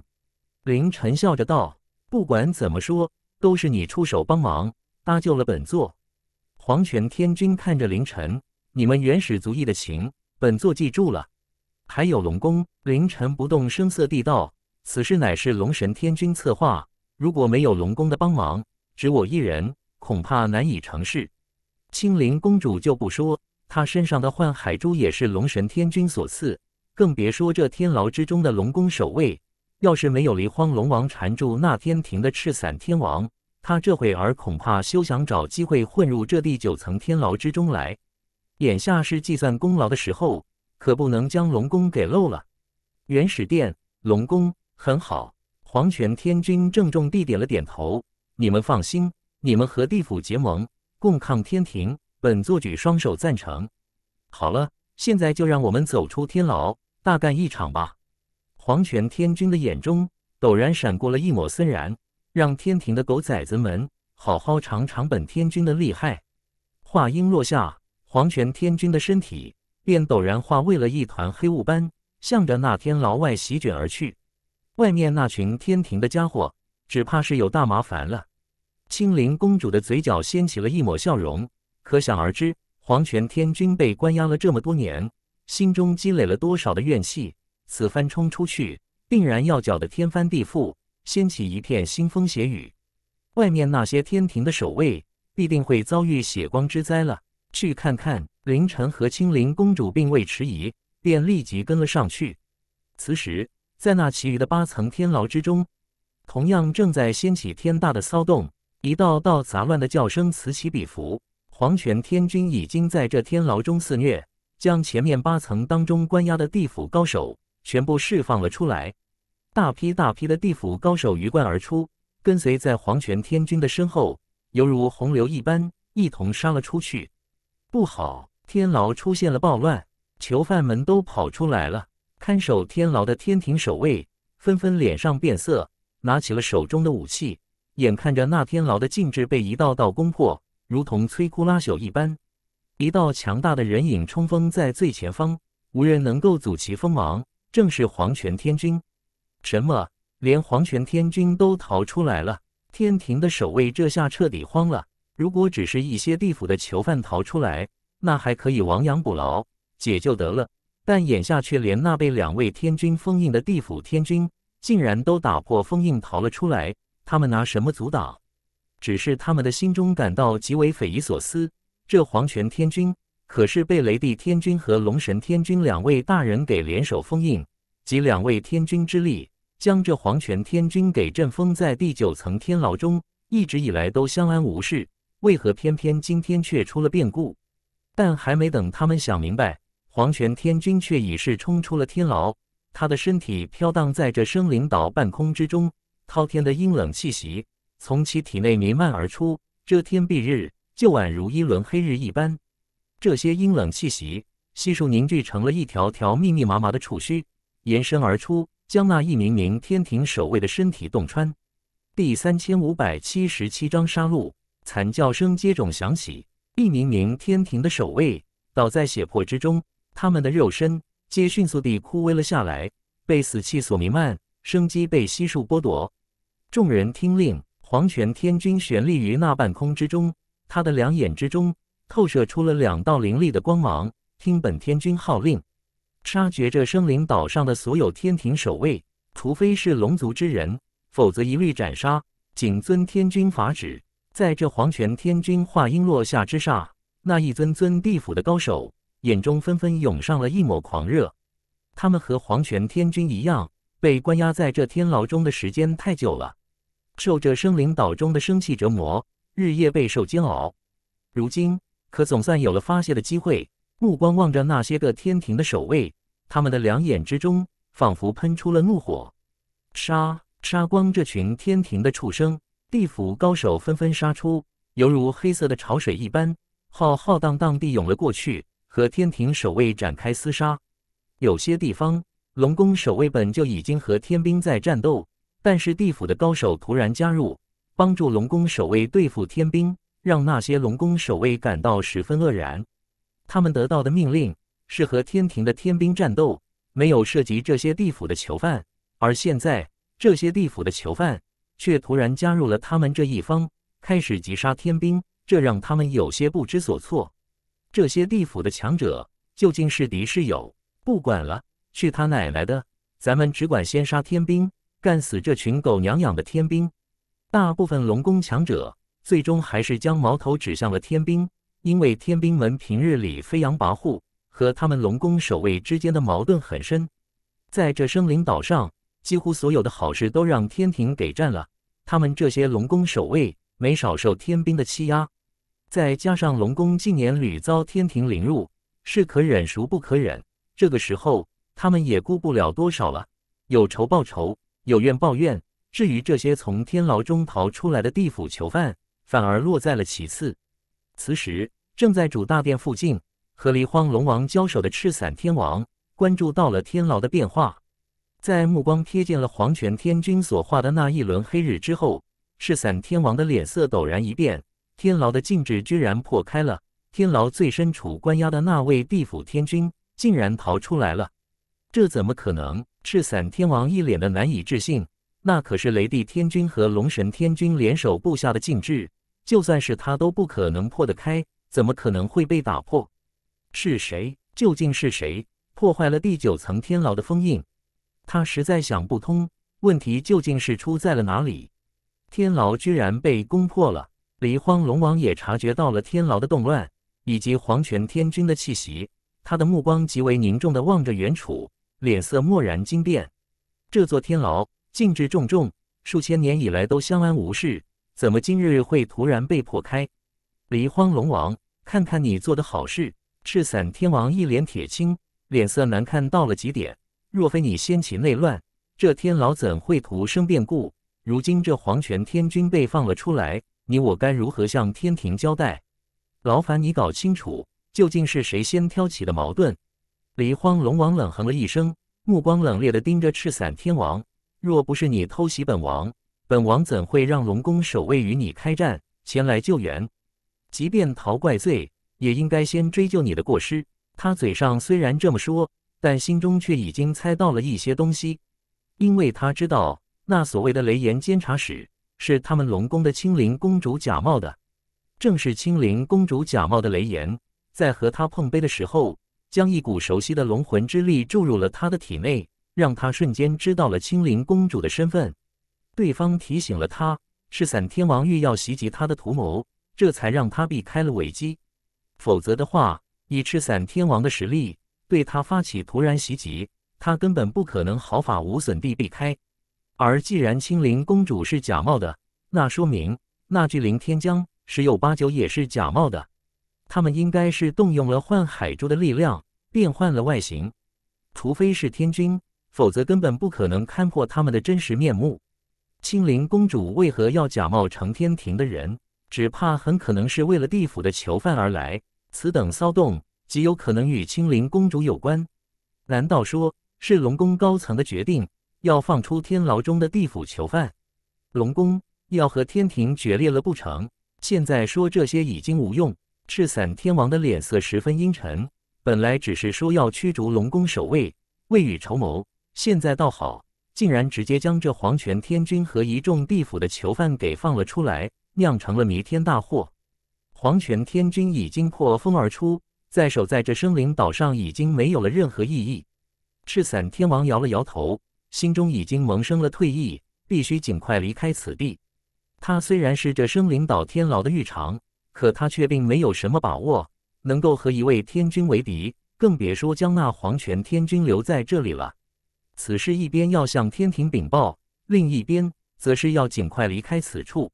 凌晨笑着道：“不管怎么说，都是你出手帮忙搭救了本座。”黄泉天君看着凌晨。你们原始族裔的情，本座记住了。还有龙宫，凌晨不动声色地道：“此事乃是龙神天君策划，如果没有龙宫的帮忙，只我一人恐怕难以成事。青灵公主就不说，她身上的幻海珠也是龙神天君所赐，更别说这天牢之中的龙宫守卫。要是没有离荒龙王缠住那天庭的赤伞天王，他这会儿恐怕休想找机会混入这第九层天牢之中来。”眼下是计算功劳的时候，可不能将龙宫给漏了。元始殿，龙宫很好。黄泉天君郑重地点了点头。你们放心，你们和地府结盟，共抗天庭，本座举双手赞成。好了，现在就让我们走出天牢，大干一场吧。黄泉天君的眼中陡然闪过了一抹森然，让天庭的狗崽子们好好尝尝本天君的厉害。话音落下。黄泉天君的身体便陡然化为了一团黑雾般，向着那天牢外席卷而去。外面那群天庭的家伙，只怕是有大麻烦了。青灵公主的嘴角掀起了一抹笑容，可想而知，黄泉天君被关押了这么多年，心中积累了多少的怨气。此番冲出去，定然要搅得天翻地覆，掀起一片腥风血雨。外面那些天庭的守卫，必定会遭遇血光之灾了。去看看，凌晨和青灵公主并未迟疑，便立即跟了上去。此时，在那其余的八层天牢之中，同样正在掀起天大的骚动，一道道杂乱的叫声此起彼伏。黄泉天君已经在这天牢中肆虐，将前面八层当中关押的地府高手全部释放了出来。大批大批的地府高手鱼贯而出，跟随在黄泉天君的身后，犹如洪流一般，一同杀了出去。不好！天牢出现了暴乱，囚犯们都跑出来了。看守天牢的天庭守卫纷纷脸上变色，拿起了手中的武器。眼看着那天牢的禁制被一道道攻破，如同摧枯拉朽一般。一道强大的人影冲锋在最前方，无人能够阻其锋芒，正是黄泉天君。什么？连黄泉天君都逃出来了？天庭的守卫这下彻底慌了。如果只是一些地府的囚犯逃出来，那还可以亡羊补牢解救得了。但眼下却连那被两位天君封印的地府天君，竟然都打破封印逃了出来。他们拿什么阻挡？只是他们的心中感到极为匪夷所思。这黄泉天君可是被雷帝天君和龙神天君两位大人给联手封印，集两位天君之力，将这黄泉天君给镇封在第九层天牢中，一直以来都相安无事。为何偏偏今天却出了变故？但还没等他们想明白，黄泉天君却已是冲出了天牢。他的身体飘荡在这生灵岛半空之中，滔天的阴冷气息从其体内弥漫而出，遮天蔽日，就宛如一轮黑日一般。这些阴冷气息悉数凝聚成了一条条密密麻麻的触须，延伸而出，将那一名名天庭守卫的身体洞穿。第三千五百七十七章杀戮。惨叫声接踵响起，一名名天庭的守卫倒在血泊之中，他们的肉身皆迅速地枯萎了下来，被死气所弥漫，生机被悉数剥夺。众人听令，黄泉天君悬立于那半空之中，他的两眼之中透射出了两道凌厉的光芒。听本天君号令，杀绝这生灵岛上的所有天庭守卫，除非是龙族之人，否则一律斩杀，谨遵天君法旨。在这黄泉天君话音落下之上，那一尊尊地府的高手眼中纷纷涌上了一抹狂热。他们和黄泉天君一样，被关押在这天牢中的时间太久了，受着生灵岛中的生气折磨，日夜备受煎熬。如今可总算有了发泄的机会，目光望着那些个天庭的守卫，他们的两眼之中仿佛喷出了怒火，杀杀光这群天庭的畜生！地府高手纷纷杀出，犹如黑色的潮水一般，浩浩荡荡地涌了过去，和天庭守卫展开厮杀。有些地方，龙宫守卫本就已经和天兵在战斗，但是地府的高手突然加入，帮助龙宫守卫对付天兵，让那些龙宫守卫感到十分愕然。他们得到的命令是和天庭的天兵战斗，没有涉及这些地府的囚犯，而现在这些地府的囚犯。却突然加入了他们这一方，开始击杀天兵，这让他们有些不知所措。这些地府的强者究竟是敌是友？不管了，去他奶奶的！咱们只管先杀天兵，干死这群狗娘养的天兵！大部分龙宫强者最终还是将矛头指向了天兵，因为天兵们平日里飞扬跋扈，和他们龙宫守卫之间的矛盾很深。在这生灵岛上，几乎所有的好事都让天庭给占了。他们这些龙宫守卫没少受天兵的欺压，再加上龙宫近年屡遭天庭凌辱，是可忍孰不可忍。这个时候，他们也顾不了多少了，有仇报仇，有怨报怨。至于这些从天牢中逃出来的地府囚犯，反而落在了其次。此时，正在主大殿附近和离荒龙王交手的赤伞天王，关注到了天牢的变化。在目光瞥见了黄泉天君所化的那一轮黑日之后，赤伞天王的脸色陡然一变，天牢的禁制居然破开了，天牢最深处关押的那位地府天君竟然逃出来了！这怎么可能？赤伞天王一脸的难以置信，那可是雷帝天君和龙神天君联手布下的禁制，就算是他都不可能破得开，怎么可能会被打破？是谁？究竟是谁破坏了第九层天牢的封印？他实在想不通，问题究竟是出在了哪里？天牢居然被攻破了！离荒龙王也察觉到了天牢的动乱，以及皇权天君的气息。他的目光极为凝重地望着元楚，脸色蓦然惊变。这座天牢静制重重，数千年以来都相安无事，怎么今日会突然被破开？离荒龙王，看看你做的好事！赤伞天王一脸铁青，脸色难看到了极点。若非你掀起内乱，这天牢怎会徒生变故？如今这黄权天君被放了出来，你我该如何向天庭交代？劳烦你搞清楚，究竟是谁先挑起的矛盾？离荒龙王冷哼了一声，目光冷冽地盯着赤伞天王。若不是你偷袭本王，本王怎会让龙宫守卫与你开战前来救援？即便逃怪罪，也应该先追究你的过失。他嘴上虽然这么说。但心中却已经猜到了一些东西，因为他知道那所谓的雷炎监察使是他们龙宫的青灵公主假冒的，正是青灵公主假冒的雷炎，在和他碰杯的时候，将一股熟悉的龙魂之力注入了他的体内，让他瞬间知道了青灵公主的身份。对方提醒了他，是散天王欲要袭击他的图谋，这才让他避开了危机。否则的话，以赤散天王的实力。对他发起突然袭击，他根本不可能毫发无损地避开。而既然青灵公主是假冒的，那说明那巨灵天将十有八九也是假冒的。他们应该是动用了幻海珠的力量，变换了外形。除非是天君，否则根本不可能看破他们的真实面目。青灵公主为何要假冒成天庭的人？只怕很可能是为了地府的囚犯而来。此等骚动。极有可能与青灵公主有关，难道说是龙宫高层的决定，要放出天牢中的地府囚犯？龙宫要和天庭决裂了不成？现在说这些已经无用。赤伞天王的脸色十分阴沉，本来只是说要驱逐龙宫守卫，未雨绸缪，现在倒好，竟然直接将这黄泉天君和一众地府的囚犯给放了出来，酿成了弥天大祸。黄泉天君已经破风而出。在守在这生灵岛上已经没有了任何意义。赤伞天王摇了摇头，心中已经萌生了退意，必须尽快离开此地。他虽然是这生灵岛天牢的狱长，可他却并没有什么把握能够和一位天君为敌，更别说将那黄泉天君留在这里了。此事一边要向天庭禀报，另一边则是要尽快离开此处。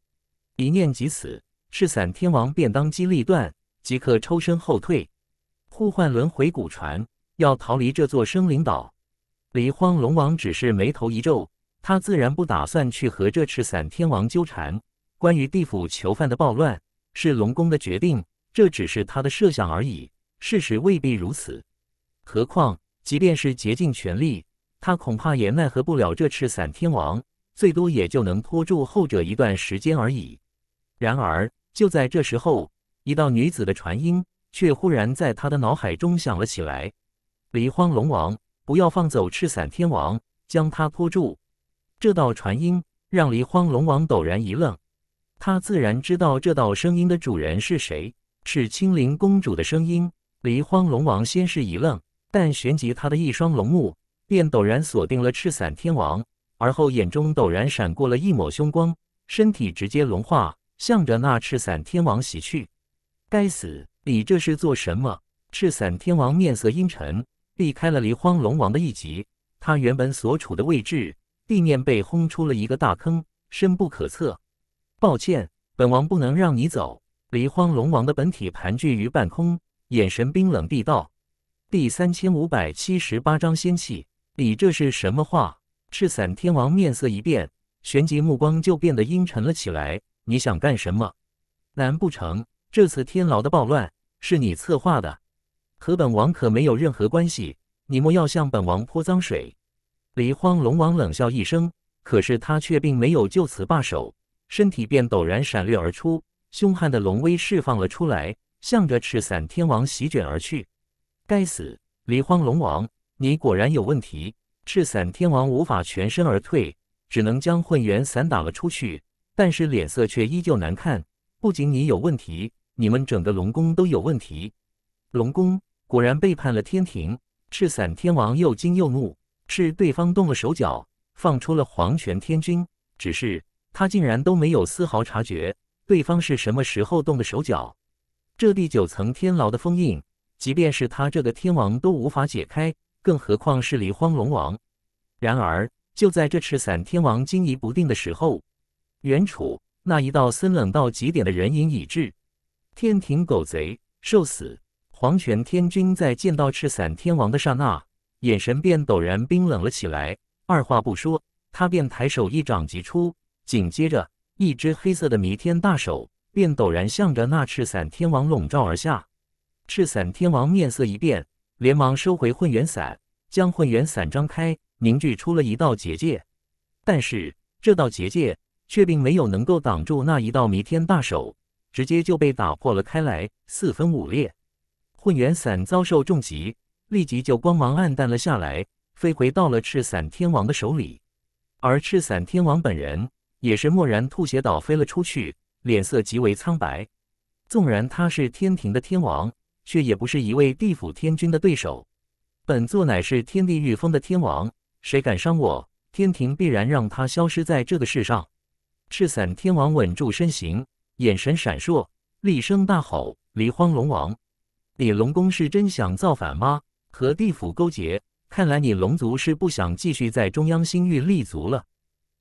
一念及此，赤伞天王便当机立断，即刻抽身后退。互换轮回古船，要逃离这座生灵岛。离荒龙王只是眉头一皱，他自然不打算去和这赤伞天王纠缠。关于地府囚犯的暴乱，是龙宫的决定，这只是他的设想而已。事实未必如此。何况，即便是竭尽全力，他恐怕也奈何不了这赤伞天王，最多也就能拖住后者一段时间而已。然而，就在这时候，一道女子的传音。却忽然在他的脑海中响了起来：“离荒龙王，不要放走赤伞天王，将他拖住。”这道传音让离荒龙王陡然一愣，他自然知道这道声音的主人是谁，是青灵公主的声音。离荒龙王先是一愣，但旋即他的一双龙目便陡然锁定了赤伞天王，而后眼中陡然闪过了一抹凶光，身体直接融化，向着那赤伞天王袭去。该死！你这是做什么？赤伞天王面色阴沉，避开了离荒龙王的一击。他原本所处的位置，地面被轰出了一个大坑，深不可测。抱歉，本王不能让你走。离荒龙王的本体盘踞于半空，眼神冰冷地道：“第三千五百七十八章仙气，你这是什么话？”赤伞天王面色一变，旋即目光就变得阴沉了起来。你想干什么？难不成这次天牢的暴乱？是你策划的，和本王可没有任何关系！你莫要向本王泼脏水！”离荒龙王冷笑一声，可是他却并没有就此罢手，身体便陡然闪掠而出，凶悍的龙威释放了出来，向着赤伞天王席卷而去。“该死！离荒龙王，你果然有问题！”赤伞天王无法全身而退，只能将混元伞打了出去，但是脸色却依旧难看。不仅你有问题。你们整个龙宫都有问题，龙宫果然背叛了天庭。赤伞天王又惊又怒，是对方动了手脚，放出了黄泉天君。只是他竟然都没有丝毫察觉，对方是什么时候动的手脚？这第九层天牢的封印，即便是他这个天王都无法解开，更何况是离荒龙王？然而，就在这赤伞天王惊疑不定的时候，远处那一道森冷到极点的人影已至。天庭狗贼，受死！黄泉天君在见到赤伞天王的刹那，眼神便陡然冰冷了起来。二话不说，他便抬手一掌击出，紧接着，一只黑色的弥天大手便陡然向着那赤伞天王笼罩而下。赤伞天王面色一变，连忙收回混元伞，将混元伞张开，凝聚出了一道结界。但是，这道结界却并没有能够挡住那一道弥天大手。直接就被打破了开来，四分五裂。混元伞遭受重击，立即就光芒暗淡了下来，飞回到了赤伞天王的手里。而赤伞天王本人也是蓦然吐血倒飞了出去，脸色极为苍白。纵然他是天庭的天王，却也不是一位地府天君的对手。本座乃是天地御封的天王，谁敢伤我，天庭必然让他消失在这个世上。赤伞天王稳住身形。眼神闪烁，厉声大吼：“离荒龙王，你龙宫是真想造反吗？和地府勾结？看来你龙族是不想继续在中央星域立足了。”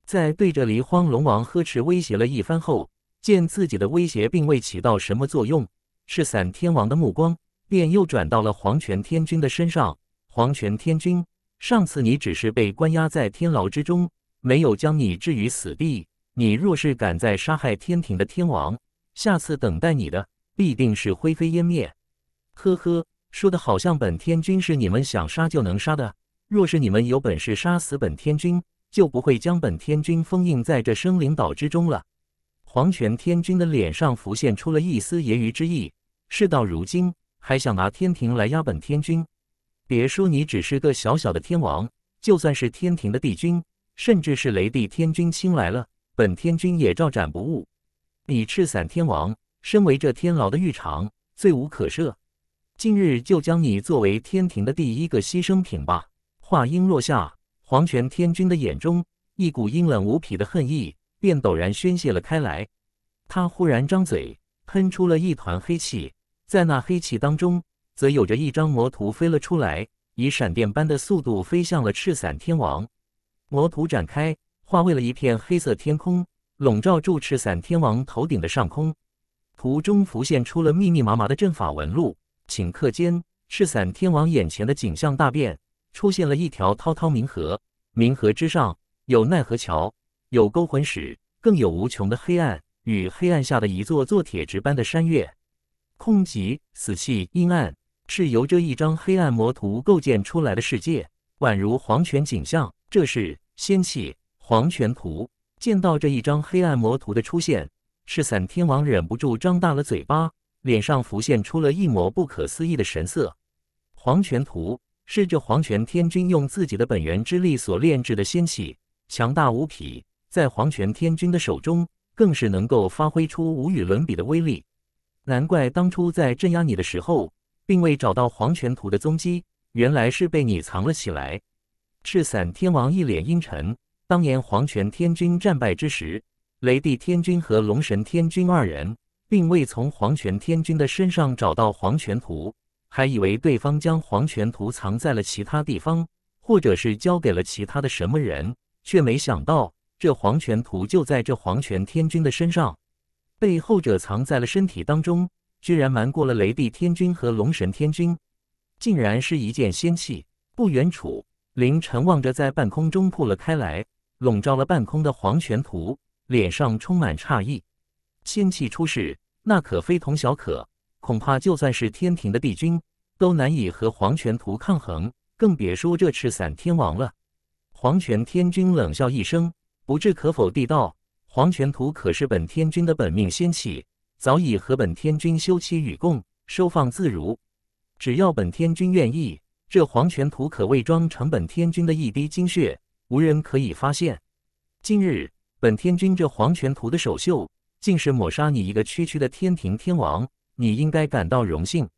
在对着离荒龙王呵斥威胁了一番后，见自己的威胁并未起到什么作用，是散天王的目光便又转到了黄泉天君的身上。黄泉天君，上次你只是被关押在天牢之中，没有将你置于死地。你若是敢再杀害天庭的天王，下次等待你的必定是灰飞烟灭。呵呵，说的好像本天君是你们想杀就能杀的。若是你们有本事杀死本天君，就不会将本天君封印在这生灵岛之中了。黄权天君的脸上浮现出了一丝揶揄之意。事到如今，还想拿天庭来压本天君？别说你只是个小小的天王，就算是天庭的帝君，甚至是雷帝天君亲来了。本天君也照斩不误，你赤伞天王身为这天牢的狱长，罪无可赦，今日就将你作为天庭的第一个牺牲品吧。话音落下，黄泉天君的眼中一股阴冷无比的恨意便陡然宣泄了开来。他忽然张嘴，喷出了一团黑气，在那黑气当中，则有着一张魔图飞了出来，以闪电般的速度飞向了赤伞天王。魔图展开。化为了一片黑色天空，笼罩住赤伞天王头顶的上空。图中浮现出了密密麻麻的阵法纹路。顷刻间，赤伞天王眼前的景象大变，出现了一条滔滔冥河。冥河之上有奈何桥，有勾魂石，更有无穷的黑暗与黑暗下的一座座铁质般的山岳。空寂、死气、阴暗，是由这一张黑暗魔图构建出来的世界，宛如黄泉景象。这是仙气。黄泉图见到这一张黑暗魔图的出现，赤伞天王忍不住张大了嘴巴，脸上浮现出了一抹不可思议的神色。黄泉图是这黄泉天君用自己的本源之力所炼制的仙器，强大无匹，在黄泉天君的手中更是能够发挥出无与伦比的威力。难怪当初在镇压你的时候，并未找到黄泉图的踪迹，原来是被你藏了起来。赤伞天王一脸阴沉。当年黄泉天君战败之时，雷帝天君和龙神天君二人并未从黄泉天君的身上找到黄泉图，还以为对方将黄泉图藏在了其他地方，或者是交给了其他的什么人，却没想到这黄泉图就在这黄泉天君的身上，被后者藏在了身体当中，居然瞒过了雷帝天君和龙神天君，竟然是一件仙器。不远处，凌晨望着在半空中破了开来。笼罩了半空的黄泉图脸上充满诧异，仙气出世那可非同小可，恐怕就算是天庭的帝君都难以和黄泉图抗衡，更别说这赤伞天王了。黄泉天君冷笑一声，不置可否地道：“黄泉图可是本天君的本命仙气，早已和本天君休戚与共，收放自如。只要本天君愿意，这黄泉图可伪装成本天君的一滴精血。”无人可以发现，近日本天君这黄泉图的首秀，竟是抹杀你一个区区的天庭天王。你应该感到荣幸。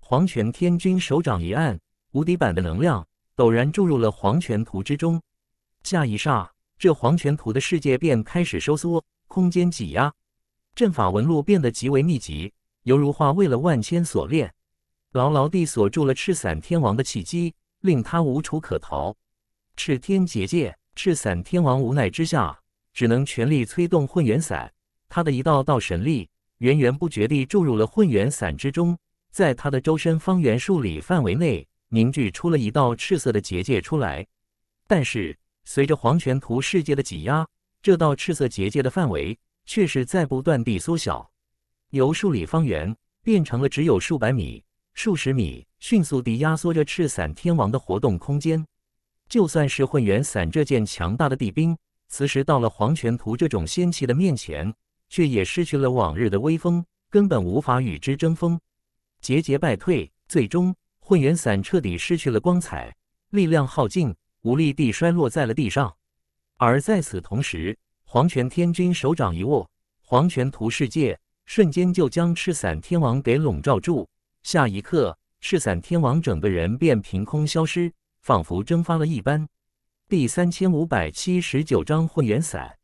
黄泉天君手掌一按，无敌版的能量陡然注入了黄泉图之中。下一霎，这黄泉图的世界便开始收缩，空间挤压，阵法纹路变得极为密集，犹如化为了万千锁链，牢牢地锁住了赤伞天王的气机，令他无处可逃。赤天结界，赤伞天王无奈之下，只能全力催动混元伞。他的一道道神力源源不绝地注入了混元伞之中，在他的周身方圆数里范围内凝聚出了一道赤色的结界出来。但是，随着黄泉图世界的挤压，这道赤色结界的范围却是在不断地缩小，由数里方圆变成了只有数百米、数十米，迅速地压缩着赤伞天王的活动空间。就算是混元伞这件强大的地兵，此时到了黄泉图这种仙器的面前，却也失去了往日的威风，根本无法与之争锋，节节败退，最终混元伞彻底失去了光彩，力量耗尽，无力地摔落在了地上。而在此同时，黄泉天君手掌一握，黄泉图世界瞬间就将赤伞天王给笼罩住，下一刻，赤伞天王整个人便凭空消失。仿佛蒸发了一般。第三千五百七十九章混元伞。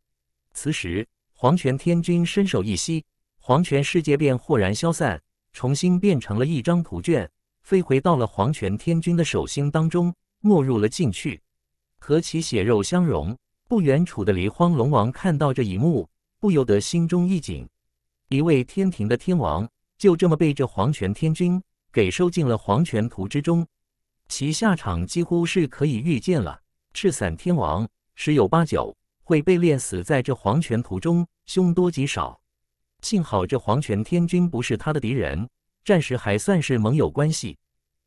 此时，黄泉天君伸手一吸，黄泉世界便豁然消散，重新变成了一张图卷，飞回到了黄泉天君的手心当中，没入了进去，和其血肉相融。不远处的离荒龙王看到这一幕，不由得心中一紧：一位天庭的天王，就这么被这黄泉天君给收进了黄泉图之中。其下场几乎是可以预见了。赤伞天王十有八九会被炼死在这黄泉途中，凶多吉少。幸好这黄泉天君不是他的敌人，暂时还算是盟友关系，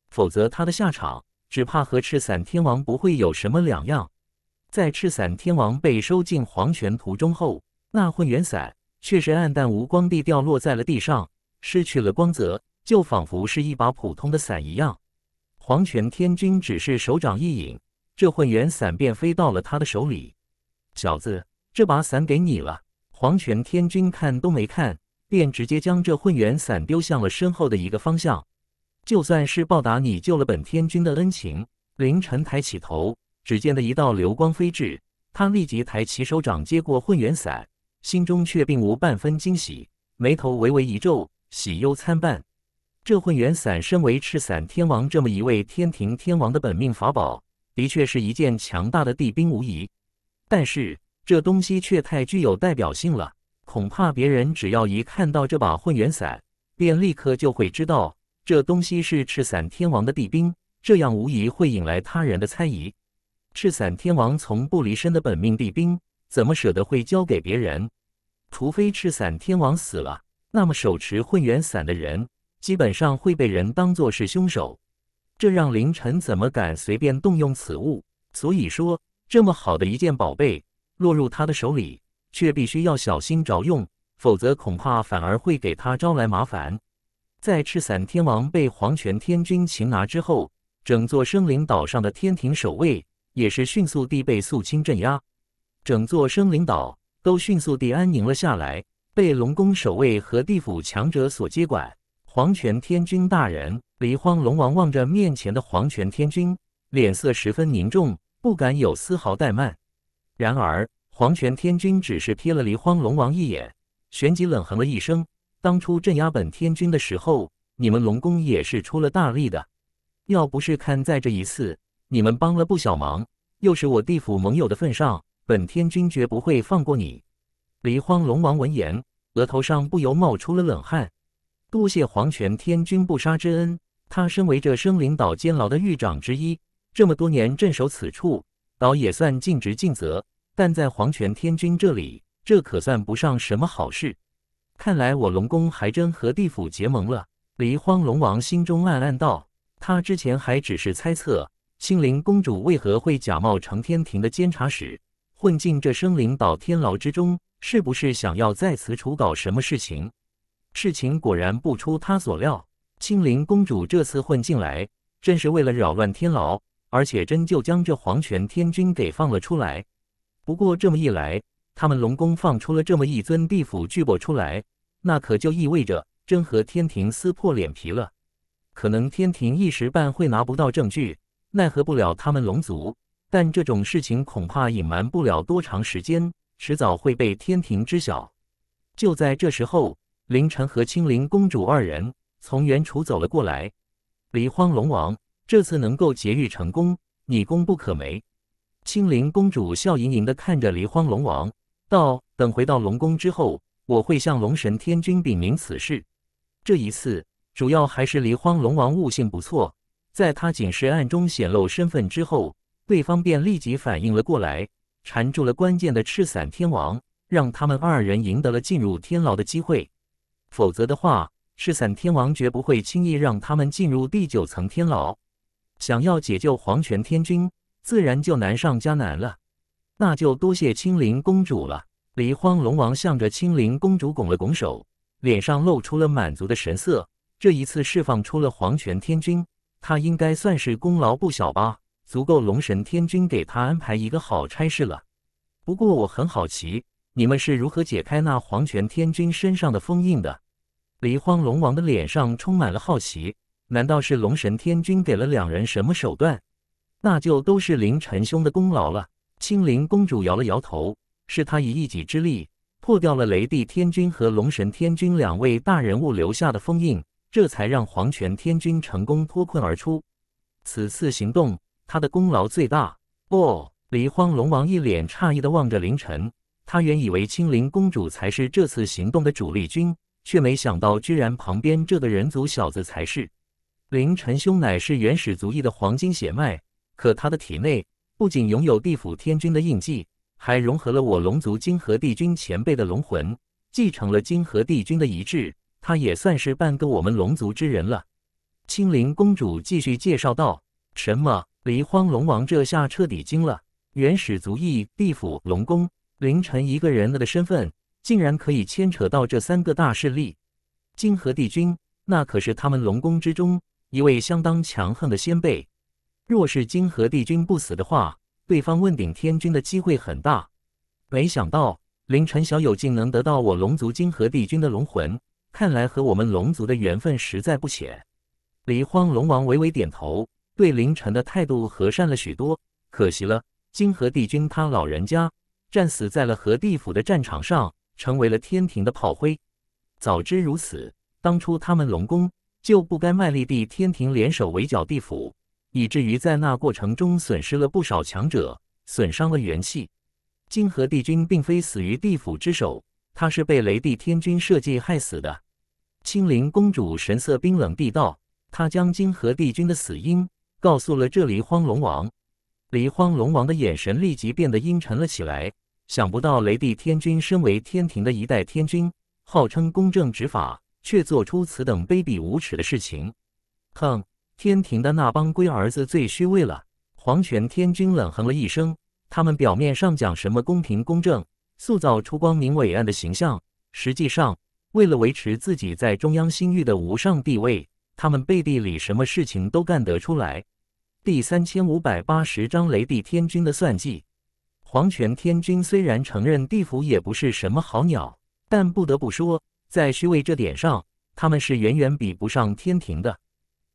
否则他的下场只怕和赤伞天王不会有什么两样。在赤伞天王被收进黄泉途中后，那混元伞却是暗淡无光地掉落在了地上，失去了光泽，就仿佛是一把普通的伞一样。黄泉天君只是手掌一引，这混元伞便飞到了他的手里。小子，这把伞给你了。黄泉天君看都没看，便直接将这混元伞丢向了身后的一个方向。就算是报答你救了本天君的恩情。凌晨抬起头，只见得一道流光飞至，他立即抬起手掌接过混元伞，心中却并无半分惊喜，眉头微微一皱，喜忧参半。这混元伞身为赤伞天王这么一位天庭天王的本命法宝，的确是一件强大的地兵无疑。但是这东西却太具有代表性了，恐怕别人只要一看到这把混元伞，便立刻就会知道这东西是赤伞天王的地兵，这样无疑会引来他人的猜疑。赤伞天王从不离身的本命地兵，怎么舍得会交给别人？除非赤伞天王死了，那么手持混元伞的人。基本上会被人当作是凶手，这让凌晨怎么敢随便动用此物？所以说，这么好的一件宝贝落入他的手里，却必须要小心着用，否则恐怕反而会给他招来麻烦。在赤伞天王被黄泉天君擒拿之后，整座生灵岛上的天庭守卫也是迅速地被肃清镇压，整座生灵岛都迅速地安宁了下来，被龙宫守卫和地府强者所接管。黄泉天君大人，离荒龙王望着面前的黄泉天君，脸色十分凝重，不敢有丝毫怠慢。然而，黄泉天君只是瞥了离荒龙王一眼，旋即冷哼了一声：“当初镇压本天君的时候，你们龙宫也是出了大力的。要不是看在这一次你们帮了不小忙，又是我地府盟友的份上，本天君绝不会放过你。”离荒龙王闻言，额头上不由冒出了冷汗。多谢皇权天君不杀之恩。他身为这生灵岛监牢的狱长之一，这么多年镇守此处，倒也算尽职尽责。但在皇权天君这里，这可算不上什么好事。看来我龙宫还真和地府结盟了。离荒龙王心中暗暗道。他之前还只是猜测，青灵公主为何会假冒成天庭的监察使，混进这生灵岛天牢之中，是不是想要在此处搞什么事情？事情果然不出他所料，青灵公主这次混进来，正是为了扰乱天牢，而且真就将这皇权天君给放了出来。不过这么一来，他们龙宫放出了这么一尊地府巨擘出来，那可就意味着真和天庭撕破脸皮了。可能天庭一时半会拿不到证据，奈何不了他们龙族，但这种事情恐怕隐瞒不了多长时间，迟早会被天庭知晓。就在这时候。凌晨和青灵公主二人从原处走了过来。离荒龙王这次能够劫狱成功，你功不可没。青灵公主笑盈盈地看着离荒龙王，道：“等回到龙宫之后，我会向龙神天君禀明此事。这一次主要还是离荒龙王悟性不错，在他仅是暗中显露身份之后，对方便立即反应了过来，缠住了关键的赤伞天王，让他们二人赢得了进入天牢的机会。”否则的话，赤散天王绝不会轻易让他们进入第九层天牢。想要解救黄泉天君，自然就难上加难了。那就多谢青灵公主了。离荒龙王向着青灵公主拱了拱手，脸上露出了满足的神色。这一次释放出了黄泉天君，他应该算是功劳不小吧？足够龙神天君给他安排一个好差事了。不过我很好奇。你们是如何解开那黄泉天君身上的封印的？离荒龙王的脸上充满了好奇。难道是龙神天君给了两人什么手段？那就都是凌晨兄的功劳了。青灵公主摇了摇头，是她以一己之力破掉了雷帝天君和龙神天君两位大人物留下的封印，这才让黄泉天君成功脱困而出。此次行动，他的功劳最大。哦，离荒龙王一脸诧异的望着凌晨。他原以为青灵公主才是这次行动的主力军，却没想到居然旁边这个人族小子才是。林晨兄乃是原始族裔的黄金血脉，可他的体内不仅拥有地府天君的印记，还融合了我龙族金河帝君前辈的龙魂，继承了金河帝君的遗志，他也算是半个我们龙族之人了。青灵公主继续介绍道：“什么离荒龙王？”这下彻底惊了。原始族裔，地府，龙宫。凌晨一个人的身份，竟然可以牵扯到这三个大势力。金河帝君，那可是他们龙宫之中一位相当强横的先辈。若是金河帝君不死的话，对方问鼎天君的机会很大。没想到凌晨小友竟能得到我龙族金河帝君的龙魂，看来和我们龙族的缘分实在不浅。离荒龙王微微点头，对凌晨的态度和善了许多。可惜了，金河帝君他老人家。战死在了和地府的战场上，成为了天庭的炮灰。早知如此，当初他们龙宫就不该卖力地天庭联手围剿地府，以至于在那过程中损失了不少强者，损伤了元气。金河帝君并非死于地府之手，他是被雷帝天君设计害死的。青灵公主神色冰冷地道：“她将金河帝君的死因告诉了这里荒龙王。”离荒龙王的眼神立即变得阴沉了起来。想不到雷帝天君身为天庭的一代天君，号称公正执法，却做出此等卑鄙无耻的事情。哼！天庭的那帮龟儿子最虚伪了。皇权天君冷哼了一声，他们表面上讲什么公平公正，塑造出光明伟岸的形象，实际上为了维持自己在中央星域的无上地位，他们背地里什么事情都干得出来。第三千五百八十章雷帝天君的算计。皇权天君虽然承认地府也不是什么好鸟，但不得不说，在虚位这点上，他们是远远比不上天庭的。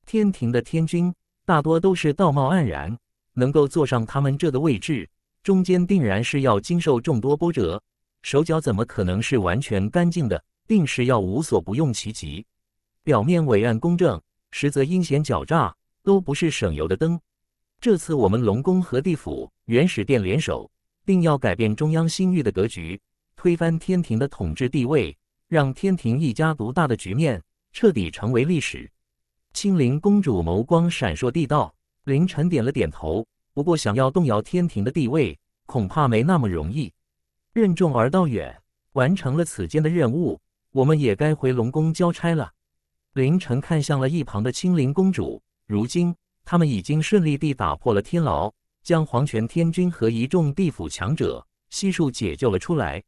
天庭的天君大多都是道貌岸然，能够坐上他们这的位置，中间定然是要经受众多波折，手脚怎么可能是完全干净的？定是要无所不用其极，表面伟岸公正，实则阴险狡诈。都不是省油的灯。这次我们龙宫和地府、原始殿联手，定要改变中央星域的格局，推翻天庭的统治地位，让天庭一家独大的局面彻底成为历史。青灵公主眸光闪烁地道：“凌晨点了点头。不过，想要动摇天庭的地位，恐怕没那么容易。任重而道远，完成了此间的任务，我们也该回龙宫交差了。”凌晨看向了一旁的青灵公主。如今他们已经顺利地打破了天牢，将黄泉天君和一众地府强者悉数解救了出来，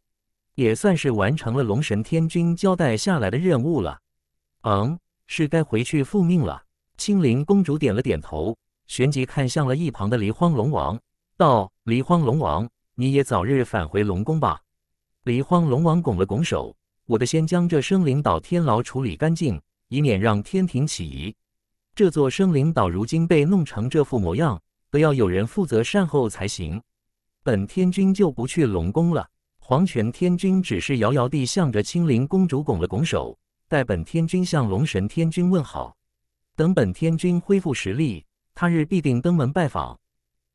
也算是完成了龙神天君交代下来的任务了。嗯，是该回去复命了。青灵公主点了点头，旋即看向了一旁的离荒龙王，道：“离荒龙王，你也早日返回龙宫吧。”离荒龙王拱了拱手：“我得先将这生灵岛天牢处理干净，以免让天庭起疑。”这座生灵岛如今被弄成这副模样，得要有人负责善后才行。本天君就不去龙宫了。黄泉天君只是遥遥地向着青灵公主拱了拱手，代本天君向龙神天君问好。等本天君恢复实力，他日必定登门拜访。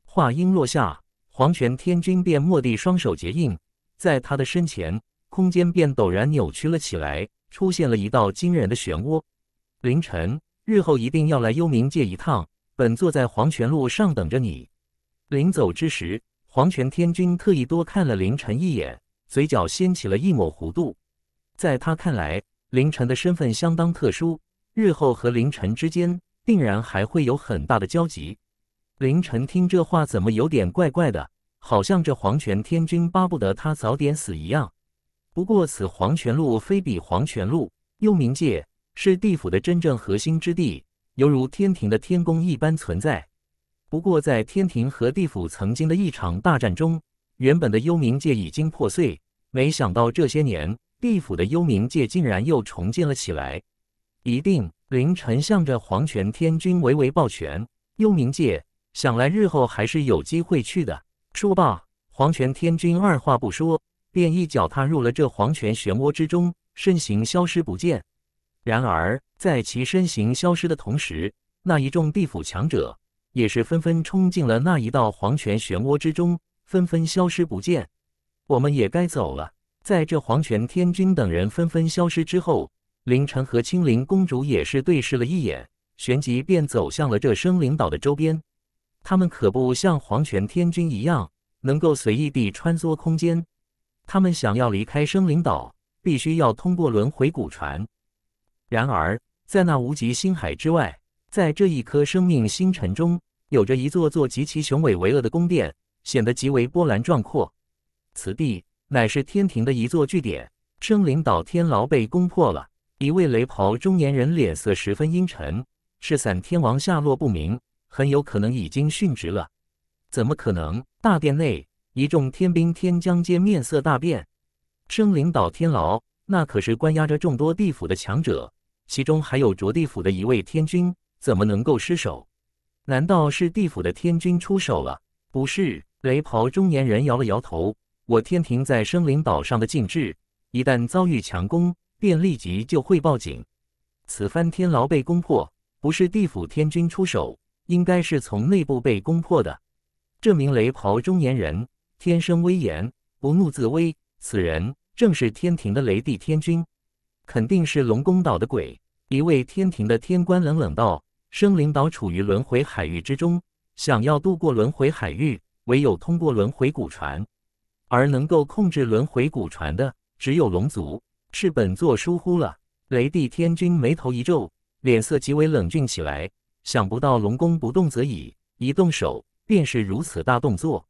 话音落下，黄泉天君便蓦地双手结印，在他的身前，空间便陡然扭曲了起来，出现了一道惊人的漩涡。凌晨。日后一定要来幽冥界一趟，本坐在黄泉路上等着你。临走之时，黄泉天君特意多看了凌晨一眼，嘴角掀起了一抹弧度。在他看来，凌晨的身份相当特殊，日后和凌晨之间定然还会有很大的交集。凌晨听这话怎么有点怪怪的，好像这黄泉天君巴不得他早点死一样。不过此黄泉路非彼黄泉路，幽冥界。是地府的真正核心之地，犹如天庭的天宫一般存在。不过，在天庭和地府曾经的一场大战中，原本的幽冥界已经破碎。没想到这些年，地府的幽冥界竟然又重建了起来。一定，凌晨向着黄泉天君微微抱拳。幽冥界，想来日后还是有机会去的。说罢，黄泉天君二话不说，便一脚踏入了这黄泉漩涡之中，身形消失不见。然而，在其身形消失的同时，那一众地府强者也是纷纷冲进了那一道黄泉漩涡之中，纷纷消失不见。我们也该走了。在这黄泉天君等人纷纷消失之后，凌晨和青灵公主也是对视了一眼，旋即便走向了这生灵岛的周边。他们可不像黄泉天君一样能够随意地穿梭空间，他们想要离开生灵岛，必须要通过轮回古船。然而，在那无极星海之外，在这一颗生命星辰中，有着一座座极其雄伟巍峨的宫殿，显得极为波澜壮阔。此地乃是天庭的一座据点，生灵岛天牢被攻破了。一位雷袍中年人脸色十分阴沉，赤散天王下落不明，很有可能已经殉职了。怎么可能？大殿内一众天兵天将皆面色大变。生灵岛天牢那可是关押着众多地府的强者。其中还有着地府的一位天君，怎么能够失手？难道是地府的天君出手了？不是，雷袍中年人摇了摇头。我天庭在生灵岛上的禁制，一旦遭遇强攻，便立即就会报警。此番天牢被攻破，不是地府天君出手，应该是从内部被攻破的。这名雷袍中年人天生威严，不怒自威，此人正是天庭的雷帝天君，肯定是龙宫岛的鬼。一位天庭的天官冷冷道：“生灵岛处于轮回海域之中，想要渡过轮回海域，唯有通过轮回古船。而能够控制轮回古船的，只有龙族。是本座疏忽了。”雷帝天君眉头一皱，脸色极为冷峻起来。想不到龙宫不动则已，一动手便是如此大动作。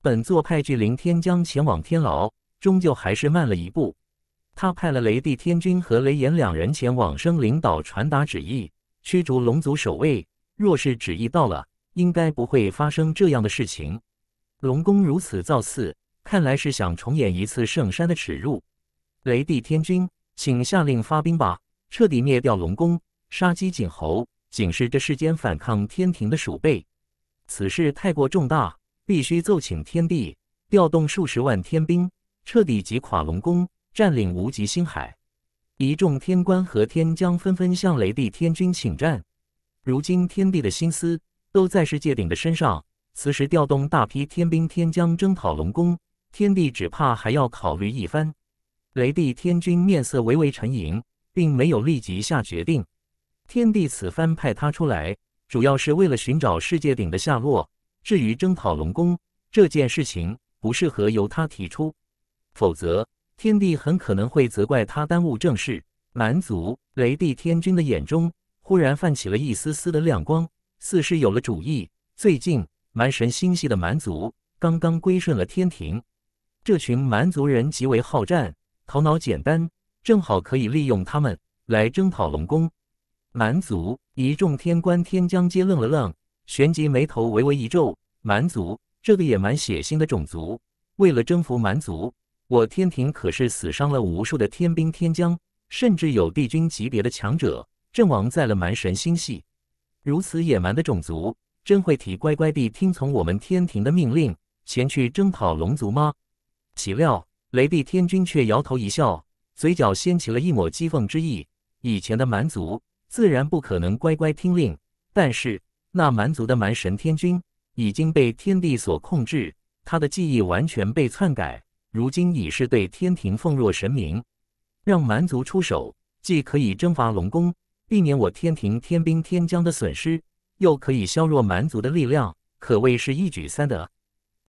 本座派巨灵天将前往天牢，终究还是慢了一步。他派了雷帝天君和雷炎两人前往升灵岛传达旨意，驱逐龙族守卫。若是旨意到了，应该不会发生这样的事情。龙宫如此造次，看来是想重演一次圣山的耻辱。雷帝天君，请下令发兵吧，彻底灭掉龙宫，杀鸡儆猴，警示这世间反抗天庭的鼠辈。此事太过重大，必须奏请天帝，调动数十万天兵，彻底击垮龙宫。占领无极星海，一众天官和天将纷纷向雷帝天君请战。如今天帝的心思都在世界鼎的身上，此时调动大批天兵天将征讨龙宫，天帝只怕还要考虑一番。雷帝天君面色微微沉吟，并没有立即下决定。天帝此番派他出来，主要是为了寻找世界鼎的下落。至于征讨龙宫这件事情，不适合由他提出，否则。天帝很可能会责怪他耽误政事。蛮族雷帝天君的眼中忽然泛起了一丝丝的亮光，似是有了主意。最近蛮神星系的蛮族刚刚归顺了天庭，这群蛮族人极为好战，头脑简单，正好可以利用他们来征讨龙宫。蛮族一众天官天将皆愣了愣，旋即眉头微微一皱。蛮族这个野蛮血腥的种族，为了征服蛮族。我天庭可是死伤了无数的天兵天将，甚至有帝君级别的强者阵亡在了蛮神星系。如此野蛮的种族，真会体乖乖地听从我们天庭的命令，前去征讨龙族吗？岂料雷帝天君却摇头一笑，嘴角掀起了一抹讥讽之意。以前的蛮族自然不可能乖乖听令，但是那蛮族的蛮神天君已经被天地所控制，他的记忆完全被篡改。如今已是对天庭奉若神明，让蛮族出手，既可以征伐龙宫，避免我天庭天兵天将的损失，又可以削弱蛮族的力量，可谓是一举三得。